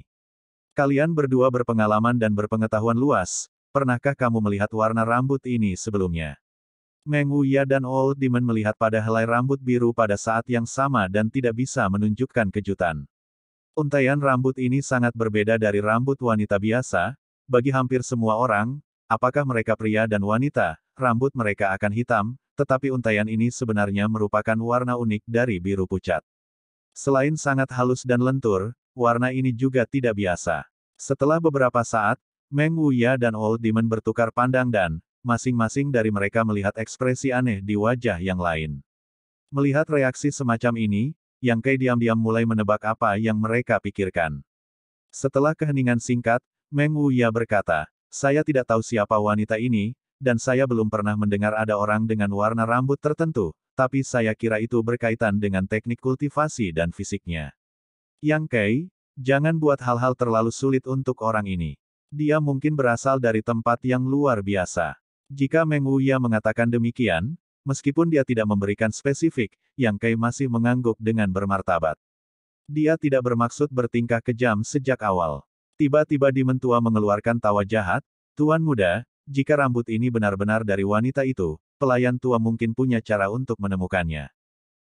Kalian berdua berpengalaman dan berpengetahuan luas, pernahkah kamu melihat warna rambut ini sebelumnya? Meng Wuya dan Old Demon melihat pada helai rambut biru pada saat yang sama dan tidak bisa menunjukkan kejutan. Untaian rambut ini sangat berbeda dari rambut wanita biasa, bagi hampir semua orang, apakah mereka pria dan wanita, rambut mereka akan hitam, tetapi untayan ini sebenarnya merupakan warna unik dari biru pucat. Selain sangat halus dan lentur, warna ini juga tidak biasa. Setelah beberapa saat, Meng Wuya dan Old Demon bertukar pandang dan, masing-masing dari mereka melihat ekspresi aneh di wajah yang lain. Melihat reaksi semacam ini, Yang Kei diam-diam mulai menebak apa yang mereka pikirkan. Setelah keheningan singkat, Meng Wuya berkata, saya tidak tahu siapa wanita ini, dan saya belum pernah mendengar ada orang dengan warna rambut tertentu, tapi saya kira itu berkaitan dengan teknik kultivasi dan fisiknya. Yang Kei, jangan buat hal-hal terlalu sulit untuk orang ini. Dia mungkin berasal dari tempat yang luar biasa. Jika Meng Wuya mengatakan demikian, meskipun dia tidak memberikan spesifik, Yang Kei masih mengangguk dengan bermartabat. Dia tidak bermaksud bertingkah kejam sejak awal. Tiba-tiba di Mentua mengeluarkan tawa jahat, Tuan muda, jika rambut ini benar-benar dari wanita itu, pelayan tua mungkin punya cara untuk menemukannya.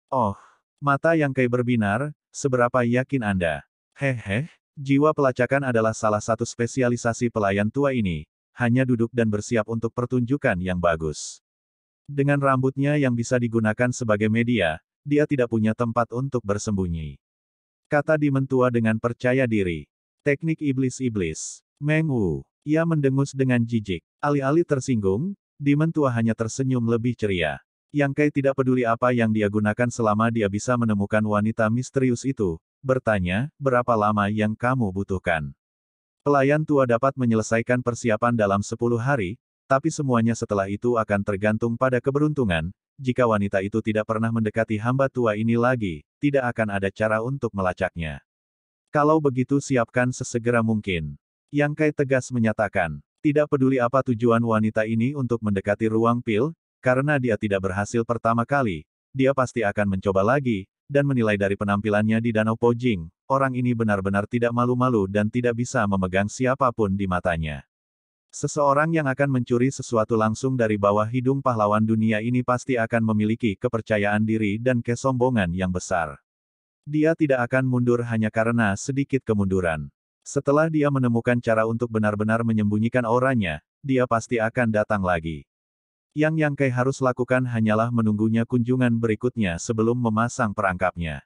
Oh, mata yang kayak berbinar, seberapa yakin Anda? Hehe, jiwa pelacakan adalah salah satu spesialisasi pelayan tua ini, hanya duduk dan bersiap untuk pertunjukan yang bagus. Dengan rambutnya yang bisa digunakan sebagai media, dia tidak punya tempat untuk bersembunyi. Kata di Dimentua dengan percaya diri. Teknik iblis-iblis. Meng Wu. Ia mendengus dengan jijik. Alih-alih tersinggung, Demon tua hanya tersenyum lebih ceria. Yang Kai tidak peduli apa yang dia gunakan selama dia bisa menemukan wanita misterius itu, bertanya, berapa lama yang kamu butuhkan? Pelayan tua dapat menyelesaikan persiapan dalam 10 hari, tapi semuanya setelah itu akan tergantung pada keberuntungan, jika wanita itu tidak pernah mendekati hamba tua ini lagi, tidak akan ada cara untuk melacaknya. Kalau begitu siapkan sesegera mungkin. Yang Kai tegas menyatakan, tidak peduli apa tujuan wanita ini untuk mendekati ruang pil, karena dia tidak berhasil pertama kali, dia pasti akan mencoba lagi, dan menilai dari penampilannya di Danau Pojing, orang ini benar-benar tidak malu-malu dan tidak bisa memegang siapapun di matanya. Seseorang yang akan mencuri sesuatu langsung dari bawah hidung pahlawan dunia ini pasti akan memiliki kepercayaan diri dan kesombongan yang besar. Dia tidak akan mundur hanya karena sedikit kemunduran. Setelah dia menemukan cara untuk benar-benar menyembunyikan auranya, dia pasti akan datang lagi. Yang Yang Kai harus lakukan hanyalah menunggunya kunjungan berikutnya sebelum memasang perangkapnya.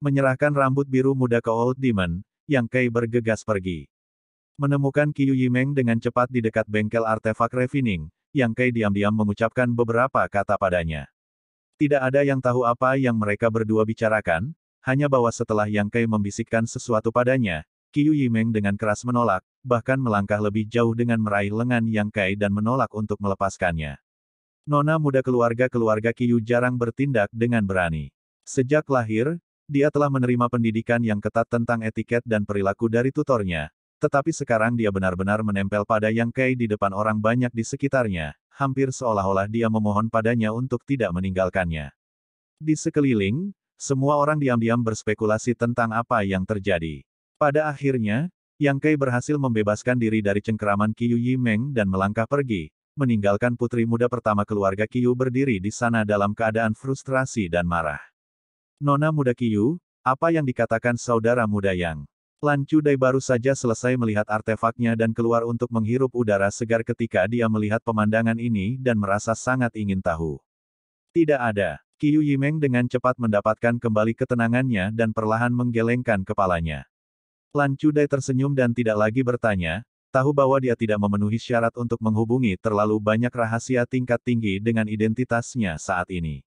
Menyerahkan rambut biru muda ke Old Demon, Yang Kai bergegas pergi. Menemukan Qiu Yimeng dengan cepat di dekat bengkel artefak refining, Yang Kai diam-diam mengucapkan beberapa kata padanya. Tidak ada yang tahu apa yang mereka berdua bicarakan, hanya bahwa setelah Yang Kai membisikkan sesuatu padanya, Qiu Yimeng dengan keras menolak, bahkan melangkah lebih jauh dengan meraih lengan Yang Kai dan menolak untuk melepaskannya. Nona muda keluarga-keluarga Qiu jarang bertindak dengan berani. Sejak lahir, dia telah menerima pendidikan yang ketat tentang etiket dan perilaku dari tutornya. Tetapi sekarang dia benar-benar menempel pada Yang Kai di depan orang banyak di sekitarnya, hampir seolah-olah dia memohon padanya untuk tidak meninggalkannya. Di sekeliling, semua orang diam-diam berspekulasi tentang apa yang terjadi. Pada akhirnya, Yang Kai berhasil membebaskan diri dari cengkeraman Qiu Meng dan melangkah pergi, meninggalkan putri muda pertama keluarga Qiu berdiri di sana dalam keadaan frustrasi dan marah. Nona muda Qiu, apa yang dikatakan saudara muda Yang? Lan Dai baru saja selesai melihat artefaknya dan keluar untuk menghirup udara segar ketika dia melihat pemandangan ini dan merasa sangat ingin tahu. Tidak ada. Qiu Yimeng dengan cepat mendapatkan kembali ketenangannya dan perlahan menggelengkan kepalanya. Lan Cudai tersenyum dan tidak lagi bertanya, tahu bahwa dia tidak memenuhi syarat untuk menghubungi terlalu banyak rahasia tingkat tinggi dengan identitasnya saat ini.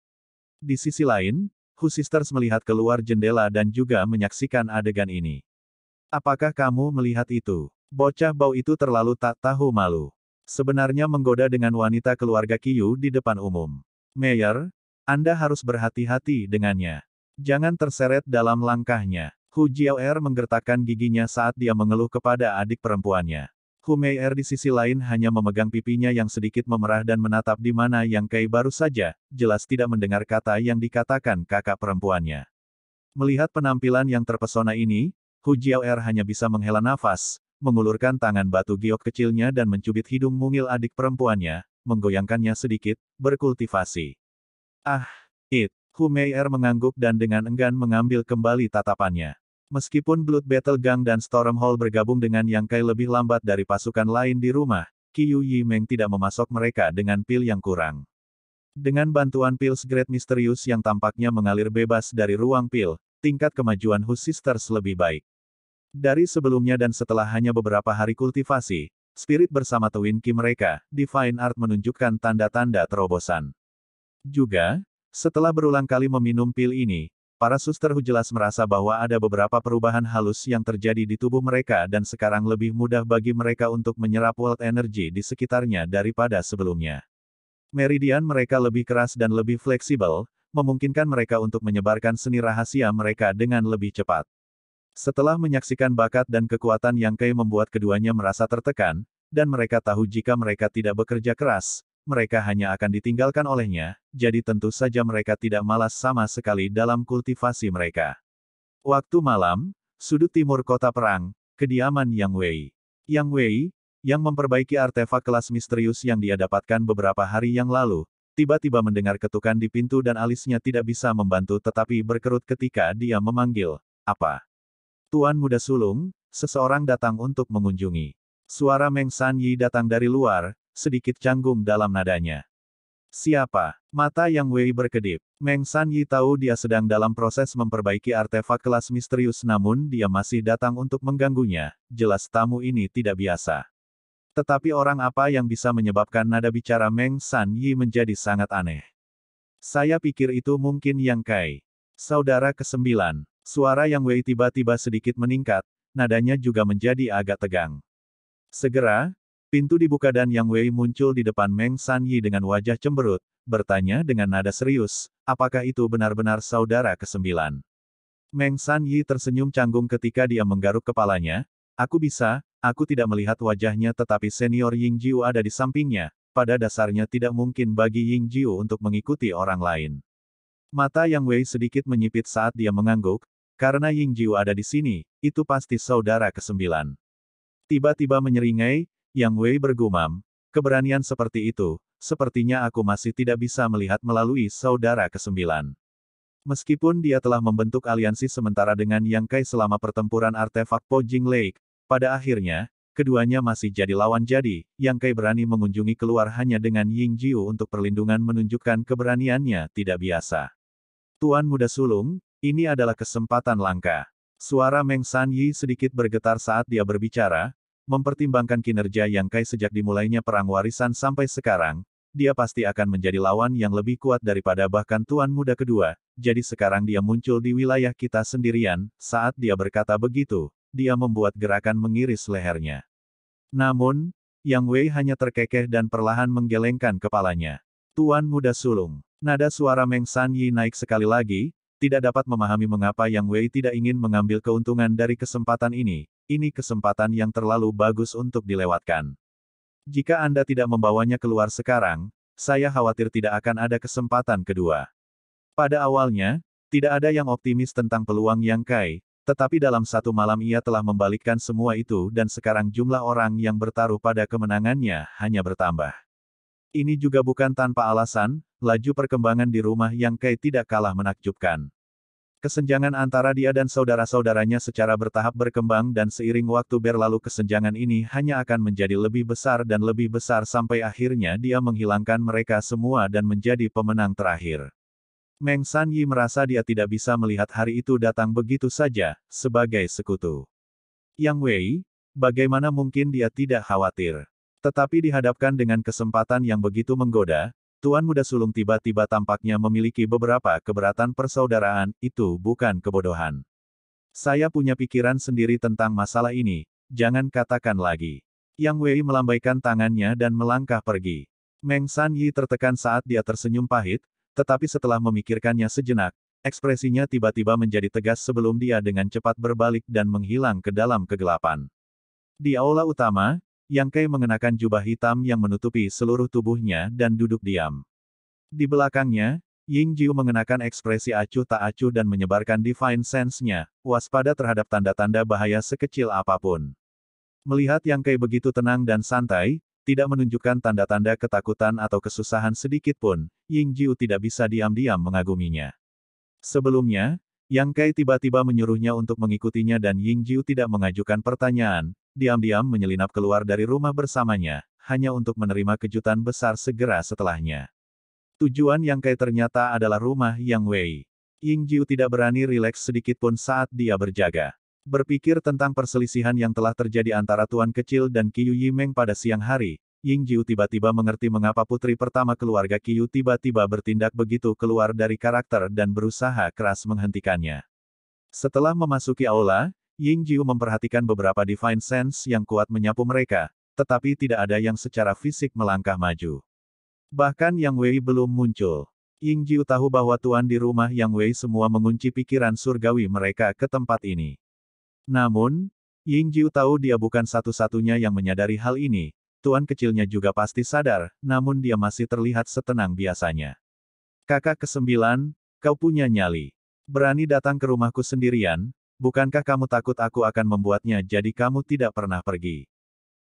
Di sisi lain, Hu Sisters melihat keluar jendela dan juga menyaksikan adegan ini. Apakah kamu melihat itu? Bocah bau itu terlalu tak tahu malu. Sebenarnya menggoda dengan wanita keluarga Kiyu di depan umum. Mayor, Anda harus berhati-hati dengannya. Jangan terseret dalam langkahnya. Hu Jiao'er menggertakkan giginya saat dia mengeluh kepada adik perempuannya. Hu Er di sisi lain hanya memegang pipinya yang sedikit memerah dan menatap di mana Yang Kai baru saja, jelas tidak mendengar kata yang dikatakan kakak perempuannya. Melihat penampilan yang terpesona ini, Hu Jiao'er hanya bisa menghela nafas, mengulurkan tangan batu giok kecilnya dan mencubit hidung mungil adik perempuannya, menggoyangkannya sedikit, berkultivasi. Ah, it. Meier mengangguk dan dengan enggan mengambil kembali tatapannya. Meskipun Blood Battle Gang dan Storm Hall bergabung dengan Yang Kai lebih lambat dari pasukan lain di rumah, Yi Meng tidak memasok mereka dengan pil yang kurang. Dengan bantuan pil Great Misterius yang tampaknya mengalir bebas dari ruang pil, tingkat kemajuan Hus Sisters lebih baik. Dari sebelumnya dan setelah hanya beberapa hari kultivasi, spirit bersama Twin Ki mereka, Divine Art menunjukkan tanda-tanda terobosan. Juga, setelah berulang kali meminum pil ini, para suster Hu jelas merasa bahwa ada beberapa perubahan halus yang terjadi di tubuh mereka dan sekarang lebih mudah bagi mereka untuk menyerap world energy di sekitarnya daripada sebelumnya. Meridian mereka lebih keras dan lebih fleksibel, memungkinkan mereka untuk menyebarkan seni rahasia mereka dengan lebih cepat. Setelah menyaksikan bakat dan kekuatan yang Kei membuat keduanya merasa tertekan, dan mereka tahu jika mereka tidak bekerja keras, mereka hanya akan ditinggalkan olehnya, jadi tentu saja mereka tidak malas sama sekali dalam kultivasi mereka. Waktu malam, sudut timur kota perang, kediaman Yang Wei. Yang Wei, yang memperbaiki artefak kelas misterius yang dia dapatkan beberapa hari yang lalu, tiba-tiba mendengar ketukan di pintu dan alisnya tidak bisa membantu tetapi berkerut ketika dia memanggil, apa? Tuan muda sulung, seseorang datang untuk mengunjungi. Suara Meng San Yi datang dari luar, sedikit canggung dalam nadanya. Siapa? Mata Yang Wei berkedip. Meng San Yi tahu dia sedang dalam proses memperbaiki artefak kelas misterius namun dia masih datang untuk mengganggunya. Jelas tamu ini tidak biasa. Tetapi orang apa yang bisa menyebabkan nada bicara Meng San Yi menjadi sangat aneh. Saya pikir itu mungkin Yang Kai. Saudara kesembilan. Suara Yang Wei tiba-tiba sedikit meningkat, nadanya juga menjadi agak tegang. Segera, Pintu dibuka dan Yang Wei muncul di depan Meng San Yi dengan wajah cemberut, bertanya dengan nada serius, apakah itu benar-benar saudara kesembilan? Meng San Yi tersenyum canggung ketika dia menggaruk kepalanya, aku bisa, aku tidak melihat wajahnya tetapi senior Ying Jiu ada di sampingnya, pada dasarnya tidak mungkin bagi Ying Jiu untuk mengikuti orang lain. Mata Yang Wei sedikit menyipit saat dia mengangguk, karena Ying Jiu ada di sini, itu pasti saudara kesembilan. Tiba-tiba menyeringai, yang Wei bergumam, keberanian seperti itu, sepertinya aku masih tidak bisa melihat melalui saudara kesembilan. Meskipun dia telah membentuk aliansi sementara dengan Yang Kai selama pertempuran artefak Po Lake, pada akhirnya, keduanya masih jadi lawan jadi, Yang Kai berani mengunjungi keluar hanya dengan Ying Jiu untuk perlindungan menunjukkan keberaniannya tidak biasa. Tuan Muda Sulung, ini adalah kesempatan langka. Suara Meng San Yi sedikit bergetar saat dia berbicara, mempertimbangkan kinerja Yang Kai sejak dimulainya perang warisan sampai sekarang, dia pasti akan menjadi lawan yang lebih kuat daripada bahkan Tuan Muda kedua, jadi sekarang dia muncul di wilayah kita sendirian, saat dia berkata begitu, dia membuat gerakan mengiris lehernya. Namun, Yang Wei hanya terkekeh dan perlahan menggelengkan kepalanya. Tuan Muda Sulung, nada suara Meng San Yi naik sekali lagi, tidak dapat memahami mengapa Yang Wei tidak ingin mengambil keuntungan dari kesempatan ini, ini kesempatan yang terlalu bagus untuk dilewatkan. Jika Anda tidak membawanya keluar sekarang, saya khawatir tidak akan ada kesempatan kedua. Pada awalnya, tidak ada yang optimis tentang peluang yang Kai, tetapi dalam satu malam ia telah membalikkan semua itu dan sekarang jumlah orang yang bertaruh pada kemenangannya hanya bertambah. Ini juga bukan tanpa alasan, laju perkembangan di rumah yang Kai tidak kalah menakjubkan. Kesenjangan antara dia dan saudara-saudaranya secara bertahap berkembang dan seiring waktu berlalu kesenjangan ini hanya akan menjadi lebih besar dan lebih besar sampai akhirnya dia menghilangkan mereka semua dan menjadi pemenang terakhir. Meng San Yi merasa dia tidak bisa melihat hari itu datang begitu saja, sebagai sekutu. Yang Wei, bagaimana mungkin dia tidak khawatir? Tetapi dihadapkan dengan kesempatan yang begitu menggoda, Tuan Muda Sulung tiba-tiba tampaknya memiliki beberapa keberatan persaudaraan, itu bukan kebodohan. Saya punya pikiran sendiri tentang masalah ini, jangan katakan lagi. Yang Wei melambaikan tangannya dan melangkah pergi. Meng San Yi tertekan saat dia tersenyum pahit, tetapi setelah memikirkannya sejenak, ekspresinya tiba-tiba menjadi tegas sebelum dia dengan cepat berbalik dan menghilang ke dalam kegelapan. Di aula utama, yang Kei mengenakan jubah hitam yang menutupi seluruh tubuhnya dan duduk diam. Di belakangnya, Ying Jiu mengenakan ekspresi acuh tak acuh dan menyebarkan divine sense-nya, waspada terhadap tanda-tanda bahaya sekecil apapun. Melihat Yang Kai begitu tenang dan santai, tidak menunjukkan tanda-tanda ketakutan atau kesusahan sedikit pun, Ying Jiu tidak bisa diam-diam mengaguminya. Sebelumnya, Yang Kai tiba-tiba menyuruhnya untuk mengikutinya dan Ying Jiu tidak mengajukan pertanyaan, diam-diam menyelinap keluar dari rumah bersamanya, hanya untuk menerima kejutan besar segera setelahnya. Tujuan Yang Kai ternyata adalah rumah Yang Wei. Ying Jiu tidak berani rileks sedikit pun saat dia berjaga. Berpikir tentang perselisihan yang telah terjadi antara Tuan Kecil dan Qiu Yimeng pada siang hari, Ying Jiu tiba-tiba mengerti mengapa putri pertama keluarga Qiu tiba-tiba bertindak begitu keluar dari karakter dan berusaha keras menghentikannya. Setelah memasuki aula, Ying Jiu memperhatikan beberapa divine sense yang kuat menyapu mereka, tetapi tidak ada yang secara fisik melangkah maju. Bahkan Yang Wei belum muncul. Ying Jiu tahu bahwa tuan di rumah Yang Wei semua mengunci pikiran surgawi mereka ke tempat ini. Namun, Ying Jiu tahu dia bukan satu-satunya yang menyadari hal ini, tuan kecilnya juga pasti sadar, namun dia masih terlihat setenang biasanya. Kakak kesembilan, kau punya nyali. Berani datang ke rumahku sendirian, bukankah kamu takut aku akan membuatnya jadi kamu tidak pernah pergi?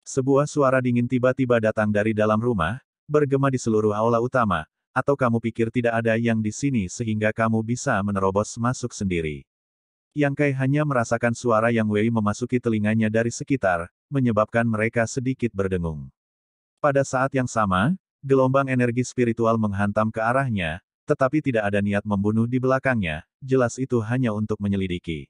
Sebuah suara dingin tiba-tiba datang dari dalam rumah, bergema di seluruh aula utama, atau kamu pikir tidak ada yang di sini sehingga kamu bisa menerobos masuk sendiri. Yang Kai hanya merasakan suara yang Wei memasuki telinganya dari sekitar, menyebabkan mereka sedikit berdengung. Pada saat yang sama, gelombang energi spiritual menghantam ke arahnya, tetapi tidak ada niat membunuh di belakangnya, jelas itu hanya untuk menyelidiki.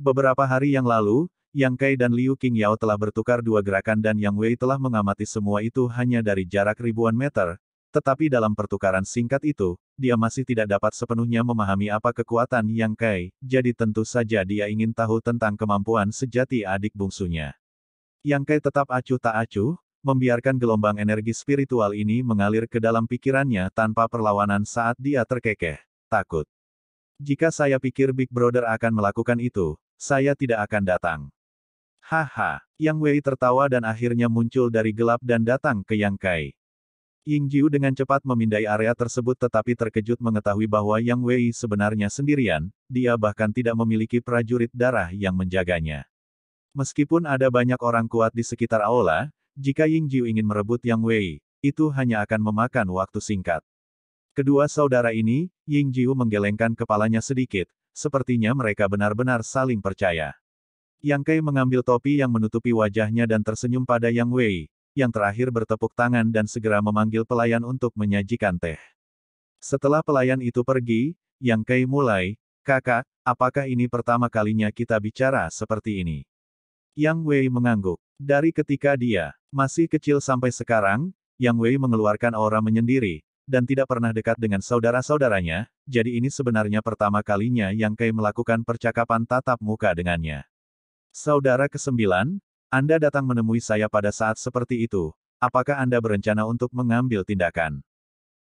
Beberapa hari yang lalu, Yang Kai dan Liu Qingyao telah bertukar dua gerakan dan Yang Wei telah mengamati semua itu hanya dari jarak ribuan meter, tetapi dalam pertukaran singkat itu, dia masih tidak dapat sepenuhnya memahami apa kekuatan Yang Kai, jadi tentu saja dia ingin tahu tentang kemampuan sejati adik bungsunya. Yang Kai tetap acuh tak acuh, membiarkan gelombang energi spiritual ini mengalir ke dalam pikirannya tanpa perlawanan saat dia terkekeh, takut. Jika saya pikir Big Brother akan melakukan itu, saya tidak akan datang. Haha, Yang Wei tertawa dan akhirnya muncul dari gelap dan datang ke Yang Kai. Ying Jiu dengan cepat memindai area tersebut tetapi terkejut mengetahui bahwa Yang Wei sebenarnya sendirian, dia bahkan tidak memiliki prajurit darah yang menjaganya. Meskipun ada banyak orang kuat di sekitar aula, jika Ying Jiu ingin merebut Yang Wei, itu hanya akan memakan waktu singkat. Kedua saudara ini, Ying Jiu menggelengkan kepalanya sedikit, sepertinya mereka benar-benar saling percaya. Yang Kei mengambil topi yang menutupi wajahnya dan tersenyum pada Yang Wei, yang terakhir bertepuk tangan dan segera memanggil pelayan untuk menyajikan teh. Setelah pelayan itu pergi, Yang Kei mulai, Kakak, apakah ini pertama kalinya kita bicara seperti ini? Yang Wei mengangguk. Dari ketika dia masih kecil sampai sekarang, Yang Wei mengeluarkan aura menyendiri, dan tidak pernah dekat dengan saudara-saudaranya, jadi ini sebenarnya pertama kalinya Yang Kai melakukan percakapan tatap muka dengannya. Saudara kesembilan, Anda datang menemui saya pada saat seperti itu, apakah Anda berencana untuk mengambil tindakan?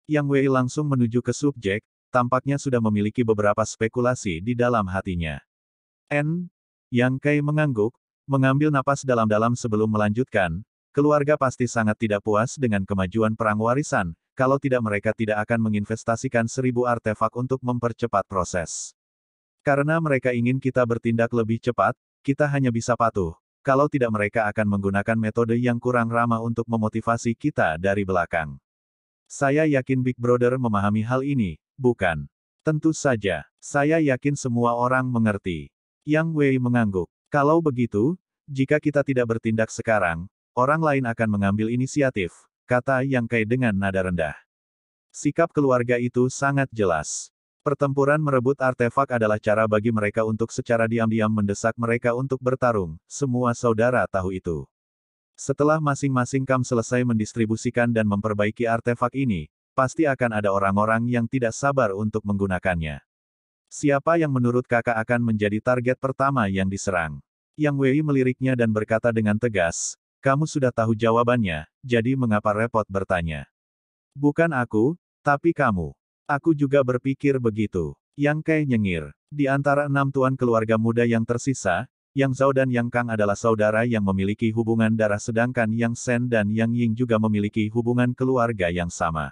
Yang Wei langsung menuju ke subjek, tampaknya sudah memiliki beberapa spekulasi di dalam hatinya. N. Yang Kai mengangguk, mengambil napas dalam-dalam sebelum melanjutkan, keluarga pasti sangat tidak puas dengan kemajuan perang warisan, kalau tidak mereka tidak akan menginvestasikan seribu artefak untuk mempercepat proses. Karena mereka ingin kita bertindak lebih cepat, kita hanya bisa patuh. Kalau tidak mereka akan menggunakan metode yang kurang ramah untuk memotivasi kita dari belakang. Saya yakin Big Brother memahami hal ini, bukan? Tentu saja, saya yakin semua orang mengerti. Yang Wei mengangguk. Kalau begitu, jika kita tidak bertindak sekarang, orang lain akan mengambil inisiatif, kata Yang Kai dengan nada rendah. Sikap keluarga itu sangat jelas. Pertempuran merebut artefak adalah cara bagi mereka untuk secara diam-diam mendesak mereka untuk bertarung, semua saudara tahu itu. Setelah masing-masing kam selesai mendistribusikan dan memperbaiki artefak ini, pasti akan ada orang-orang yang tidak sabar untuk menggunakannya. Siapa yang menurut kakak akan menjadi target pertama yang diserang? Yang Wei meliriknya dan berkata dengan tegas, kamu sudah tahu jawabannya, jadi mengapa repot bertanya? Bukan aku, tapi kamu. Aku juga berpikir begitu. Yang Kai nyengir. Di antara enam tuan keluarga muda yang tersisa, Yang Zhao dan Yang Kang adalah saudara yang memiliki hubungan darah sedangkan Yang Sen dan Yang Ying juga memiliki hubungan keluarga yang sama.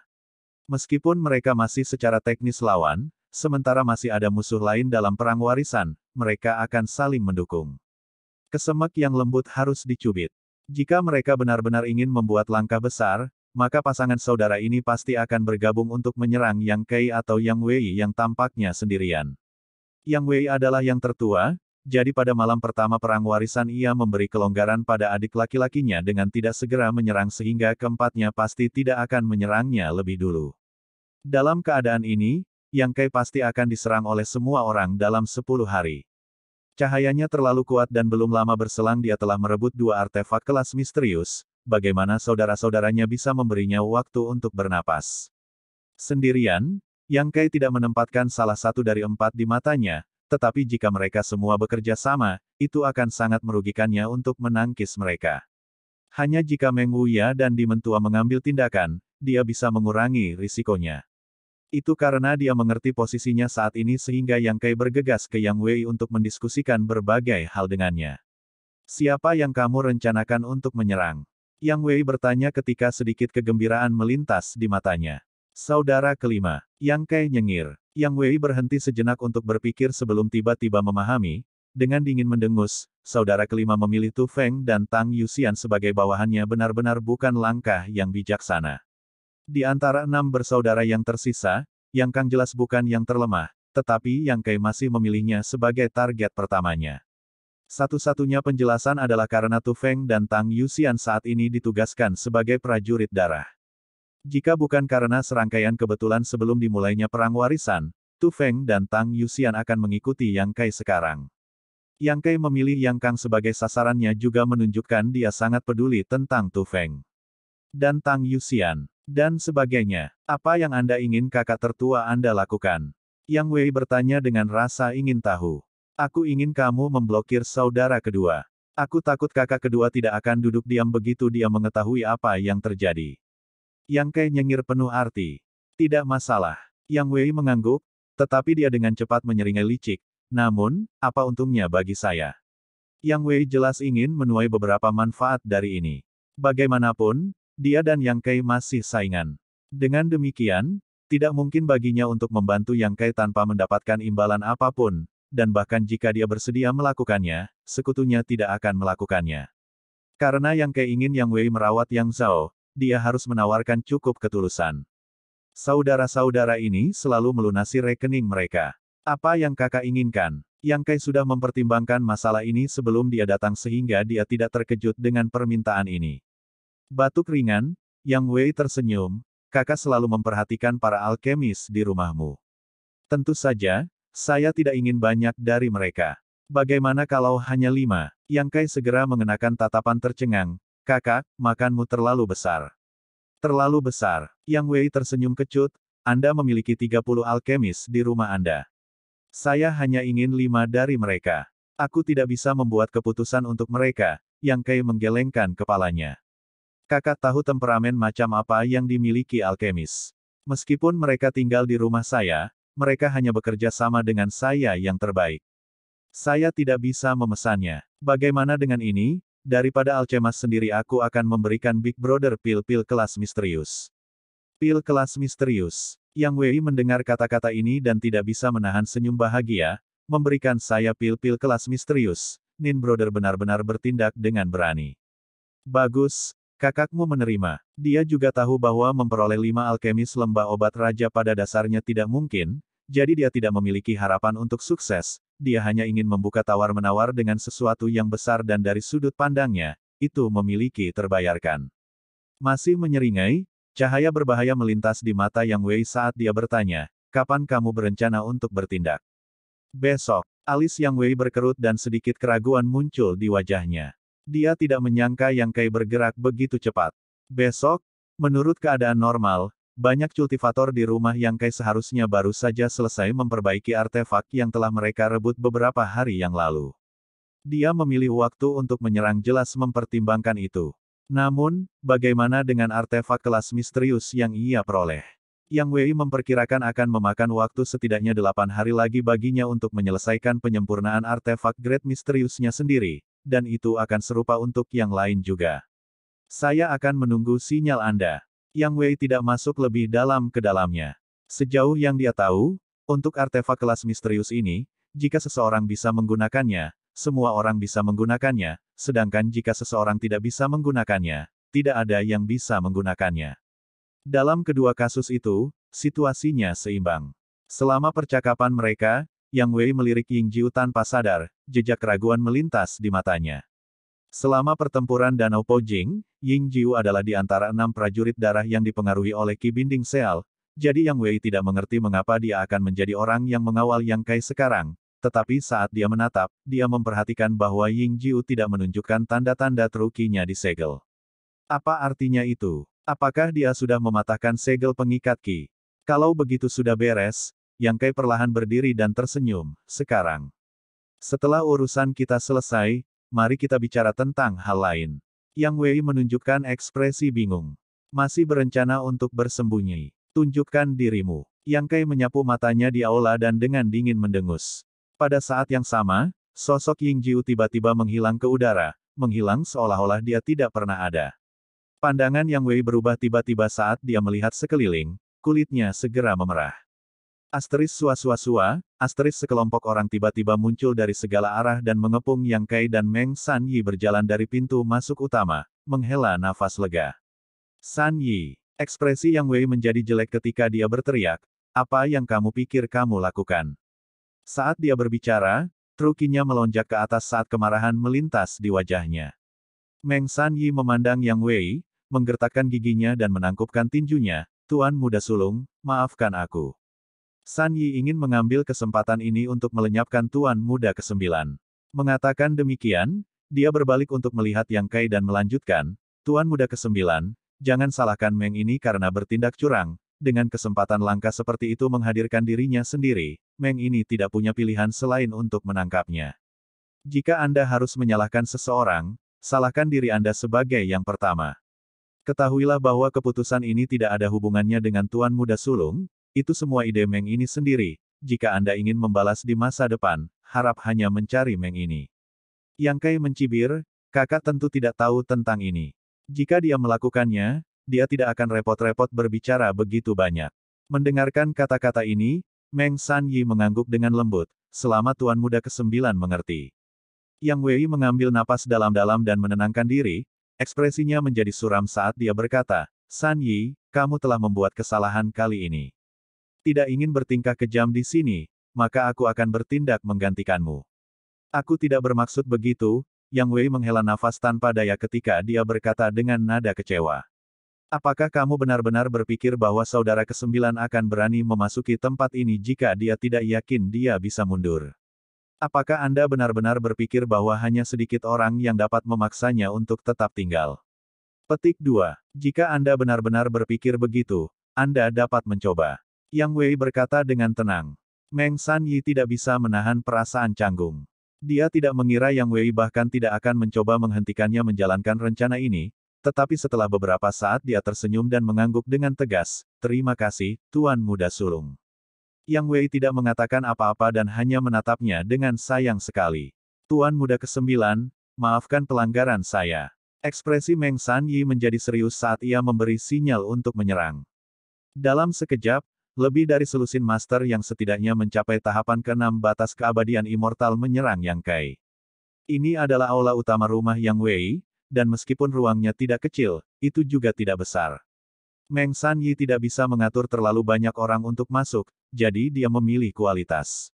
Meskipun mereka masih secara teknis lawan, sementara masih ada musuh lain dalam perang warisan, mereka akan saling mendukung. Kesemek yang lembut harus dicubit. Jika mereka benar-benar ingin membuat langkah besar, maka pasangan saudara ini pasti akan bergabung untuk menyerang Yang Kei atau Yang Wei yang tampaknya sendirian. Yang Wei adalah yang tertua, jadi pada malam pertama perang warisan ia memberi kelonggaran pada adik laki-lakinya dengan tidak segera menyerang sehingga keempatnya pasti tidak akan menyerangnya lebih dulu. Dalam keadaan ini, Yang Kei pasti akan diserang oleh semua orang dalam 10 hari. Cahayanya terlalu kuat dan belum lama berselang dia telah merebut dua artefak kelas misterius, bagaimana saudara-saudaranya bisa memberinya waktu untuk bernapas. Sendirian, Yang Kai tidak menempatkan salah satu dari empat di matanya, tetapi jika mereka semua bekerja sama, itu akan sangat merugikannya untuk menangkis mereka. Hanya jika Meng Wuya dan Di Mentua mengambil tindakan, dia bisa mengurangi risikonya. Itu karena dia mengerti posisinya saat ini sehingga Yang Kai bergegas ke Yang Wei untuk mendiskusikan berbagai hal dengannya. Siapa yang kamu rencanakan untuk menyerang? Yang Wei bertanya ketika sedikit kegembiraan melintas di matanya. Saudara kelima, Yang Kai nyengir. Yang Wei berhenti sejenak untuk berpikir sebelum tiba-tiba memahami, dengan dingin mendengus, saudara kelima memilih Tu Feng dan Tang Yuxian sebagai bawahannya benar-benar bukan langkah yang bijaksana. Di antara enam bersaudara yang tersisa, Yang Kang jelas bukan yang terlemah, tetapi Yang Kai masih memilihnya sebagai target pertamanya. Satu-satunya penjelasan adalah karena Tu Feng dan Tang Yuxian saat ini ditugaskan sebagai prajurit darah. Jika bukan karena serangkaian kebetulan sebelum dimulainya perang warisan, Tu Feng dan Tang Yuxian akan mengikuti Yang Kai sekarang. Yang Kai memilih Yang Kang sebagai sasarannya juga menunjukkan dia sangat peduli tentang Tu Feng. Dan Tang Yuxian. Dan sebagainya. Apa yang Anda ingin kakak tertua Anda lakukan? Yang Wei bertanya dengan rasa ingin tahu. Aku ingin kamu memblokir saudara kedua. Aku takut kakak kedua tidak akan duduk diam begitu dia mengetahui apa yang terjadi. Yang Kai nyengir penuh arti. Tidak masalah. Yang Wei mengangguk, tetapi dia dengan cepat menyeringai licik. Namun, apa untungnya bagi saya? Yang Wei jelas ingin menuai beberapa manfaat dari ini. Bagaimanapun, dia dan Yang Kai masih saingan. Dengan demikian, tidak mungkin baginya untuk membantu Yang Kai tanpa mendapatkan imbalan apapun, dan bahkan jika dia bersedia melakukannya, sekutunya tidak akan melakukannya. Karena Yang Kai ingin Yang Wei merawat Yang Zhao, dia harus menawarkan cukup ketulusan. Saudara-saudara ini selalu melunasi rekening mereka. Apa yang kakak inginkan? Yang Kai sudah mempertimbangkan masalah ini sebelum dia datang sehingga dia tidak terkejut dengan permintaan ini. Batuk ringan, Yang Wei tersenyum, kakak selalu memperhatikan para alkemis di rumahmu. Tentu saja, saya tidak ingin banyak dari mereka. Bagaimana kalau hanya lima? Yang Kai segera mengenakan tatapan tercengang, kakak, makanmu terlalu besar. Terlalu besar. Yang Wei tersenyum kecut, Anda memiliki 30 alkemis di rumah Anda. Saya hanya ingin lima dari mereka. Aku tidak bisa membuat keputusan untuk mereka, Yang Kai menggelengkan kepalanya. Kakak tahu temperamen macam apa yang dimiliki alkemis. Meskipun mereka tinggal di rumah saya, mereka hanya bekerja sama dengan saya yang terbaik. Saya tidak bisa memesannya. Bagaimana dengan ini? Daripada Alcemas sendiri aku akan memberikan Big Brother pil-pil kelas misterius. Pil kelas misterius. Yang Wei mendengar kata-kata ini dan tidak bisa menahan senyum bahagia, memberikan saya pil-pil kelas misterius. Nin Brother benar-benar bertindak dengan berani. Bagus, Kakakmu menerima. Dia juga tahu bahwa memperoleh lima alkemis lembah obat raja pada dasarnya tidak mungkin, jadi dia tidak memiliki harapan untuk sukses, dia hanya ingin membuka tawar-menawar dengan sesuatu yang besar dan dari sudut pandangnya, itu memiliki terbayarkan. Masih menyeringai, cahaya berbahaya melintas di mata Yang Wei saat dia bertanya, kapan kamu berencana untuk bertindak? Besok, alis Yang Wei berkerut dan sedikit keraguan muncul di wajahnya. Dia tidak menyangka Yang Kai bergerak begitu cepat. Besok, menurut keadaan normal, banyak kultivator di rumah Yang Kai seharusnya baru saja selesai memperbaiki artefak yang telah mereka rebut beberapa hari yang lalu. Dia memilih waktu untuk menyerang jelas mempertimbangkan itu. Namun, bagaimana dengan artefak kelas misterius yang ia peroleh? Yang Wei memperkirakan akan memakan waktu setidaknya delapan hari lagi baginya untuk menyelesaikan penyempurnaan artefak Great Misteriusnya sendiri, dan itu akan serupa untuk yang lain juga. Saya akan menunggu sinyal Anda. Yang Wei tidak masuk lebih dalam ke dalamnya. Sejauh yang dia tahu, untuk artefak kelas misterius ini, jika seseorang bisa menggunakannya, semua orang bisa menggunakannya, sedangkan jika seseorang tidak bisa menggunakannya, tidak ada yang bisa menggunakannya. Dalam kedua kasus itu, situasinya seimbang. Selama percakapan mereka, yang Wei melirik Ying Jiu tanpa sadar, jejak keraguan melintas di matanya. Selama pertempuran Danau Pojing, Ying Jiu adalah di antara enam prajurit darah yang dipengaruhi oleh Ki Binding Seal, jadi Yang Wei tidak mengerti mengapa dia akan menjadi orang yang mengawal Yang Kai sekarang, tetapi saat dia menatap, dia memperhatikan bahwa Ying Jiu tidak menunjukkan tanda-tanda trukinya di segel. Apa artinya itu? Apakah dia sudah mematahkan segel pengikat Ki? Kalau begitu sudah beres, yang Kai perlahan berdiri dan tersenyum, sekarang. Setelah urusan kita selesai, mari kita bicara tentang hal lain. Yang Wei menunjukkan ekspresi bingung. Masih berencana untuk bersembunyi. Tunjukkan dirimu. Yang Kai menyapu matanya di aula dan dengan dingin mendengus. Pada saat yang sama, sosok Ying Jiu tiba-tiba menghilang ke udara, menghilang seolah-olah dia tidak pernah ada. Pandangan Yang Wei berubah tiba-tiba saat dia melihat sekeliling, kulitnya segera memerah. Asteris sua-sua-sua, asteris sekelompok orang tiba-tiba muncul dari segala arah dan mengepung Yang Kai dan Meng San Yi berjalan dari pintu masuk utama, menghela nafas lega. San Yi, ekspresi Yang Wei menjadi jelek ketika dia berteriak, apa yang kamu pikir kamu lakukan? Saat dia berbicara, trukinya melonjak ke atas saat kemarahan melintas di wajahnya. Meng San Yi memandang Yang Wei, menggertakkan giginya dan menangkupkan tinjunya, Tuan Muda Sulung, maafkan aku. San Yi ingin mengambil kesempatan ini untuk melenyapkan Tuan Muda ke-9. Mengatakan demikian, dia berbalik untuk melihat Yang Kai dan melanjutkan, Tuan Muda ke-9, jangan salahkan Meng ini karena bertindak curang, dengan kesempatan langka seperti itu menghadirkan dirinya sendiri, Meng ini tidak punya pilihan selain untuk menangkapnya. Jika Anda harus menyalahkan seseorang, salahkan diri Anda sebagai yang pertama. Ketahuilah bahwa keputusan ini tidak ada hubungannya dengan Tuan Muda Sulung, itu semua ide Meng ini sendiri, jika Anda ingin membalas di masa depan, harap hanya mencari Meng ini. Yang Kai mencibir, kakak tentu tidak tahu tentang ini. Jika dia melakukannya, dia tidak akan repot-repot berbicara begitu banyak. Mendengarkan kata-kata ini, Meng San Yi mengangguk dengan lembut, selama Tuan Muda kesembilan mengerti. Yang Wei mengambil napas dalam-dalam dan menenangkan diri, ekspresinya menjadi suram saat dia berkata, San Yi, kamu telah membuat kesalahan kali ini tidak ingin bertingkah kejam di sini, maka aku akan bertindak menggantikanmu. Aku tidak bermaksud begitu, Yang Wei menghela nafas tanpa daya ketika dia berkata dengan nada kecewa. Apakah kamu benar-benar berpikir bahwa saudara kesembilan akan berani memasuki tempat ini jika dia tidak yakin dia bisa mundur? Apakah Anda benar-benar berpikir bahwa hanya sedikit orang yang dapat memaksanya untuk tetap tinggal? Petik 2. Jika Anda benar-benar berpikir begitu, Anda dapat mencoba. Yang Wei berkata dengan tenang. Meng San Yi tidak bisa menahan perasaan canggung. Dia tidak mengira Yang Wei bahkan tidak akan mencoba menghentikannya menjalankan rencana ini, tetapi setelah beberapa saat dia tersenyum dan mengangguk dengan tegas, terima kasih, Tuan Muda Sulung. Yang Wei tidak mengatakan apa-apa dan hanya menatapnya dengan sayang sekali. Tuan Muda Kesembilan, maafkan pelanggaran saya. Ekspresi Meng San Yi menjadi serius saat ia memberi sinyal untuk menyerang. Dalam sekejap, lebih dari selusin master yang setidaknya mencapai tahapan ke-6 batas keabadian immortal menyerang Yang Kai. Ini adalah aula utama rumah Yang Wei, dan meskipun ruangnya tidak kecil, itu juga tidak besar. Meng San Yi tidak bisa mengatur terlalu banyak orang untuk masuk, jadi dia memilih kualitas.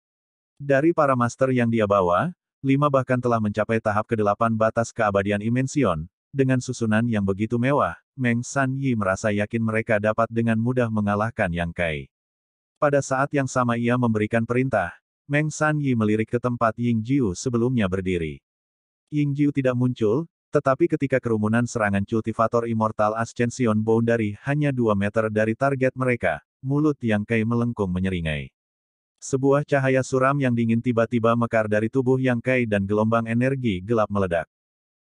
Dari para master yang dia bawa, lima bahkan telah mencapai tahap ke-8 batas keabadian imension, dengan susunan yang begitu mewah, Meng San Yi merasa yakin mereka dapat dengan mudah mengalahkan Yang Kai. Pada saat yang sama ia memberikan perintah, Meng San Yi melirik ke tempat Ying Jiu sebelumnya berdiri. Ying Jiu tidak muncul, tetapi ketika kerumunan serangan Cultivator Immortal Ascension Boundary hanya 2 meter dari target mereka, mulut Yang Kai melengkung menyeringai. Sebuah cahaya suram yang dingin tiba-tiba mekar dari tubuh Yang Kai dan gelombang energi gelap meledak.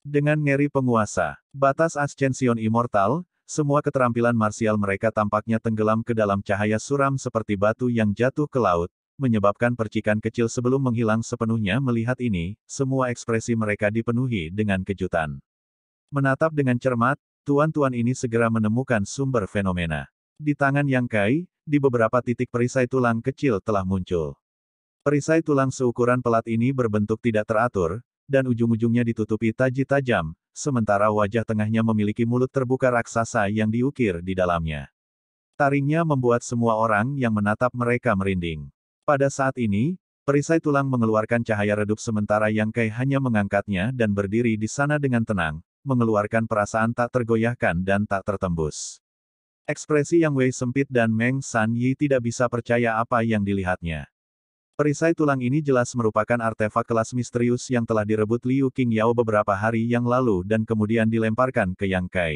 Dengan ngeri penguasa, batas Ascension Immortal, semua keterampilan marsial mereka tampaknya tenggelam ke dalam cahaya suram seperti batu yang jatuh ke laut, menyebabkan percikan kecil sebelum menghilang sepenuhnya melihat ini, semua ekspresi mereka dipenuhi dengan kejutan. Menatap dengan cermat, tuan-tuan ini segera menemukan sumber fenomena. Di tangan Yang Kai, di beberapa titik perisai tulang kecil telah muncul. Perisai tulang seukuran pelat ini berbentuk tidak teratur, dan ujung-ujungnya ditutupi taji tajam, sementara wajah tengahnya memiliki mulut terbuka raksasa yang diukir di dalamnya. Taringnya membuat semua orang yang menatap mereka merinding. Pada saat ini, perisai tulang mengeluarkan cahaya redup sementara Yang Kai hanya mengangkatnya dan berdiri di sana dengan tenang, mengeluarkan perasaan tak tergoyahkan dan tak tertembus. Ekspresi Yang Wei sempit dan Meng San Yi tidak bisa percaya apa yang dilihatnya. Perisai tulang ini jelas merupakan artefak kelas misterius yang telah direbut Liu King Yao beberapa hari yang lalu dan kemudian dilemparkan ke Yang Kai.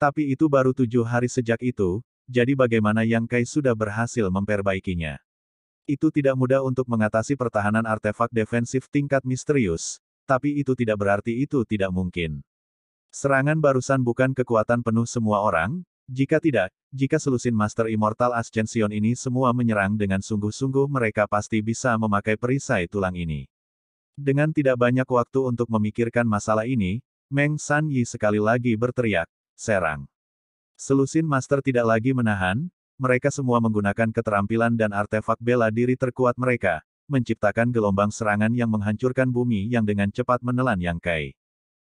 Tapi itu baru tujuh hari sejak itu, jadi bagaimana Yang Kai sudah berhasil memperbaikinya. Itu tidak mudah untuk mengatasi pertahanan artefak defensif tingkat misterius, tapi itu tidak berarti itu tidak mungkin. Serangan barusan bukan kekuatan penuh semua orang, jika tidak, jika selusin Master Immortal Ascension ini semua menyerang dengan sungguh-sungguh mereka pasti bisa memakai perisai tulang ini. Dengan tidak banyak waktu untuk memikirkan masalah ini, Meng San Yi sekali lagi berteriak, serang. Selusin Master tidak lagi menahan, mereka semua menggunakan keterampilan dan artefak bela diri terkuat mereka, menciptakan gelombang serangan yang menghancurkan bumi yang dengan cepat menelan Yang Kai.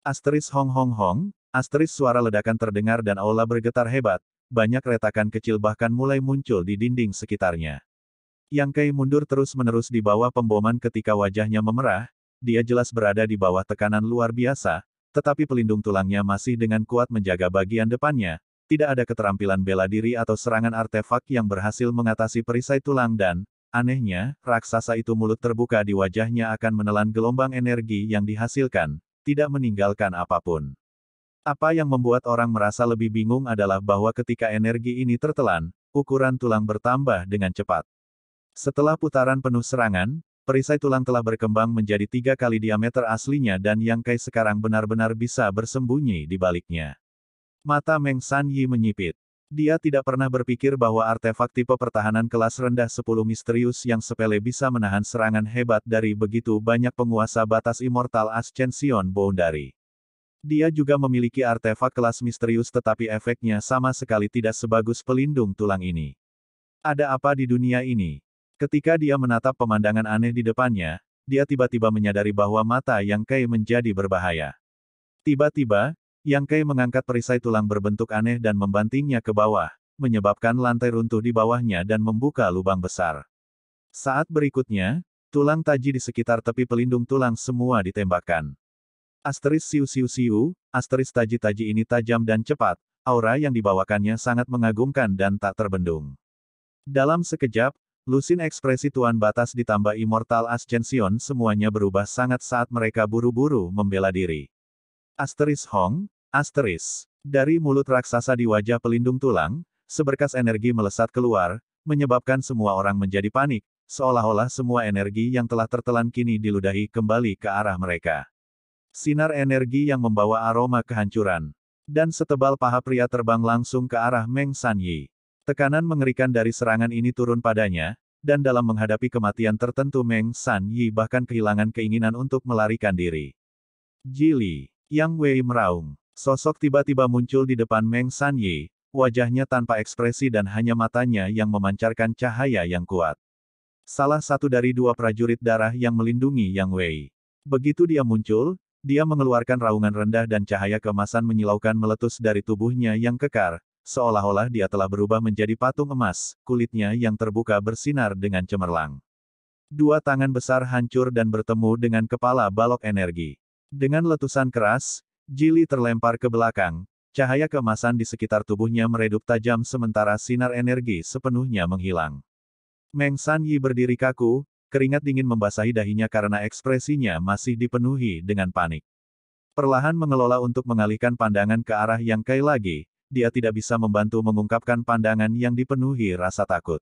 Asteris Hong Hong Hong, Asteris suara ledakan terdengar dan aula bergetar hebat, banyak retakan kecil bahkan mulai muncul di dinding sekitarnya. Yang Kai mundur terus-menerus di bawah pemboman ketika wajahnya memerah, dia jelas berada di bawah tekanan luar biasa, tetapi pelindung tulangnya masih dengan kuat menjaga bagian depannya, tidak ada keterampilan bela diri atau serangan artefak yang berhasil mengatasi perisai tulang dan, anehnya, raksasa itu mulut terbuka di wajahnya akan menelan gelombang energi yang dihasilkan, tidak meninggalkan apapun. Apa yang membuat orang merasa lebih bingung adalah bahwa ketika energi ini tertelan, ukuran tulang bertambah dengan cepat. Setelah putaran penuh serangan, perisai tulang telah berkembang menjadi tiga kali diameter aslinya dan Yang Kai sekarang benar-benar bisa bersembunyi di baliknya. Mata Meng San Yi menyipit. Dia tidak pernah berpikir bahwa artefak tipe pertahanan kelas rendah 10 misterius yang sepele bisa menahan serangan hebat dari begitu banyak penguasa batas immortal Ascension Boundary. Dia juga memiliki artefak kelas misterius tetapi efeknya sama sekali tidak sebagus pelindung tulang ini. Ada apa di dunia ini? Ketika dia menatap pemandangan aneh di depannya, dia tiba-tiba menyadari bahwa mata Yang Kai menjadi berbahaya. Tiba-tiba, Yang Kai mengangkat perisai tulang berbentuk aneh dan membantingnya ke bawah, menyebabkan lantai runtuh di bawahnya dan membuka lubang besar. Saat berikutnya, tulang taji di sekitar tepi pelindung tulang semua ditembakkan. Asteris siu siu siu, asteris taji taji ini tajam dan cepat, aura yang dibawakannya sangat mengagumkan dan tak terbendung. Dalam sekejap, lusin ekspresi Tuan Batas ditambah Immortal Ascension semuanya berubah sangat saat mereka buru-buru membela diri. Asteris Hong, asteris. Dari mulut raksasa di wajah pelindung tulang, seberkas energi melesat keluar, menyebabkan semua orang menjadi panik, seolah-olah semua energi yang telah tertelan kini diludahi kembali ke arah mereka. Sinar energi yang membawa aroma kehancuran. Dan setebal paha pria terbang langsung ke arah Meng San Yi. Tekanan mengerikan dari serangan ini turun padanya, dan dalam menghadapi kematian tertentu Meng San Yi bahkan kehilangan keinginan untuk melarikan diri. Jili, Yang Wei meraung. Sosok tiba-tiba muncul di depan Meng San Yi, wajahnya tanpa ekspresi dan hanya matanya yang memancarkan cahaya yang kuat. Salah satu dari dua prajurit darah yang melindungi Yang Wei. Begitu dia muncul, dia mengeluarkan raungan rendah dan cahaya kemasan menyilaukan meletus dari tubuhnya yang kekar, seolah-olah dia telah berubah menjadi patung emas, kulitnya yang terbuka bersinar dengan cemerlang. Dua tangan besar hancur dan bertemu dengan kepala balok energi. Dengan letusan keras, Jili terlempar ke belakang, cahaya kemasan di sekitar tubuhnya meredup tajam sementara sinar energi sepenuhnya menghilang. Meng San Yi berdiri kaku, keringat dingin membasahi dahinya karena ekspresinya masih dipenuhi dengan panik. Perlahan mengelola untuk mengalihkan pandangan ke arah yang Kai lagi, dia tidak bisa membantu mengungkapkan pandangan yang dipenuhi rasa takut.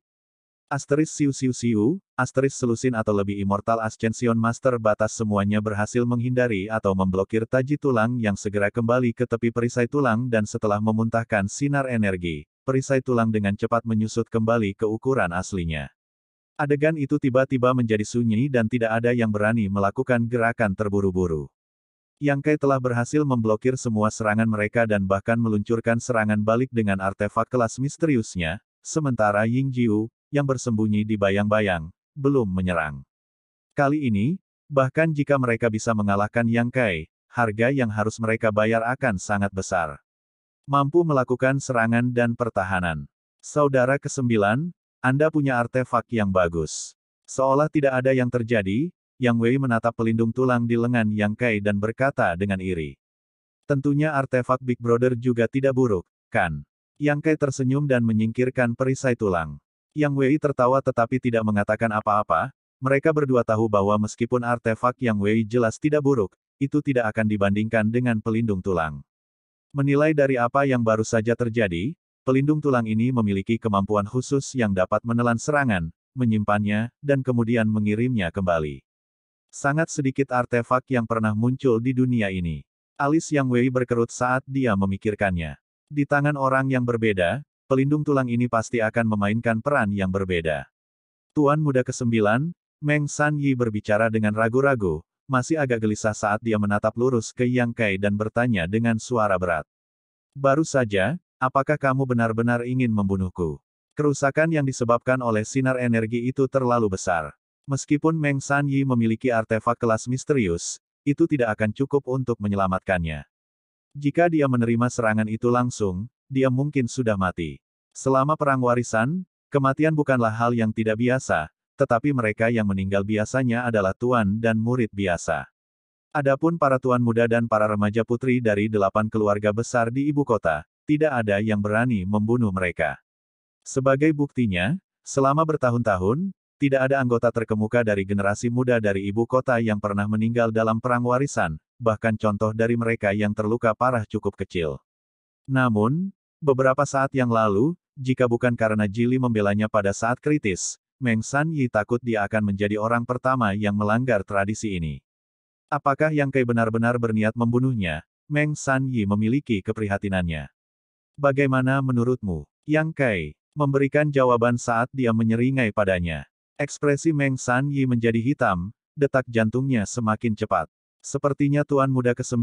Asteris Siu Siu Siu, Asteris Selusin atau lebih Immortal Ascension Master batas semuanya berhasil menghindari atau memblokir taji tulang yang segera kembali ke tepi perisai tulang dan setelah memuntahkan sinar energi, perisai tulang dengan cepat menyusut kembali ke ukuran aslinya. Adegan itu tiba-tiba menjadi sunyi dan tidak ada yang berani melakukan gerakan terburu-buru. Yang Kai telah berhasil memblokir semua serangan mereka dan bahkan meluncurkan serangan balik dengan artefak kelas misteriusnya, sementara Ying Jiu, yang bersembunyi di bayang-bayang, belum menyerang. Kali ini, bahkan jika mereka bisa mengalahkan Yang Kai, harga yang harus mereka bayar akan sangat besar. Mampu melakukan serangan dan pertahanan. Saudara kesembilan, anda punya artefak yang bagus. Seolah tidak ada yang terjadi, Yang Wei menatap pelindung tulang di lengan Yang Kai dan berkata dengan iri. Tentunya artefak Big Brother juga tidak buruk, kan? Yang Kai tersenyum dan menyingkirkan perisai tulang. Yang Wei tertawa tetapi tidak mengatakan apa-apa, mereka berdua tahu bahwa meskipun artefak Yang Wei jelas tidak buruk, itu tidak akan dibandingkan dengan pelindung tulang. Menilai dari apa yang baru saja terjadi, Pelindung tulang ini memiliki kemampuan khusus yang dapat menelan serangan, menyimpannya, dan kemudian mengirimnya kembali. Sangat sedikit artefak yang pernah muncul di dunia ini. Alis Yang Wei berkerut saat dia memikirkannya. Di tangan orang yang berbeda, pelindung tulang ini pasti akan memainkan peran yang berbeda. Tuan muda ke-9, Meng San Yi berbicara dengan ragu-ragu, masih agak gelisah saat dia menatap lurus ke Yang Kai dan bertanya dengan suara berat. Baru saja, Apakah kamu benar-benar ingin membunuhku? Kerusakan yang disebabkan oleh sinar energi itu terlalu besar. Meskipun Meng San Yi memiliki artefak kelas misterius, itu tidak akan cukup untuk menyelamatkannya. Jika dia menerima serangan itu langsung, dia mungkin sudah mati. Selama perang warisan, kematian bukanlah hal yang tidak biasa, tetapi mereka yang meninggal biasanya adalah tuan dan murid biasa. Adapun para tuan muda dan para remaja putri dari delapan keluarga besar di ibu kota, tidak ada yang berani membunuh mereka. Sebagai buktinya, selama bertahun-tahun, tidak ada anggota terkemuka dari generasi muda dari ibu kota yang pernah meninggal dalam perang warisan, bahkan contoh dari mereka yang terluka parah cukup kecil. Namun, beberapa saat yang lalu, jika bukan karena Jili membelanya pada saat kritis, Meng San Yi takut dia akan menjadi orang pertama yang melanggar tradisi ini. Apakah Yang Kai benar-benar berniat membunuhnya? Meng San Yi memiliki keprihatinannya. Bagaimana menurutmu? Yang Kai memberikan jawaban saat dia menyeringai padanya. Ekspresi Meng San Yi menjadi hitam, detak jantungnya semakin cepat. Sepertinya Tuan Muda ke-9,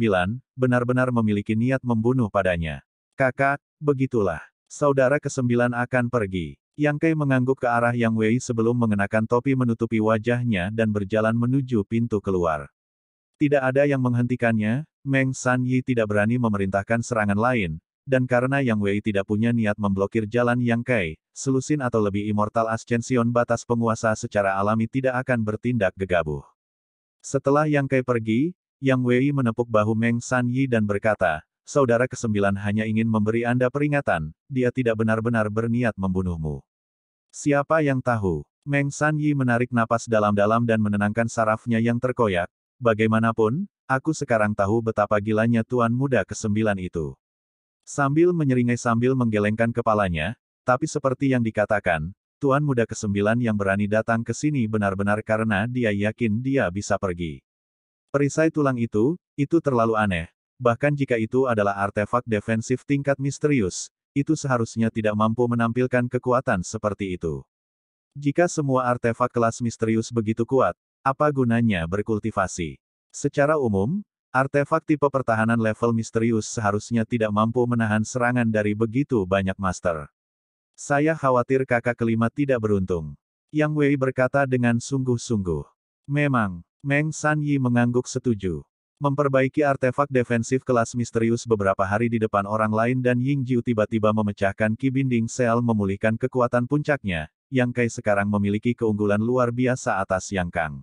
benar-benar memiliki niat membunuh padanya. Kakak, begitulah. Saudara ke-9 akan pergi. Yang Kai mengangguk ke arah Yang Wei sebelum mengenakan topi menutupi wajahnya dan berjalan menuju pintu keluar. Tidak ada yang menghentikannya, Meng San Yi tidak berani memerintahkan serangan lain, dan karena Yang Wei tidak punya niat memblokir jalan Yang Kai, selusin atau lebih immortal ascension batas penguasa secara alami tidak akan bertindak gegabah. Setelah Yang Kai pergi, Yang Wei menepuk bahu Meng San Yi dan berkata, Saudara kesembilan hanya ingin memberi Anda peringatan, dia tidak benar-benar berniat membunuhmu. Siapa yang tahu? Meng San Yi menarik napas dalam-dalam dan menenangkan sarafnya yang terkoyak, Bagaimanapun, aku sekarang tahu betapa gilanya Tuan Muda Kesembilan itu. Sambil menyeringai sambil menggelengkan kepalanya, tapi seperti yang dikatakan, Tuan Muda Kesembilan yang berani datang ke sini benar-benar karena dia yakin dia bisa pergi. Perisai tulang itu, itu terlalu aneh. Bahkan jika itu adalah artefak defensif tingkat misterius, itu seharusnya tidak mampu menampilkan kekuatan seperti itu. Jika semua artefak kelas misterius begitu kuat, apa gunanya berkultivasi? Secara umum, Artefak tipe pertahanan level misterius seharusnya tidak mampu menahan serangan dari begitu banyak master. Saya khawatir kakak kelima tidak beruntung. Yang Wei berkata dengan sungguh-sungguh. Memang, Meng San Yi mengangguk setuju. Memperbaiki artefak defensif kelas misterius beberapa hari di depan orang lain dan Ying Jiu tiba-tiba memecahkan Ki Binding Sel memulihkan kekuatan puncaknya, Yang Kai sekarang memiliki keunggulan luar biasa atas Yang Kang.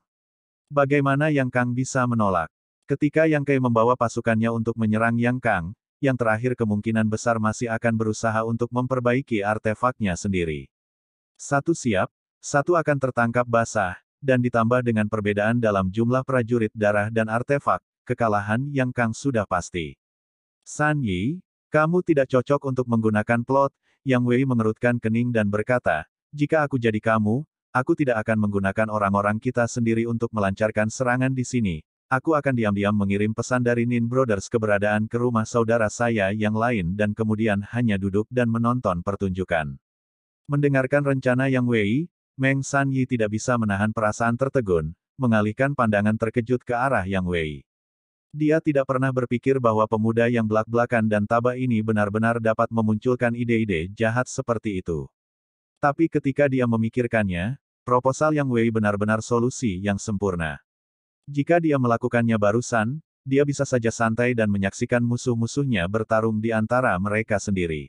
Bagaimana Yang Kang bisa menolak? Ketika Yang Kai membawa pasukannya untuk menyerang Yang Kang, yang terakhir kemungkinan besar masih akan berusaha untuk memperbaiki artefaknya sendiri. Satu siap, satu akan tertangkap basah, dan ditambah dengan perbedaan dalam jumlah prajurit darah dan artefak, kekalahan yang Kang sudah pasti. San Yi, kamu tidak cocok untuk menggunakan plot, Yang Wei mengerutkan kening dan berkata, jika aku jadi kamu, aku tidak akan menggunakan orang-orang kita sendiri untuk melancarkan serangan di sini, Aku akan diam-diam mengirim pesan dari Nin Brothers keberadaan ke rumah saudara saya yang lain dan kemudian hanya duduk dan menonton pertunjukan. Mendengarkan rencana yang Wei, Meng San Yi tidak bisa menahan perasaan tertegun, mengalihkan pandangan terkejut ke arah yang Wei. Dia tidak pernah berpikir bahwa pemuda yang belak-belakan dan tabah ini benar-benar dapat memunculkan ide-ide jahat seperti itu. Tapi ketika dia memikirkannya, proposal Yang Wei benar-benar solusi yang sempurna. Jika dia melakukannya barusan, dia bisa saja santai dan menyaksikan musuh-musuhnya bertarung di antara mereka sendiri.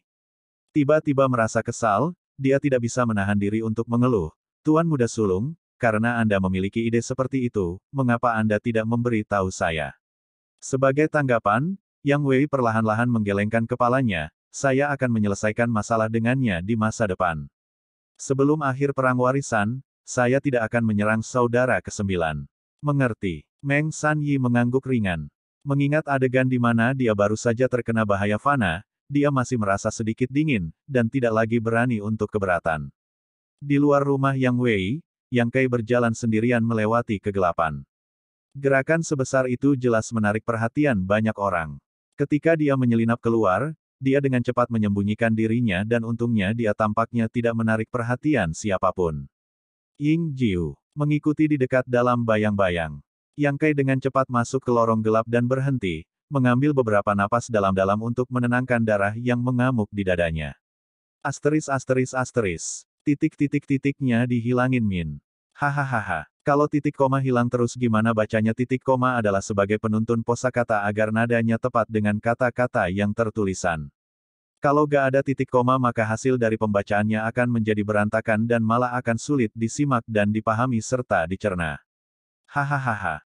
Tiba-tiba merasa kesal, dia tidak bisa menahan diri untuk mengeluh. Tuan muda sulung, karena Anda memiliki ide seperti itu, mengapa Anda tidak memberi tahu saya? Sebagai tanggapan, Yang Wei perlahan-lahan menggelengkan kepalanya, saya akan menyelesaikan masalah dengannya di masa depan. Sebelum akhir perang warisan, saya tidak akan menyerang saudara kesembilan. Mengerti. Meng San Yi mengangguk ringan. Mengingat adegan di mana dia baru saja terkena bahaya fana, dia masih merasa sedikit dingin, dan tidak lagi berani untuk keberatan. Di luar rumah Yang Wei, Yang Kai berjalan sendirian melewati kegelapan. Gerakan sebesar itu jelas menarik perhatian banyak orang. Ketika dia menyelinap keluar, dia dengan cepat menyembunyikan dirinya dan untungnya dia tampaknya tidak menarik perhatian siapapun. Ying Jiu mengikuti di dekat dalam bayang-bayang. Yang Kai dengan cepat masuk ke lorong gelap dan berhenti, mengambil beberapa napas dalam-dalam untuk menenangkan darah yang mengamuk di dadanya. Asteris asteris asteris. Titik-titik-titiknya dihilangin Min. Hahaha. Kalau titik koma hilang terus gimana bacanya titik koma adalah sebagai penuntun posakata agar nadanya tepat dengan kata-kata yang tertulisan. Kalau gak ada titik koma maka hasil dari pembacaannya akan menjadi berantakan dan malah akan sulit disimak dan dipahami serta dicerna. Hahaha.